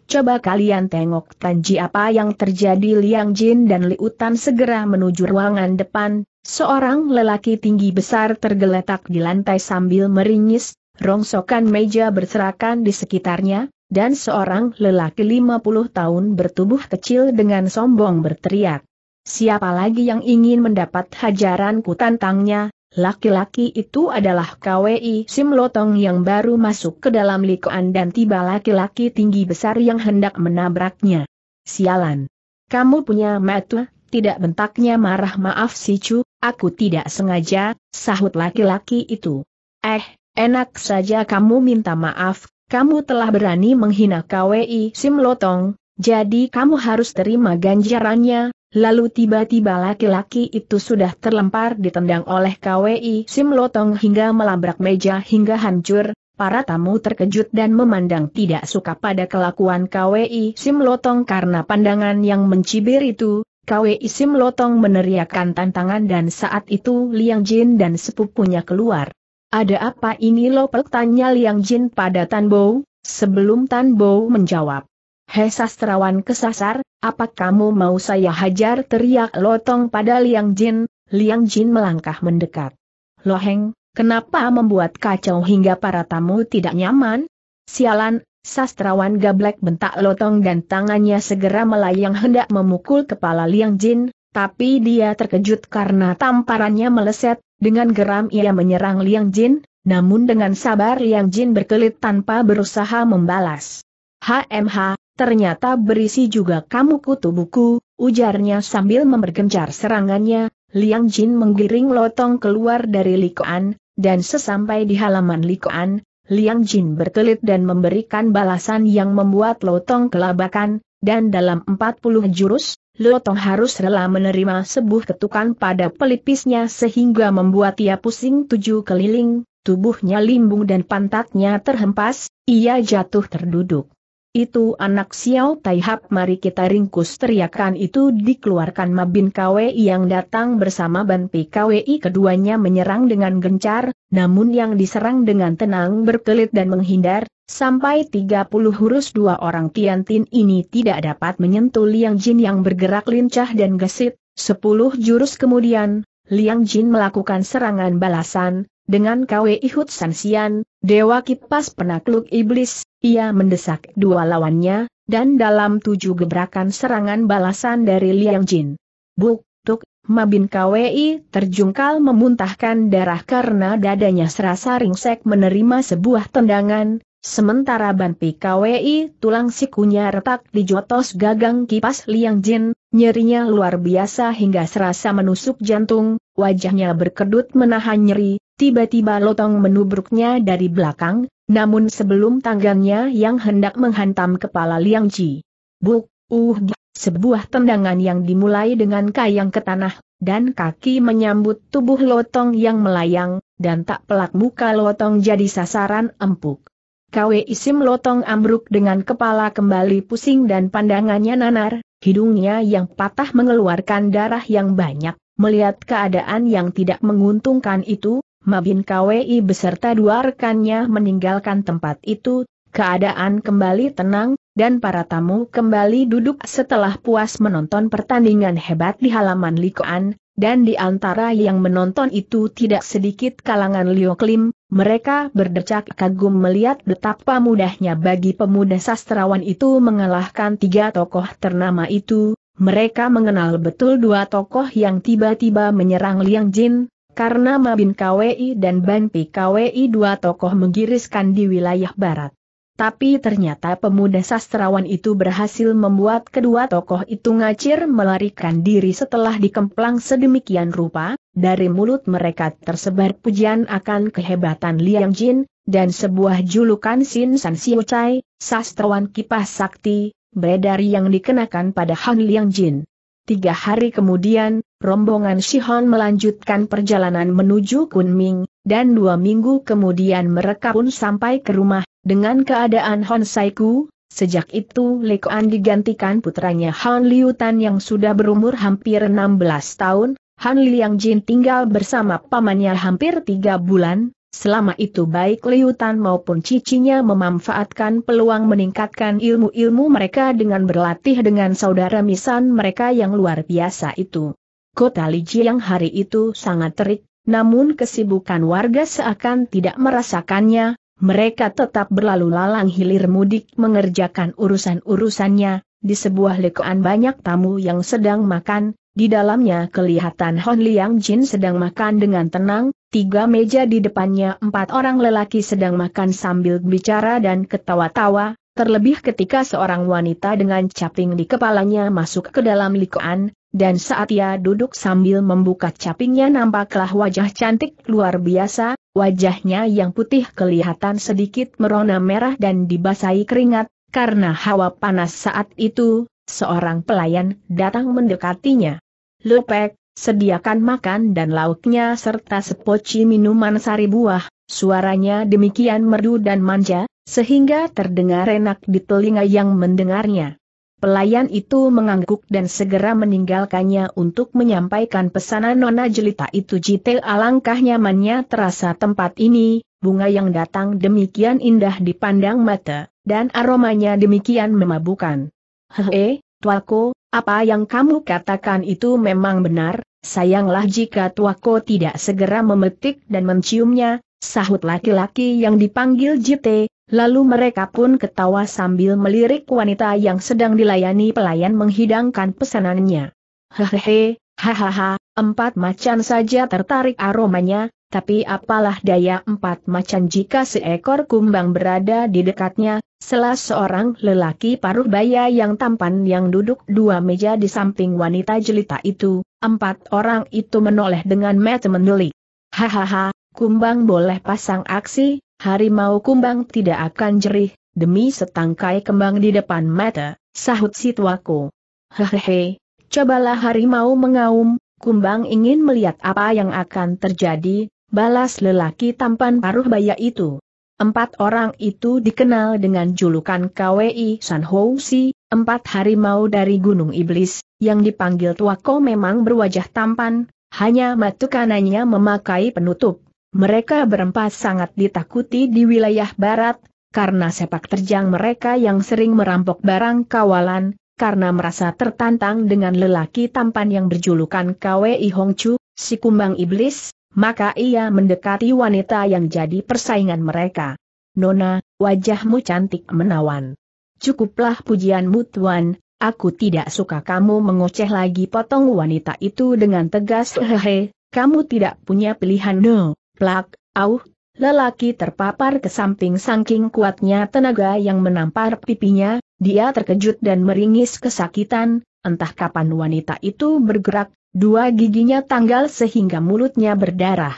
Coba kalian tengok Tanji apa yang terjadi Liang Jin dan Liutan segera menuju ruangan depan, seorang lelaki tinggi besar tergeletak di lantai sambil meringis, rongsokan meja berserakan di sekitarnya, dan seorang lelaki 50 tahun bertubuh kecil dengan sombong berteriak. Siapa lagi yang ingin mendapat hajaranku tantangnya, laki-laki itu adalah KWI Simlotong yang baru masuk ke dalam likoan dan tiba laki-laki tinggi besar yang hendak menabraknya. Sialan! Kamu punya metu, tidak bentaknya marah maaf si Cu, aku tidak sengaja, sahut laki-laki itu. Eh, Enak saja kamu minta maaf, kamu telah berani menghina KWI Simlotong, jadi kamu harus terima ganjarannya, lalu tiba-tiba laki-laki itu sudah terlempar ditendang oleh KWI Simlotong hingga melabrak meja hingga hancur, para tamu terkejut dan memandang tidak suka pada kelakuan KWI Simlotong karena pandangan yang mencibir itu, KWI Simlotong meneriakkan tantangan dan saat itu Liang Jin dan sepupunya keluar. Ada apa ini lo tanya Liang Jin pada Tan Bo. sebelum Tan Bo menjawab. Hei sastrawan kesasar, apa kamu mau saya hajar teriak Lotong pada Liang Jin, Liang Jin melangkah mendekat. Loheng, kenapa membuat kacau hingga para tamu tidak nyaman? Sialan, sastrawan gablek bentak Lotong dan tangannya segera melayang hendak memukul kepala Liang Jin, tapi dia terkejut karena tamparannya meleset, dengan geram ia menyerang Liang Jin, namun dengan sabar Liang Jin berkelit tanpa berusaha membalas. HMH, ternyata berisi juga kamu kutubuku, ujarnya sambil memergencar serangannya, Liang Jin menggiring lotong keluar dari Likoan, dan sesampai di halaman Likoan, Liang Jin berkelit dan memberikan balasan yang membuat Lotong kelabakan, dan dalam 40 jurus, Lotong harus rela menerima sebuah ketukan pada pelipisnya sehingga membuat ia pusing tujuh keliling, tubuhnya limbung dan pantatnya terhempas, ia jatuh terduduk. Itu anak Xiao Taihap mari kita ringkus teriakan itu dikeluarkan Mabin KWI yang datang bersama Ban Kwei, keduanya menyerang dengan gencar, namun yang diserang dengan tenang berkelit dan menghindar, Sampai 30 hurus dua orang Tiantin ini tidak dapat menyentuh Liang Jin yang bergerak lincah dan gesit, 10 jurus kemudian, Liang Jin melakukan serangan balasan, dengan KW Ihut Sansian, Dewa Kipas Penakluk Iblis, ia mendesak dua lawannya, dan dalam tujuh gebrakan serangan balasan dari Liang Jin. Buk, tuk, Mabin KWI terjungkal memuntahkan darah karena dadanya serasa ringsek menerima sebuah tendangan, Sementara Banpi KWI tulang sikunya retak di jotos gagang kipas Liang Jin, nyerinya luar biasa hingga serasa menusuk jantung, wajahnya berkedut menahan nyeri, tiba-tiba lotong menubruknya dari belakang, namun sebelum tangannya yang hendak menghantam kepala Liang Ji. Buk, uh, sebuah tendangan yang dimulai dengan kayang ke tanah, dan kaki menyambut tubuh lotong yang melayang, dan tak pelak muka lotong jadi sasaran empuk. Kwe Isim Lotong ambruk dengan kepala kembali pusing dan pandangannya nanar, hidungnya yang patah mengeluarkan darah yang banyak, melihat keadaan yang tidak menguntungkan itu, Mabin KWI beserta dua rekannya meninggalkan tempat itu, keadaan kembali tenang, dan para tamu kembali duduk setelah puas menonton pertandingan hebat di halaman Likoan, dan di antara yang menonton itu tidak sedikit kalangan Lio Klim, mereka berdecak kagum melihat betapa mudahnya bagi pemuda sastrawan itu mengalahkan tiga tokoh ternama itu, mereka mengenal betul dua tokoh yang tiba-tiba menyerang Liang Jin, karena Mabin KWI dan Ban Kwei dua tokoh menggiriskan di wilayah barat. Tapi ternyata pemuda sastrawan itu berhasil membuat kedua tokoh itu ngacir melarikan diri setelah dikemplang sedemikian rupa, dari mulut mereka tersebar pujian akan kehebatan Liang Jin, dan sebuah julukan Sin San Siu Chai, sastrawan kipas sakti, beredar yang dikenakan pada Han Liang Jin. Tiga hari kemudian, rombongan Shihon melanjutkan perjalanan menuju Kunming, dan dua minggu kemudian mereka pun sampai ke rumah, dengan keadaan Hon Saiku, sejak itu Li Kuan digantikan putranya Han Liutan yang sudah berumur hampir 16 tahun, Han Liang Jin tinggal bersama pamannya hampir tiga bulan, Selama itu baik Liutan maupun cicinya memanfaatkan peluang meningkatkan ilmu-ilmu mereka dengan berlatih dengan saudara misan mereka yang luar biasa itu. Kota Liji yang hari itu sangat terik, namun kesibukan warga seakan tidak merasakannya, mereka tetap berlalu lalang hilir mudik mengerjakan urusan-urusannya, di sebuah lekoan banyak tamu yang sedang makan, di dalamnya kelihatan Hon Liang Jin sedang makan dengan tenang, tiga meja di depannya empat orang lelaki sedang makan sambil bicara dan ketawa-tawa, terlebih ketika seorang wanita dengan caping di kepalanya masuk ke dalam likoan, dan saat ia duduk sambil membuka capingnya nampaklah wajah cantik luar biasa, wajahnya yang putih kelihatan sedikit merona merah dan dibasahi keringat, karena hawa panas saat itu, seorang pelayan datang mendekatinya. Lepek, sediakan makan dan lauknya serta sepoci minuman sari buah, suaranya demikian merdu dan manja, sehingga terdengar enak di telinga yang mendengarnya. Pelayan itu mengangguk dan segera meninggalkannya untuk menyampaikan pesanan Nona Jelita itu jite alangkah nyamannya terasa tempat ini, bunga yang datang demikian indah dipandang mata, dan aromanya demikian memabukan. Hehe, tuaku, apa yang kamu katakan itu memang benar, sayanglah jika tuako tidak segera memetik dan menciumnya, sahut laki-laki yang dipanggil Jite, lalu mereka pun ketawa sambil melirik wanita yang sedang dilayani pelayan menghidangkan pesanannya. Hehehe, hahaha, empat macan saja tertarik aromanya, tapi apalah daya empat macan jika seekor kumbang berada di dekatnya, Selas seorang lelaki paruh baya yang tampan yang duduk dua meja di samping wanita jelita itu, empat orang itu menoleh dengan mata mendelik. Hahaha, kumbang boleh pasang aksi, harimau kumbang tidak akan jerih, demi setangkai kembang di depan mata, sahut si tuaku. Hehehe, cobalah harimau mengaum, kumbang ingin melihat apa yang akan terjadi, balas lelaki tampan paruh baya itu. Empat orang itu dikenal dengan julukan KWI San Housi, empat harimau dari Gunung Iblis, yang dipanggil Tuako memang berwajah tampan, hanya mata kanannya memakai penutup. Mereka berempat sangat ditakuti di wilayah barat, karena sepak terjang mereka yang sering merampok barang kawalan, karena merasa tertantang dengan lelaki tampan yang berjulukan KWI hongchu, si kumbang iblis, maka ia mendekati wanita yang jadi persaingan mereka. Nona, wajahmu cantik menawan. Cukuplah pujianmu tuan, aku tidak suka kamu mengoceh lagi potong wanita itu dengan tegas hehehe, kamu tidak punya pilihan no, plak, au, lelaki terpapar ke samping saking kuatnya tenaga yang menampar pipinya, dia terkejut dan meringis kesakitan, entah kapan wanita itu bergerak, Dua giginya tanggal sehingga mulutnya berdarah.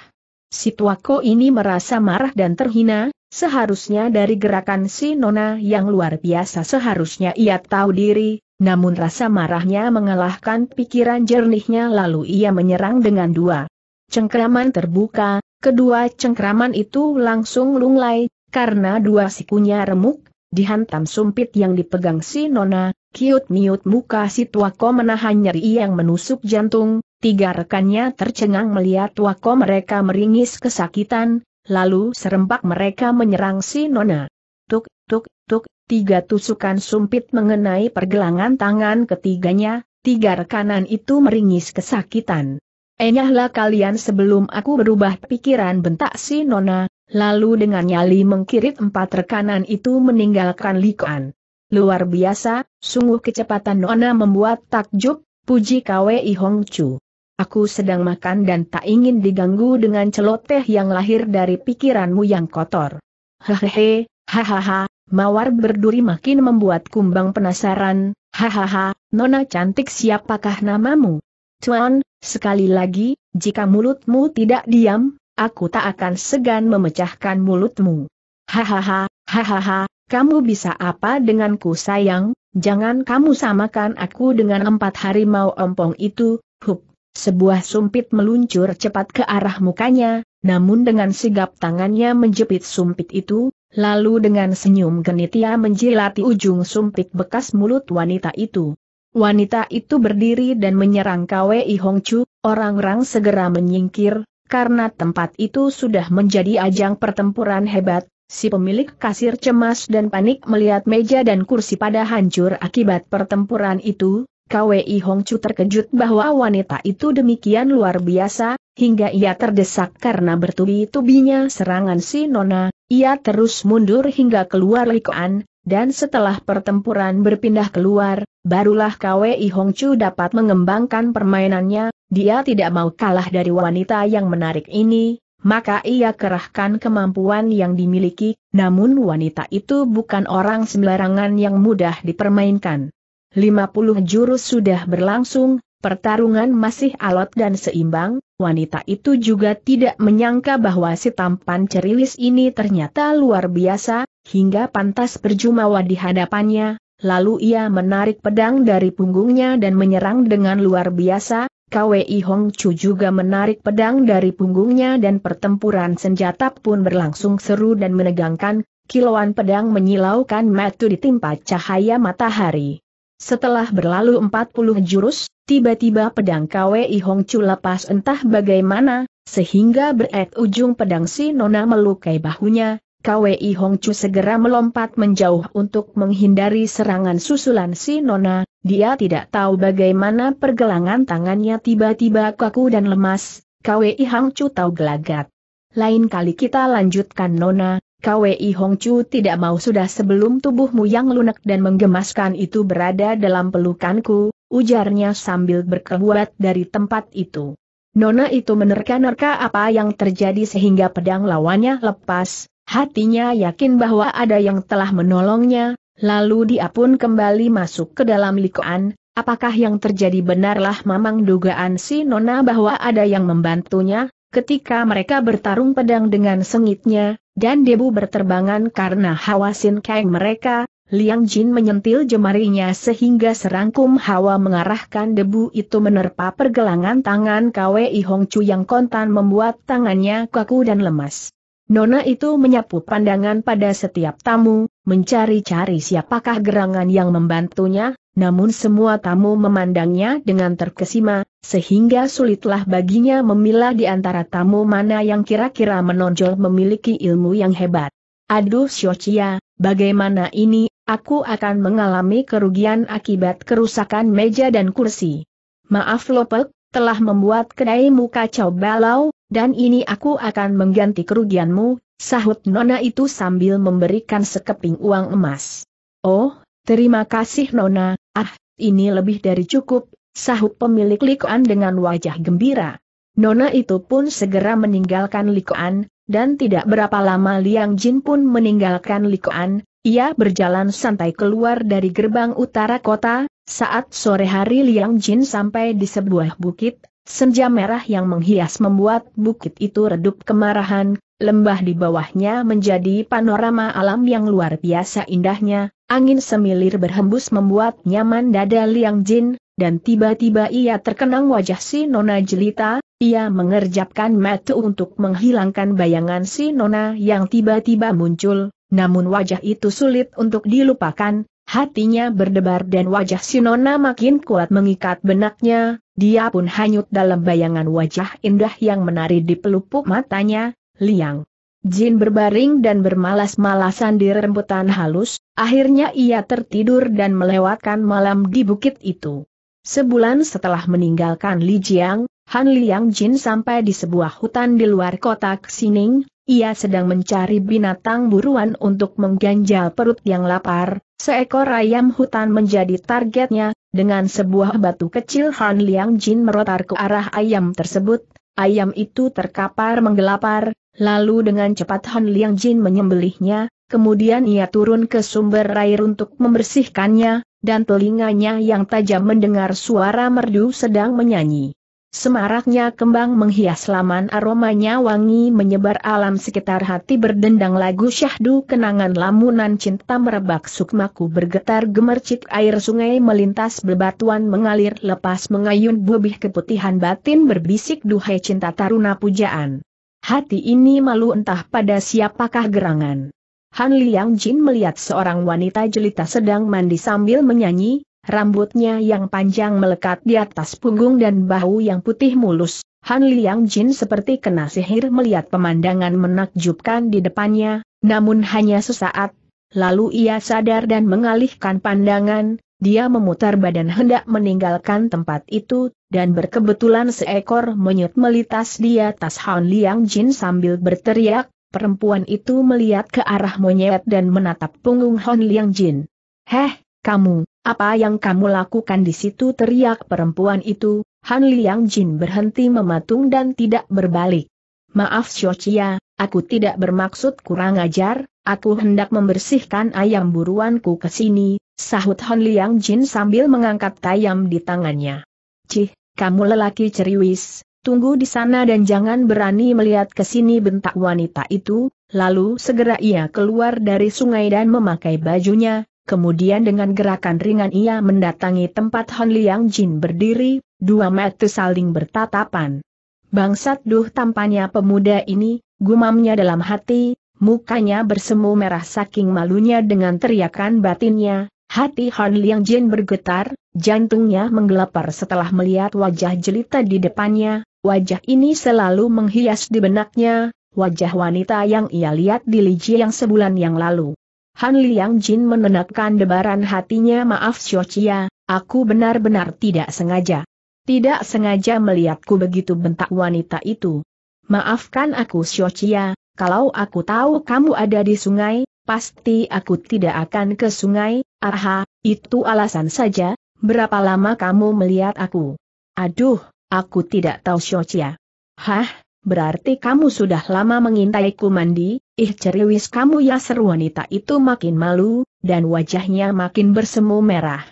Si tuako ini merasa marah dan terhina, seharusnya dari gerakan si Nona yang luar biasa seharusnya ia tahu diri, namun rasa marahnya mengalahkan pikiran jernihnya lalu ia menyerang dengan dua cengkraman terbuka, kedua cengkraman itu langsung lunglai, karena dua sikunya remuk, dihantam sumpit yang dipegang si Nona, kiut-miut muka si Tuako menahan nyeri yang menusuk jantung, tiga rekannya tercengang melihat Tuako mereka meringis kesakitan, lalu serempak mereka menyerang si Nona. Tuk, tuk, tuk, tiga tusukan sumpit mengenai pergelangan tangan ketiganya, tiga rekanan itu meringis kesakitan. Enyahlah kalian sebelum aku berubah pikiran bentak si Nona, lalu dengan nyali mengkirit empat rekanan itu meninggalkan Likuan. Luar biasa, sungguh kecepatan Nona membuat takjub, puji KWI Hong Chu. Aku sedang makan dan tak ingin diganggu dengan celoteh yang lahir dari pikiranmu yang kotor. Hehehe, hahaha, mawar berduri makin membuat kumbang penasaran, hahaha, Nona cantik siapakah namamu? Tuan, sekali lagi, jika mulutmu tidak diam, aku tak akan segan memecahkan mulutmu. Hahaha, hahaha, kamu bisa apa denganku sayang, jangan kamu samakan aku dengan empat harimau ompong itu, hup. Sebuah sumpit meluncur cepat ke arah mukanya, namun dengan sigap tangannya menjepit sumpit itu, lalu dengan senyum genit ia menjilati ujung sumpit bekas mulut wanita itu. Wanita itu berdiri dan menyerang Kwei Hongcu, orang-orang segera menyingkir, karena tempat itu sudah menjadi ajang pertempuran hebat, Si pemilik kasir cemas dan panik melihat meja dan kursi pada hancur akibat pertempuran itu, KWI Hongcu terkejut bahwa wanita itu demikian luar biasa, hingga ia terdesak karena bertubi-tubinya serangan si Nona, ia terus mundur hingga keluar likoan, dan setelah pertempuran berpindah keluar, barulah KWI Hongcu dapat mengembangkan permainannya, dia tidak mau kalah dari wanita yang menarik ini, maka ia kerahkan kemampuan yang dimiliki, namun wanita itu bukan orang sembarangan yang mudah dipermainkan. 50 jurus sudah berlangsung, pertarungan masih alot dan seimbang, wanita itu juga tidak menyangka bahwa si tampan cerilis ini ternyata luar biasa, hingga pantas berjumawa di hadapannya, Lalu ia menarik pedang dari punggungnya dan menyerang dengan luar biasa, KWI Hong Chu juga menarik pedang dari punggungnya dan pertempuran senjata pun berlangsung seru dan menegangkan, kilauan pedang menyilaukan mata ditimpa cahaya matahari. Setelah berlalu 40 jurus, tiba-tiba pedang KWI Hong Chu lepas entah bagaimana, sehingga beret ujung pedang si Nona melukai bahunya, KWI Hong Chu segera melompat menjauh untuk menghindari serangan susulan si Nona, dia tidak tahu bagaimana pergelangan tangannya tiba-tiba kaku dan lemas, KWI Chu tahu gelagat. Lain kali kita lanjutkan Nona, KWI Chu tidak mau sudah sebelum tubuhmu yang lunak dan menggemaskan itu berada dalam pelukanku, ujarnya sambil berkebuat dari tempat itu. Nona itu menerka-nerka apa yang terjadi sehingga pedang lawannya lepas, hatinya yakin bahwa ada yang telah menolongnya, Lalu dia pun kembali masuk ke dalam likoan, apakah yang terjadi benarlah mamang dugaan si Nona bahwa ada yang membantunya, ketika mereka bertarung pedang dengan sengitnya, dan debu berterbangan karena hawa sin keng mereka, Liang Jin menyentil jemarinya sehingga serangkum hawa mengarahkan debu itu menerpa pergelangan tangan KWI Hong Chu yang kontan membuat tangannya kaku dan lemas. Nona itu menyapu pandangan pada setiap tamu, mencari-cari siapakah gerangan yang membantunya, namun semua tamu memandangnya dengan terkesima, sehingga sulitlah baginya memilah di antara tamu mana yang kira-kira menonjol memiliki ilmu yang hebat. Aduh Siocia, bagaimana ini, aku akan mengalami kerugian akibat kerusakan meja dan kursi. Maaf Lopek, telah membuat kedaimu kacau balau, dan ini aku akan mengganti kerugianmu, Sahut Nona itu sambil memberikan sekeping uang emas. Oh, terima kasih Nona, ah, ini lebih dari cukup, sahut pemilik likoan dengan wajah gembira. Nona itu pun segera meninggalkan likoan, dan tidak berapa lama Liang Jin pun meninggalkan likoan, ia berjalan santai keluar dari gerbang utara kota, saat sore hari Liang Jin sampai di sebuah bukit, Senja merah yang menghias membuat bukit itu redup kemarahan, lembah di bawahnya menjadi panorama alam yang luar biasa indahnya, angin semilir berhembus membuat nyaman dada Liang Jin, dan tiba-tiba ia terkenang wajah si Nona Jelita, ia mengerjapkan mata untuk menghilangkan bayangan si Nona yang tiba-tiba muncul, namun wajah itu sulit untuk dilupakan, Hatinya berdebar dan wajah Sinona makin kuat mengikat benaknya, dia pun hanyut dalam bayangan wajah indah yang menari di pelupuk matanya, liang. Jin berbaring dan bermalas-malasan di rembutan halus, akhirnya ia tertidur dan melewatkan malam di bukit itu. Sebulan setelah meninggalkan Li Jiang, Han Liang Jin sampai di sebuah hutan di luar kota Xining, ia sedang mencari binatang buruan untuk mengganjal perut yang lapar, Seekor ayam hutan menjadi targetnya, dengan sebuah batu kecil Han Liang Jin merotar ke arah ayam tersebut, ayam itu terkapar menggelapar, lalu dengan cepat Han Liang Jin menyembelihnya, kemudian ia turun ke sumber air untuk membersihkannya, dan telinganya yang tajam mendengar suara merdu sedang menyanyi. Semaraknya kembang menghias laman aromanya wangi menyebar alam sekitar hati berdendang lagu syahdu kenangan lamunan cinta merebak sukmaku bergetar gemercik air sungai melintas bebatuan mengalir lepas mengayun bubih keputihan batin berbisik duhai cinta taruna pujaan. Hati ini malu entah pada siapakah gerangan. Han Liang Jin melihat seorang wanita jelita sedang mandi sambil menyanyi, rambutnya yang panjang melekat di atas punggung dan bahu yang putih mulus. Han Liang Jin seperti kena sihir melihat pemandangan menakjubkan di depannya, namun hanya sesaat. Lalu ia sadar dan mengalihkan pandangan, dia memutar badan hendak meninggalkan tempat itu, dan berkebetulan seekor monyet melitas di atas Han Liang Jin sambil berteriak, perempuan itu melihat ke arah monyet dan menatap punggung Han Liang Jin. Heh, kamu, apa yang kamu lakukan di situ teriak perempuan itu, Han Liang Jin berhenti mematung dan tidak berbalik. Maaf Shochia, aku tidak bermaksud kurang ajar, aku hendak membersihkan ayam buruanku ke sini, sahut Han Liang Jin sambil mengangkat tayam di tangannya. Cih, kamu lelaki ceriwis, tunggu di sana dan jangan berani melihat ke sini bentak wanita itu, lalu segera ia keluar dari sungai dan memakai bajunya, kemudian dengan gerakan ringan ia mendatangi tempat Hon Liang Jin berdiri, dua mata saling bertatapan. Bangsat duh tampaknya pemuda ini, gumamnya dalam hati, mukanya bersemu merah saking malunya dengan teriakan batinnya, hati Hon Liang Jin bergetar, jantungnya menggelepar setelah melihat wajah jelita di depannya, wajah ini selalu menghias di benaknya, wajah wanita yang ia lihat di Li yang sebulan yang lalu. Han Liang Jin menenangkan debaran hatinya maaf Chia, aku benar-benar tidak sengaja. Tidak sengaja melihatku begitu bentak wanita itu. Maafkan aku Chia, kalau aku tahu kamu ada di sungai, pasti aku tidak akan ke sungai, arha, itu alasan saja, berapa lama kamu melihat aku? Aduh, aku tidak tahu Chia. Hah, berarti kamu sudah lama mengintaiku mandi, ih ceriwis kamu ya seru wanita itu makin malu, dan wajahnya makin bersemu merah.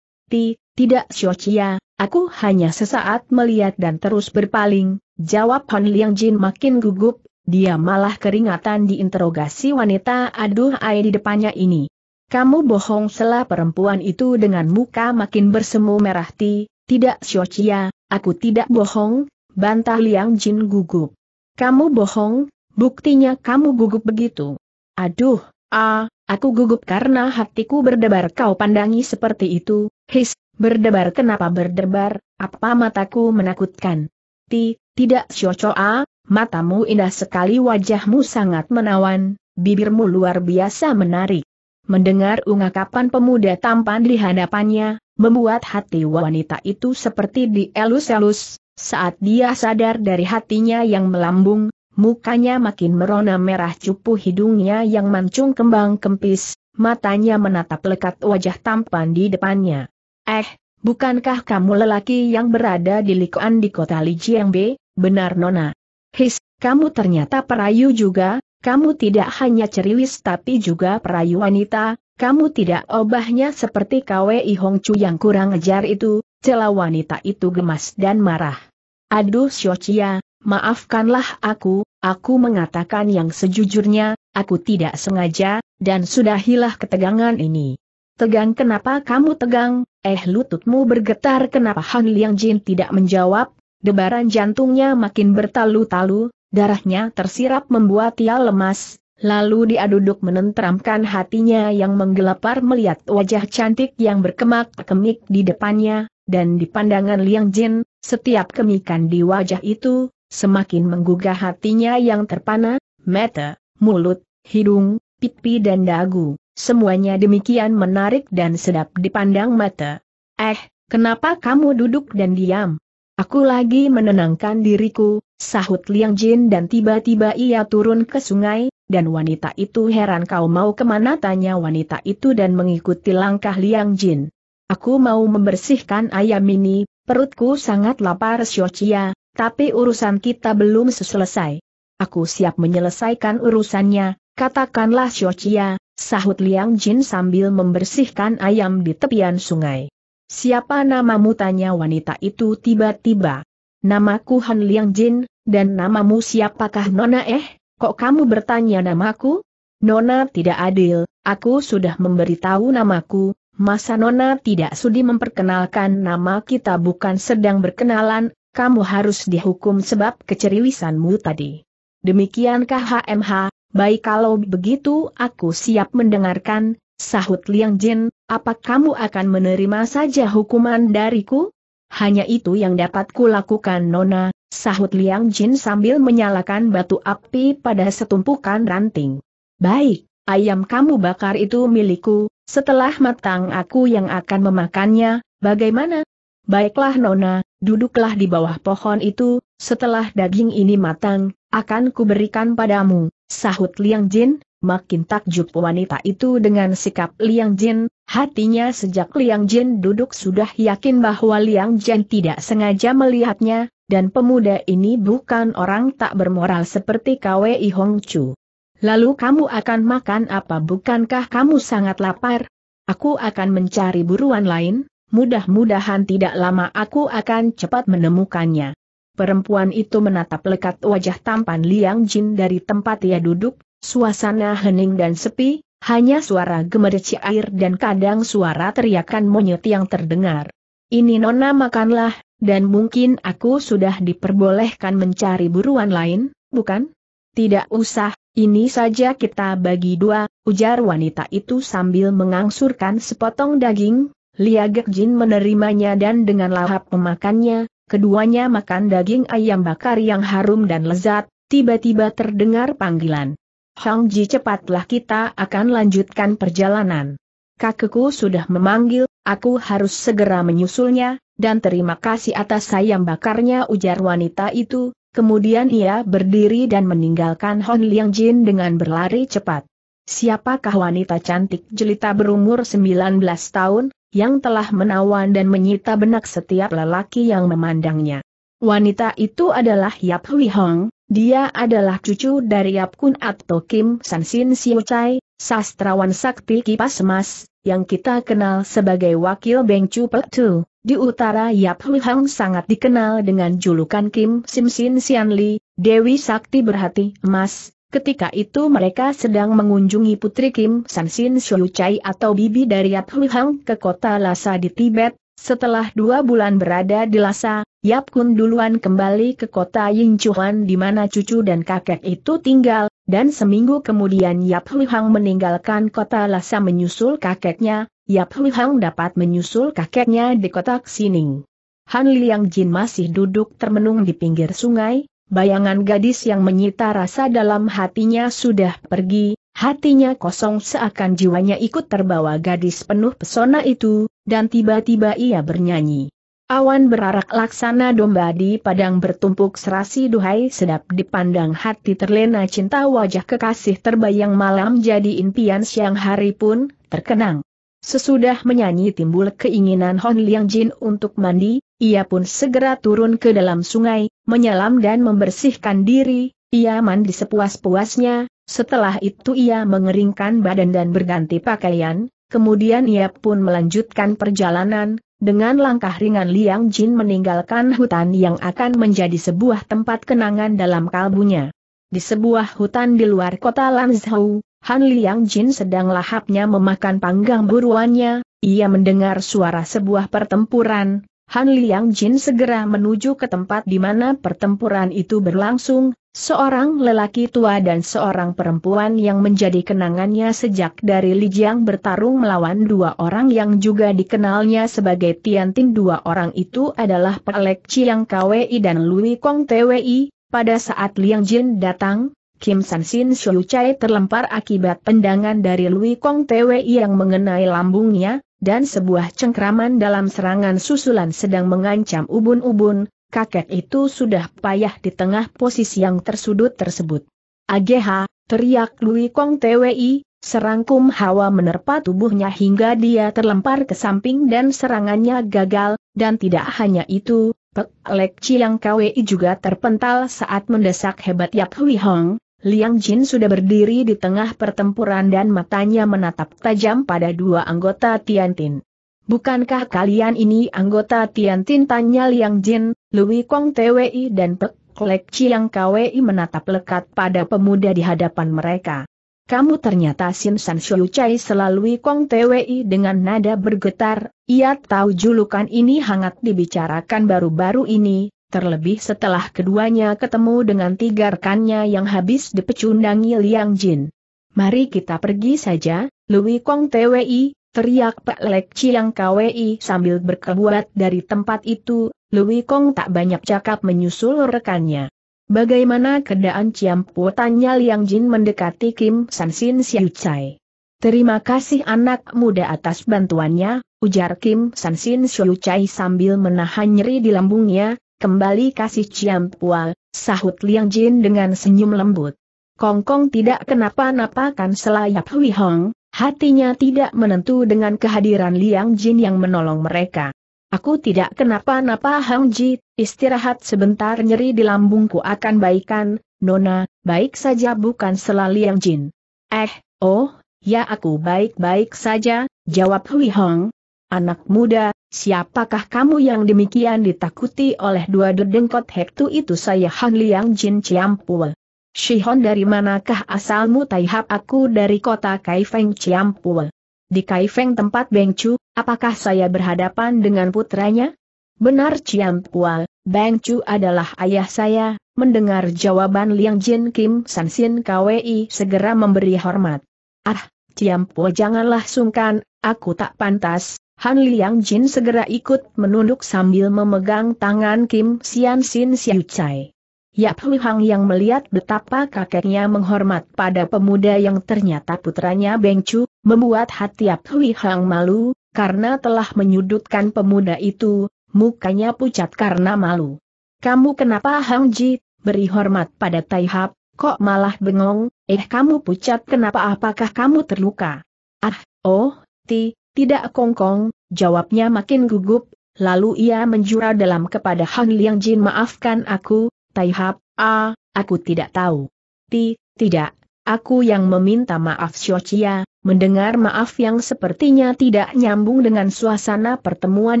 Ti, tidak Xiochia, aku hanya sesaat melihat dan terus berpaling, jawab Hon Liang Jin makin gugup, dia malah keringatan diinterogasi wanita aduh air di depannya ini. Kamu bohong selah perempuan itu dengan muka makin bersemu merah ti, tidak Xiochia, aku tidak bohong, bantah Liang Jin gugup. Kamu bohong, buktinya kamu gugup begitu. Aduh, ah, aku gugup karena hatiku berdebar kau pandangi seperti itu, his, berdebar kenapa berdebar, apa mataku menakutkan. Ti, tidak Shocho ah, matamu indah sekali wajahmu sangat menawan, bibirmu luar biasa menarik. Mendengar ungkapan pemuda tampan di hadapannya, membuat hati wanita itu seperti dielus-elus, saat dia sadar dari hatinya yang melambung, mukanya makin merona merah cupu hidungnya yang mancung kembang kempis, matanya menatap lekat wajah tampan di depannya. Eh, bukankah kamu lelaki yang berada di likuan di kota Lijiangbe, benar Nona? His, kamu ternyata perayu juga, kamu tidak hanya ceriwis tapi juga perayu wanita, kamu tidak obahnya seperti KWI Hongcu yang kurang ajar itu, celah wanita itu gemas dan marah. Aduh Shochia, maafkanlah aku, aku mengatakan yang sejujurnya, aku tidak sengaja, dan sudah sudahilah ketegangan ini. Tegang kenapa kamu tegang, eh lututmu bergetar kenapa Han Liang Jin tidak menjawab, debaran jantungnya makin bertalu-talu, darahnya tersirap membuat ia lemas, lalu dia duduk menenteramkan hatinya yang menggelapar melihat wajah cantik yang berkemak-kemik di depannya, dan di pandangan Liang Jin, setiap kemikan di wajah itu, semakin menggugah hatinya yang terpana, mata, mulut, hidung, pipi dan dagu, semuanya demikian menarik dan sedap dipandang mata. Eh, kenapa kamu duduk dan diam? Aku lagi menenangkan diriku, sahut Liang Jin dan tiba-tiba ia turun ke sungai, dan wanita itu heran kau mau kemana tanya wanita itu dan mengikuti langkah Liang Jin. Aku mau membersihkan ayam ini, perutku sangat lapar Siocia, tapi urusan kita belum selesai. Aku siap menyelesaikan urusannya, katakanlah Siocia, sahut Liang Jin sambil membersihkan ayam di tepian sungai. Siapa namamu tanya wanita itu tiba-tiba. Namaku Han Liang Jin, dan namamu siapakah Nona eh, kok kamu bertanya namaku? Nona tidak adil, aku sudah memberitahu namaku, Masa Nona tidak sudi memperkenalkan nama kita bukan sedang berkenalan, kamu harus dihukum sebab keceriwisanmu tadi. Demikiankah HMH, baik kalau begitu aku siap mendengarkan, sahut Liang Jin, apa kamu akan menerima saja hukuman dariku? Hanya itu yang dapat kulakukan Nona, sahut Liang Jin sambil menyalakan batu api pada setumpukan ranting. Baik, ayam kamu bakar itu milikku, setelah matang aku yang akan memakannya, bagaimana? Baiklah Nona, duduklah di bawah pohon itu, setelah daging ini matang, akan kuberikan padamu, sahut Liang Jin, makin takjub wanita itu dengan sikap Liang Jin, hatinya sejak Liang Jin duduk sudah yakin bahwa Liang Jin tidak sengaja melihatnya, dan pemuda ini bukan orang tak bermoral seperti Kwei Hong Chu. Lalu kamu akan makan apa bukankah kamu sangat lapar? Aku akan mencari buruan lain, mudah-mudahan tidak lama aku akan cepat menemukannya. Perempuan itu menatap lekat wajah tampan Liang Jin dari tempat ia duduk, suasana hening dan sepi, hanya suara gemerci air dan kadang suara teriakan monyet yang terdengar. Ini nona makanlah, dan mungkin aku sudah diperbolehkan mencari buruan lain, bukan? Tidak usah, ini saja kita bagi dua, ujar wanita itu sambil mengangsurkan sepotong daging, Liagek Jin menerimanya dan dengan lahap memakannya, keduanya makan daging ayam bakar yang harum dan lezat, tiba-tiba terdengar panggilan. Hang Ji cepatlah kita akan lanjutkan perjalanan. Kakekku sudah memanggil, aku harus segera menyusulnya, dan terima kasih atas ayam bakarnya ujar wanita itu, Kemudian ia berdiri dan meninggalkan Hon Liang Jin dengan berlari cepat. Siapakah wanita cantik jelita berumur 19 tahun, yang telah menawan dan menyita benak setiap lelaki yang memandangnya? Wanita itu adalah Yap Hui Hong, dia adalah cucu dari Yap Kun atau Kim San Sin Siu Chai, sastrawan sakti kipas emas, yang kita kenal sebagai wakil Beng Chu Pek Tu. Di utara Yap Hui Hang sangat dikenal dengan julukan Kim Sim Sin Sian Li, Dewi Sakti Berhati Emas. Ketika itu mereka sedang mengunjungi putri Kim San Sin Shou Chai atau bibi dari Yap Hui Hang ke kota Lhasa di Tibet. Setelah dua bulan berada di Lhasa, Yap Kun duluan kembali ke kota Yingchuan di mana cucu dan kakek itu tinggal, dan seminggu kemudian Yap Hui Hang meninggalkan kota Lhasa menyusul kakeknya, Yap Hui Hang dapat menyusul kakeknya di kotak sining. Han Liang Jin masih duduk termenung di pinggir sungai, bayangan gadis yang menyita rasa dalam hatinya sudah pergi, hatinya kosong seakan jiwanya ikut terbawa gadis penuh pesona itu, dan tiba-tiba ia bernyanyi. Awan berarak laksana domba di padang bertumpuk serasi duhai sedap dipandang hati terlena cinta wajah kekasih terbayang malam jadi impian siang hari pun, terkenang. Sesudah menyanyi timbul keinginan Hon Liang Jin untuk mandi, ia pun segera turun ke dalam sungai, menyelam dan membersihkan diri, ia mandi sepuas-puasnya, setelah itu ia mengeringkan badan dan berganti pakaian, kemudian ia pun melanjutkan perjalanan, dengan langkah ringan Liang Jin meninggalkan hutan yang akan menjadi sebuah tempat kenangan dalam kalbunya. Di sebuah hutan di luar kota Lanzhou, Han Liang Jin sedang lahapnya memakan panggang buruannya, ia mendengar suara sebuah pertempuran, Han Liang Jin segera menuju ke tempat di mana pertempuran itu berlangsung, seorang lelaki tua dan seorang perempuan yang menjadi kenangannya sejak dari Li Jiang bertarung melawan dua orang yang juga dikenalnya sebagai Tian Tin. dua orang itu adalah Pelek Chiang Kwei dan Lui Kong Twi, pada saat Liang Jin datang, Kim San Sin Shou Chai terlempar akibat pendangan dari Lui Kong Twe yang mengenai lambungnya, dan sebuah cengkraman dalam serangan susulan sedang mengancam ubun-ubun, kakek itu sudah payah di tengah posisi yang tersudut tersebut. AGH, teriak Lui Kong Twi, serangkum hawa menerpa tubuhnya hingga dia terlempar ke samping dan serangannya gagal, dan tidak hanya itu, Pek Lek Chiang Kwei juga terpental saat mendesak hebat Yap Hui Hong, Liang Jin sudah berdiri di tengah pertempuran dan matanya menatap tajam pada dua anggota Tiantin. Bukankah kalian ini anggota Tiantin? Tanya Liang Jin, Lui Kong Twi dan Pek Klek Chiang Kwi menatap lekat pada pemuda di hadapan mereka. Kamu ternyata Sim San Shou Chai selalu Kong Twi dengan nada bergetar, ia tahu julukan ini hangat dibicarakan baru-baru ini, Terlebih setelah keduanya ketemu dengan tiga rekannya yang habis dipecundangi Liang Jin. Mari kita pergi saja, Lui Kong TWI, teriak Pak Lek Chiang KWI sambil berkebuat dari tempat itu, Lui Kong tak banyak cakap menyusul rekannya. Bagaimana keadaan ciamputannya tanya Liang Jin mendekati Kim San Sin Siu Chai. Terima kasih anak muda atas bantuannya, ujar Kim San Sin Siu Chai sambil menahan nyeri di lambungnya, Kembali kasih pual, sahut Liang Jin dengan senyum lembut. Kongkong tidak kenapa-napa kan selayap Hui Hong, hatinya tidak menentu dengan kehadiran Liang Jin yang menolong mereka. Aku tidak kenapa-napa Hang Ji, istirahat sebentar nyeri di lambungku akan baikan, Nona, baik saja bukan selalu Liang Jin. Eh, oh, ya aku baik-baik saja, jawab Hui Hong, Anak muda, siapakah kamu yang demikian ditakuti oleh dua dedengkot hektu itu saya Han Liang Jin Ciampul. Shihon dari manakah asalmu Taihap aku dari kota Kaifeng Ciampul. Di Kaifeng tempat Bengcu, apakah saya berhadapan dengan putranya? Benar Ciampual, Bengcu adalah ayah saya, mendengar jawaban Liang Jin Kim San Sin Kwei segera memberi hormat. Ah, Ciampual janganlah sungkan, aku tak pantas, Han Liang Jin segera ikut menunduk sambil memegang tangan Kim Sian Sin Siu Chai. Yap Hui Hang yang melihat betapa kakeknya menghormat pada pemuda yang ternyata putranya Beng Chu, membuat hati Yap Hui Hang malu, karena telah menyudutkan pemuda itu, mukanya pucat karena malu. Kamu kenapa Hang Ji, beri hormat pada Tai Hap, kok malah bengong, eh kamu pucat kenapa apakah kamu terluka? Ah, oh, ti, tidak kongkong, jawabnya makin gugup, lalu ia menjura dalam kepada Han Liang Jin maafkan aku, Tai Hap, ah, aku tidak tahu. Ti, tidak, aku yang meminta maaf Xiochia, mendengar maaf yang sepertinya tidak nyambung dengan suasana pertemuan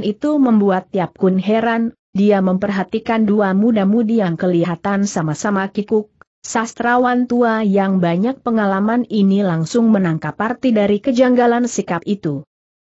itu membuat Tiap Kun heran, dia memperhatikan dua muda-mudi yang kelihatan sama-sama kikuk, Sastrawan tua yang banyak pengalaman ini langsung menangkap arti dari kejanggalan sikap itu.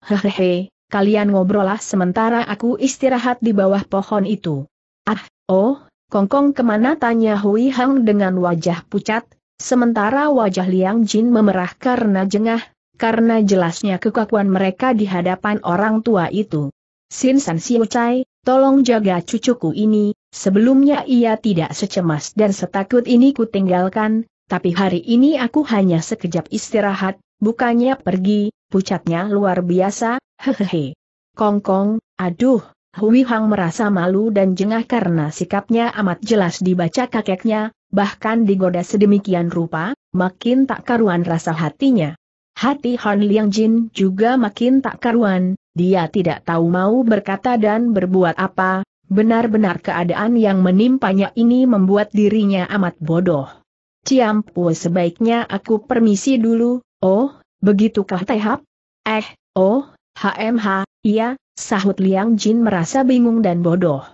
Hehehe, kalian ngobrolah sementara aku istirahat di bawah pohon itu. Ah, oh, Kongkong kemana tanya Hui Hang dengan wajah pucat, sementara wajah Liang Jin memerah karena jengah, karena jelasnya kekakuan mereka di hadapan orang tua itu. Sin San Siu Chai, tolong jaga cucuku ini, sebelumnya ia tidak secemas dan setakut ini kutinggalkan, tapi hari ini aku hanya sekejap istirahat, bukannya pergi, pucatnya luar biasa, hehehe. Kongkong, Kong, aduh, Hui Hang merasa malu dan jengah karena sikapnya amat jelas dibaca kakeknya, bahkan digoda sedemikian rupa, makin tak karuan rasa hatinya. Hati Han Liang Jin juga makin tak karuan, dia tidak tahu mau berkata dan berbuat apa, benar-benar keadaan yang menimpanya ini membuat dirinya amat bodoh. Ciampu oh, sebaiknya aku permisi dulu, oh, Begitukah Tehap? Eh, oh, HMH, iya, sahut Liang Jin merasa bingung dan bodoh.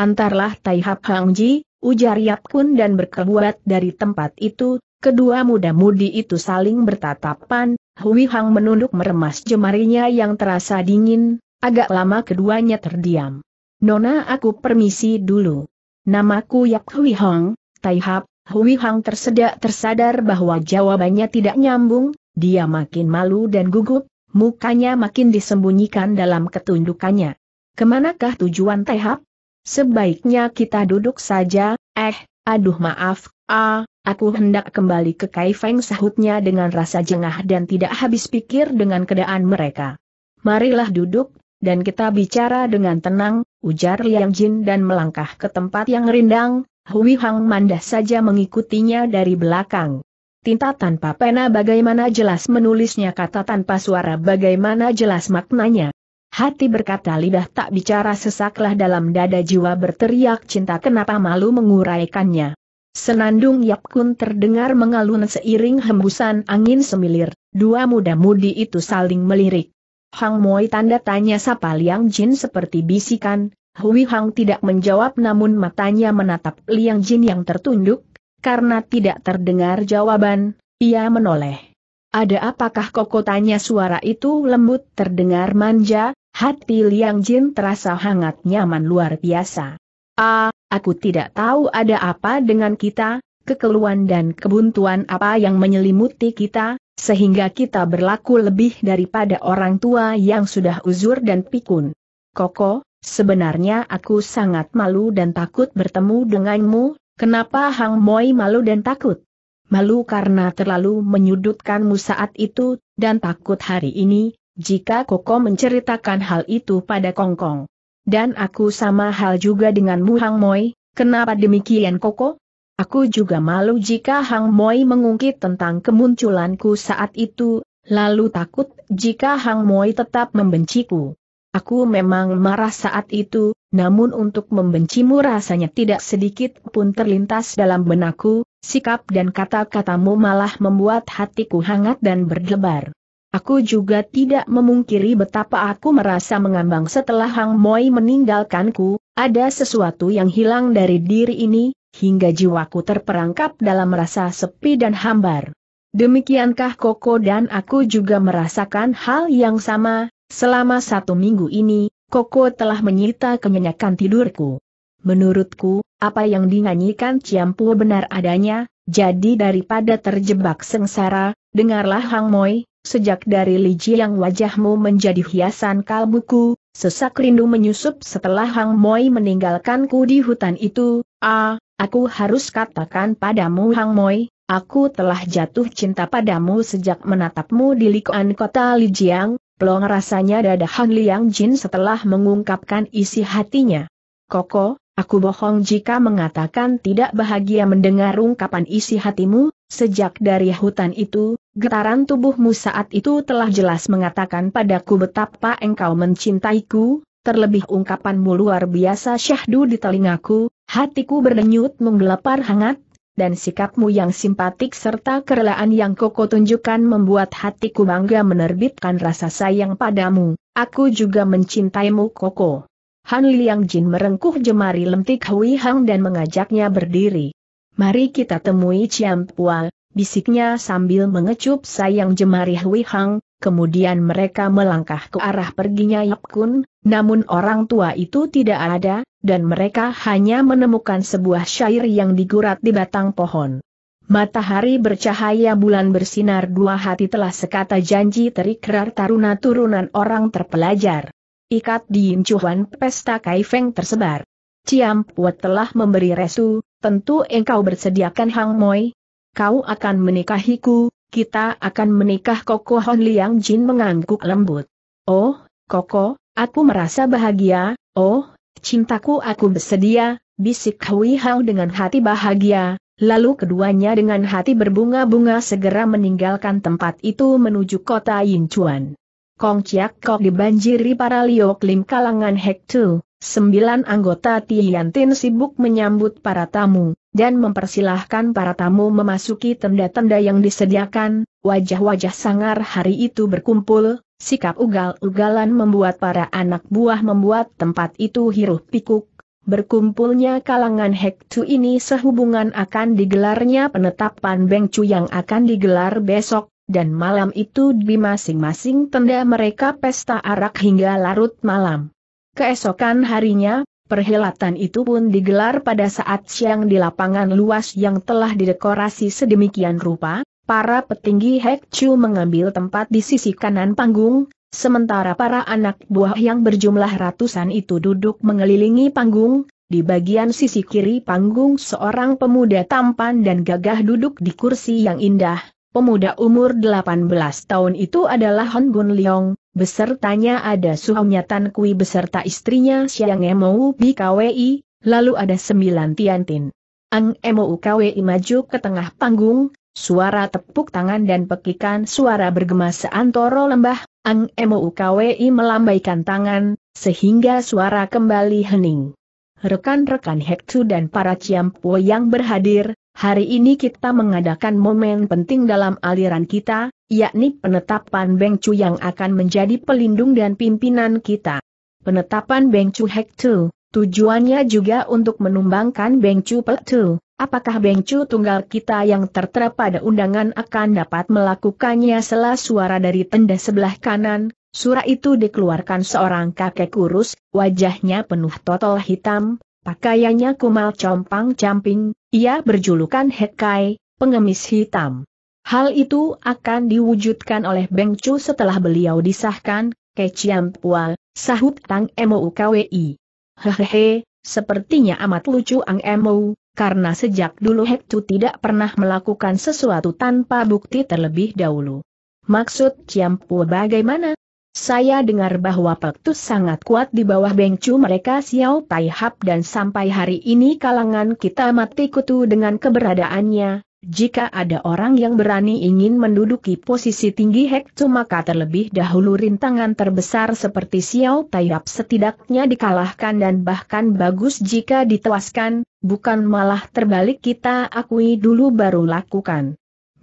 Antarlah Taihap Ji, ujar Yap Kun dan berkebuat dari tempat itu, kedua muda-mudi itu saling bertatapan, Hui Hang menunduk meremas jemarinya yang terasa dingin, agak lama keduanya terdiam. Nona aku permisi dulu. Namaku Yap Hui Hang, Taihap, Hui Hang tersedak tersadar bahwa jawabannya tidak nyambung, dia makin malu dan gugup, mukanya makin disembunyikan dalam ketundukannya. Kemanakah tujuan Tehap? Sebaiknya kita duduk saja, eh, aduh maaf, ah, aku hendak kembali ke Kaifeng sahutnya dengan rasa jengah dan tidak habis pikir dengan keadaan mereka. Marilah duduk, dan kita bicara dengan tenang, ujar Liang Jin dan melangkah ke tempat yang rindang, Hui Hang Mandah saja mengikutinya dari belakang. Tinta tanpa pena bagaimana jelas menulisnya kata tanpa suara bagaimana jelas maknanya. Hati berkata lidah tak bicara sesaklah dalam dada jiwa berteriak cinta kenapa malu menguraikannya. Senandung Yap Kun terdengar mengalun seiring hembusan angin semilir, dua muda-mudi itu saling melirik. Hang Moi tanda tanya sapa Liang Jin seperti bisikan, Hui Hang tidak menjawab namun matanya menatap Liang Jin yang tertunduk, karena tidak terdengar jawaban, ia menoleh. Ada apakah koko tanya suara itu lembut terdengar manja, hati Liang Jin terasa hangat nyaman luar biasa. Ah, aku tidak tahu ada apa dengan kita, kekeluan dan kebuntuan apa yang menyelimuti kita, sehingga kita berlaku lebih daripada orang tua yang sudah uzur dan pikun. Koko, sebenarnya aku sangat malu dan takut bertemu denganmu, Kenapa Hang Moi malu dan takut? Malu karena terlalu menyudutkanmu saat itu, dan takut hari ini, jika Koko menceritakan hal itu pada Kongkong. Dan aku sama hal juga denganmu Hang Moi, kenapa demikian Koko? Aku juga malu jika Hang Moi mengungkit tentang kemunculanku saat itu, lalu takut jika Hang Moi tetap membenciku. Aku memang marah saat itu, namun untuk membencimu rasanya tidak sedikit pun terlintas dalam benakku, sikap dan kata-katamu malah membuat hatiku hangat dan berdebar. Aku juga tidak memungkiri betapa aku merasa mengambang setelah Hang Moi meninggalkanku, ada sesuatu yang hilang dari diri ini, hingga jiwaku terperangkap dalam rasa sepi dan hambar. Demikiankah Koko dan aku juga merasakan hal yang sama, Selama satu minggu ini, Koko telah menyita kenyanyakan tidurku. Menurutku, apa yang dinyanyikan Ciampu benar adanya, jadi daripada terjebak sengsara, dengarlah Hang Moi, sejak dari liji yang wajahmu menjadi hiasan kalbuku, sesak rindu menyusup setelah Hang Moi meninggalkanku di hutan itu, ah, aku harus katakan padamu Hang Moi, Aku telah jatuh cinta padamu sejak menatapmu di likuan kota Lijiang, Plong rasanya dada Han Liang Jin setelah mengungkapkan isi hatinya. Koko, aku bohong jika mengatakan tidak bahagia mendengar ungkapan isi hatimu, sejak dari hutan itu, getaran tubuhmu saat itu telah jelas mengatakan padaku betapa engkau mencintaiku, terlebih ungkapanmu luar biasa syahdu di telingaku, hatiku berdenyut menggelepar hangat, dan sikapmu yang simpatik serta kerelaan yang koko tunjukkan membuat hatiku bangga menerbitkan rasa sayang padamu, aku juga mencintaimu koko. Han Liang Jin merengkuh jemari lentik Hui Hang dan mengajaknya berdiri. Mari kita temui Chiam Pual, bisiknya sambil mengecup sayang jemari Hui Hang, kemudian mereka melangkah ke arah perginya Yap Kun, namun orang tua itu tidak ada, dan mereka hanya menemukan sebuah syair yang digurat di batang pohon. Matahari bercahaya bulan bersinar dua hati telah sekata janji terikrar taruna turunan orang terpelajar. Ikat di incuhan pesta kaifeng tersebar. Ciam Puat telah memberi restu, tentu engkau bersediakan Hang Moi. Kau akan menikahiku, kita akan menikah Koko Hon Liang Jin mengangguk lembut. Oh, Koko, aku merasa bahagia, oh, cintaku aku bersedia, bisik Hui Hao dengan hati bahagia, lalu keduanya dengan hati berbunga-bunga segera meninggalkan tempat itu menuju kota Yinchuan. Kong Chiak Kok dibanjiri para Liok Lim kalangan Hek Tu, sembilan anggota Tiantin sibuk menyambut para tamu, dan mempersilahkan para tamu memasuki tenda-tenda yang disediakan, wajah-wajah sangar hari itu berkumpul, sikap ugal-ugalan membuat para anak buah membuat tempat itu hirup pikuk, Berkumpulnya kalangan Hektu ini sehubungan akan digelarnya penetapan Bengcu yang akan digelar besok, dan malam itu di masing-masing tenda mereka pesta arak hingga larut malam. Keesokan harinya, Perhelatan itu pun digelar pada saat siang di lapangan luas yang telah didekorasi sedemikian rupa, para petinggi Hek Chu mengambil tempat di sisi kanan panggung, sementara para anak buah yang berjumlah ratusan itu duduk mengelilingi panggung, di bagian sisi kiri panggung seorang pemuda tampan dan gagah duduk di kursi yang indah, Pemuda umur 18 tahun itu adalah Hon Gun Leong, besertanya ada suaminya Tan Kui beserta istrinya Siang Emou BKWI, lalu ada sembilan Tiantin. Ang Emou KWI maju ke tengah panggung, suara tepuk tangan dan pekikan suara bergema seantoro lembah, Ang Emou KWI melambaikan tangan, sehingga suara kembali hening. Rekan-rekan Hektu dan para Ciampo yang berhadir, Hari ini kita mengadakan momen penting dalam aliran kita, yakni penetapan Beng Chu yang akan menjadi pelindung dan pimpinan kita. Penetapan Beng Chu Hek Tu, tujuannya juga untuk menumbangkan Beng Chu Pe Tu. Apakah Beng Chu tunggal kita yang tertera pada undangan akan dapat melakukannya setelah suara dari tenda sebelah kanan? Surah itu dikeluarkan seorang kakek kurus, wajahnya penuh totol hitam, Pakaiannya kumal compang-camping, ia berjulukan Hekai, pengemis hitam. Hal itu akan diwujudkan oleh Beng Chu setelah beliau disahkan, Keciam Pua, sahut Tang Mou Kwi. Hehehe, sepertinya amat lucu Ang Mou, karena sejak dulu Chu tidak pernah melakukan sesuatu tanpa bukti terlebih dahulu. Maksud Ciampu bagaimana? Saya dengar bahwa Pektus sangat kuat di bawah bengcu mereka Xiao Tai Hap dan sampai hari ini kalangan kita mati kutu dengan keberadaannya. Jika ada orang yang berani ingin menduduki posisi tinggi Hekcu maka terlebih dahulu rintangan terbesar seperti Xiao Taihap setidaknya dikalahkan dan bahkan bagus jika ditewaskan, bukan malah terbalik kita akui dulu baru lakukan.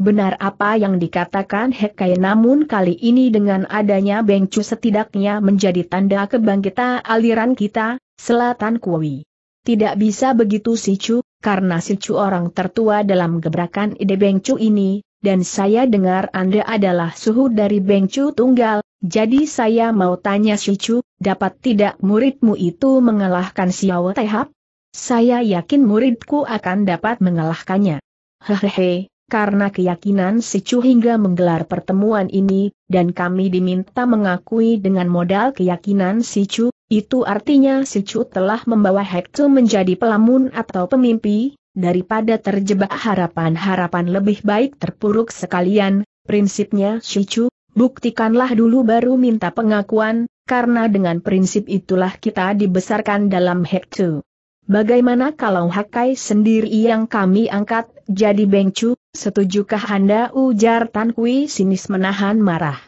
Benar apa yang dikatakan Hekai namun kali ini dengan adanya Bengcu setidaknya menjadi tanda kebangkitan aliran kita, Selatan Kuwi. Tidak bisa begitu Sicu, karena Sicu orang tertua dalam gebrakan ide Bengcu ini, dan saya dengar Anda adalah suhu dari Bengcu Tunggal, jadi saya mau tanya Sicu, dapat tidak muridmu itu mengalahkan Siawa Tehap? Saya yakin muridku akan dapat mengalahkannya. Hehehe karena keyakinan si Chu hingga menggelar pertemuan ini, dan kami diminta mengakui dengan modal keyakinan si Chu, itu artinya si Chu telah membawa Hektu menjadi pelamun atau pemimpi, daripada terjebak harapan-harapan lebih baik terpuruk sekalian, prinsipnya si Chu, buktikanlah dulu baru minta pengakuan, karena dengan prinsip itulah kita dibesarkan dalam Hektu. Bagaimana kalau Hakai sendiri yang kami angkat, jadi bengcu, setujukah Anda ujar Tan Kui sinis menahan marah.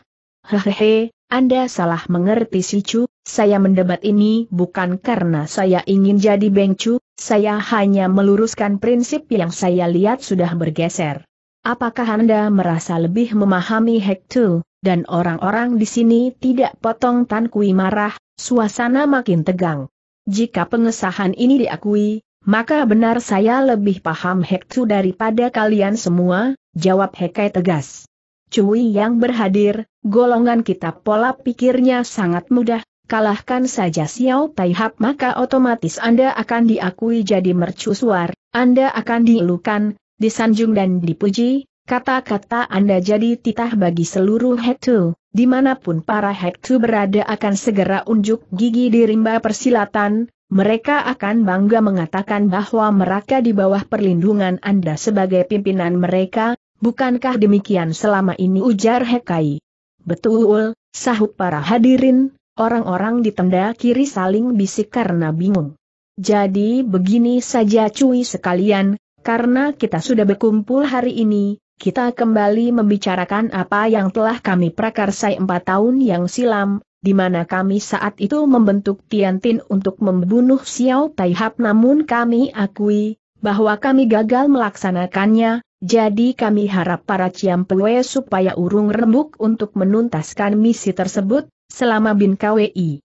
Hehehe, Anda salah mengerti si Chu, saya mendebat ini bukan karena saya ingin jadi bengcu, saya hanya meluruskan prinsip yang saya lihat sudah bergeser. Apakah Anda merasa lebih memahami Hektu, dan orang-orang di sini tidak potong Tan Kui marah, suasana makin tegang. Jika pengesahan ini diakui, maka benar saya lebih paham Hektu daripada kalian semua, jawab Hekai tegas. Cui yang berhadir, golongan kita pola pikirnya sangat mudah, kalahkan saja Xiao Taihap maka otomatis Anda akan diakui jadi mercusuar, Anda akan dielukan, disanjung dan dipuji, Kata-kata Anda jadi titah bagi seluruh Hektu, dimanapun para Hektu berada akan segera unjuk gigi di rimba persilatan, mereka akan bangga mengatakan bahwa mereka di bawah perlindungan Anda sebagai pimpinan mereka, bukankah demikian selama ini ujar Hekai. Betul, sahut para hadirin, orang-orang di tenda kiri saling bisik karena bingung. Jadi begini saja cuy sekalian, karena kita sudah berkumpul hari ini, kita kembali membicarakan apa yang telah kami prakarsai empat tahun yang silam, di mana kami saat itu membentuk Tiantin untuk membunuh Xiao Taihap namun kami akui, bahwa kami gagal melaksanakannya, jadi kami harap para Pue supaya urung rembuk untuk menuntaskan misi tersebut, selama Bin KWI.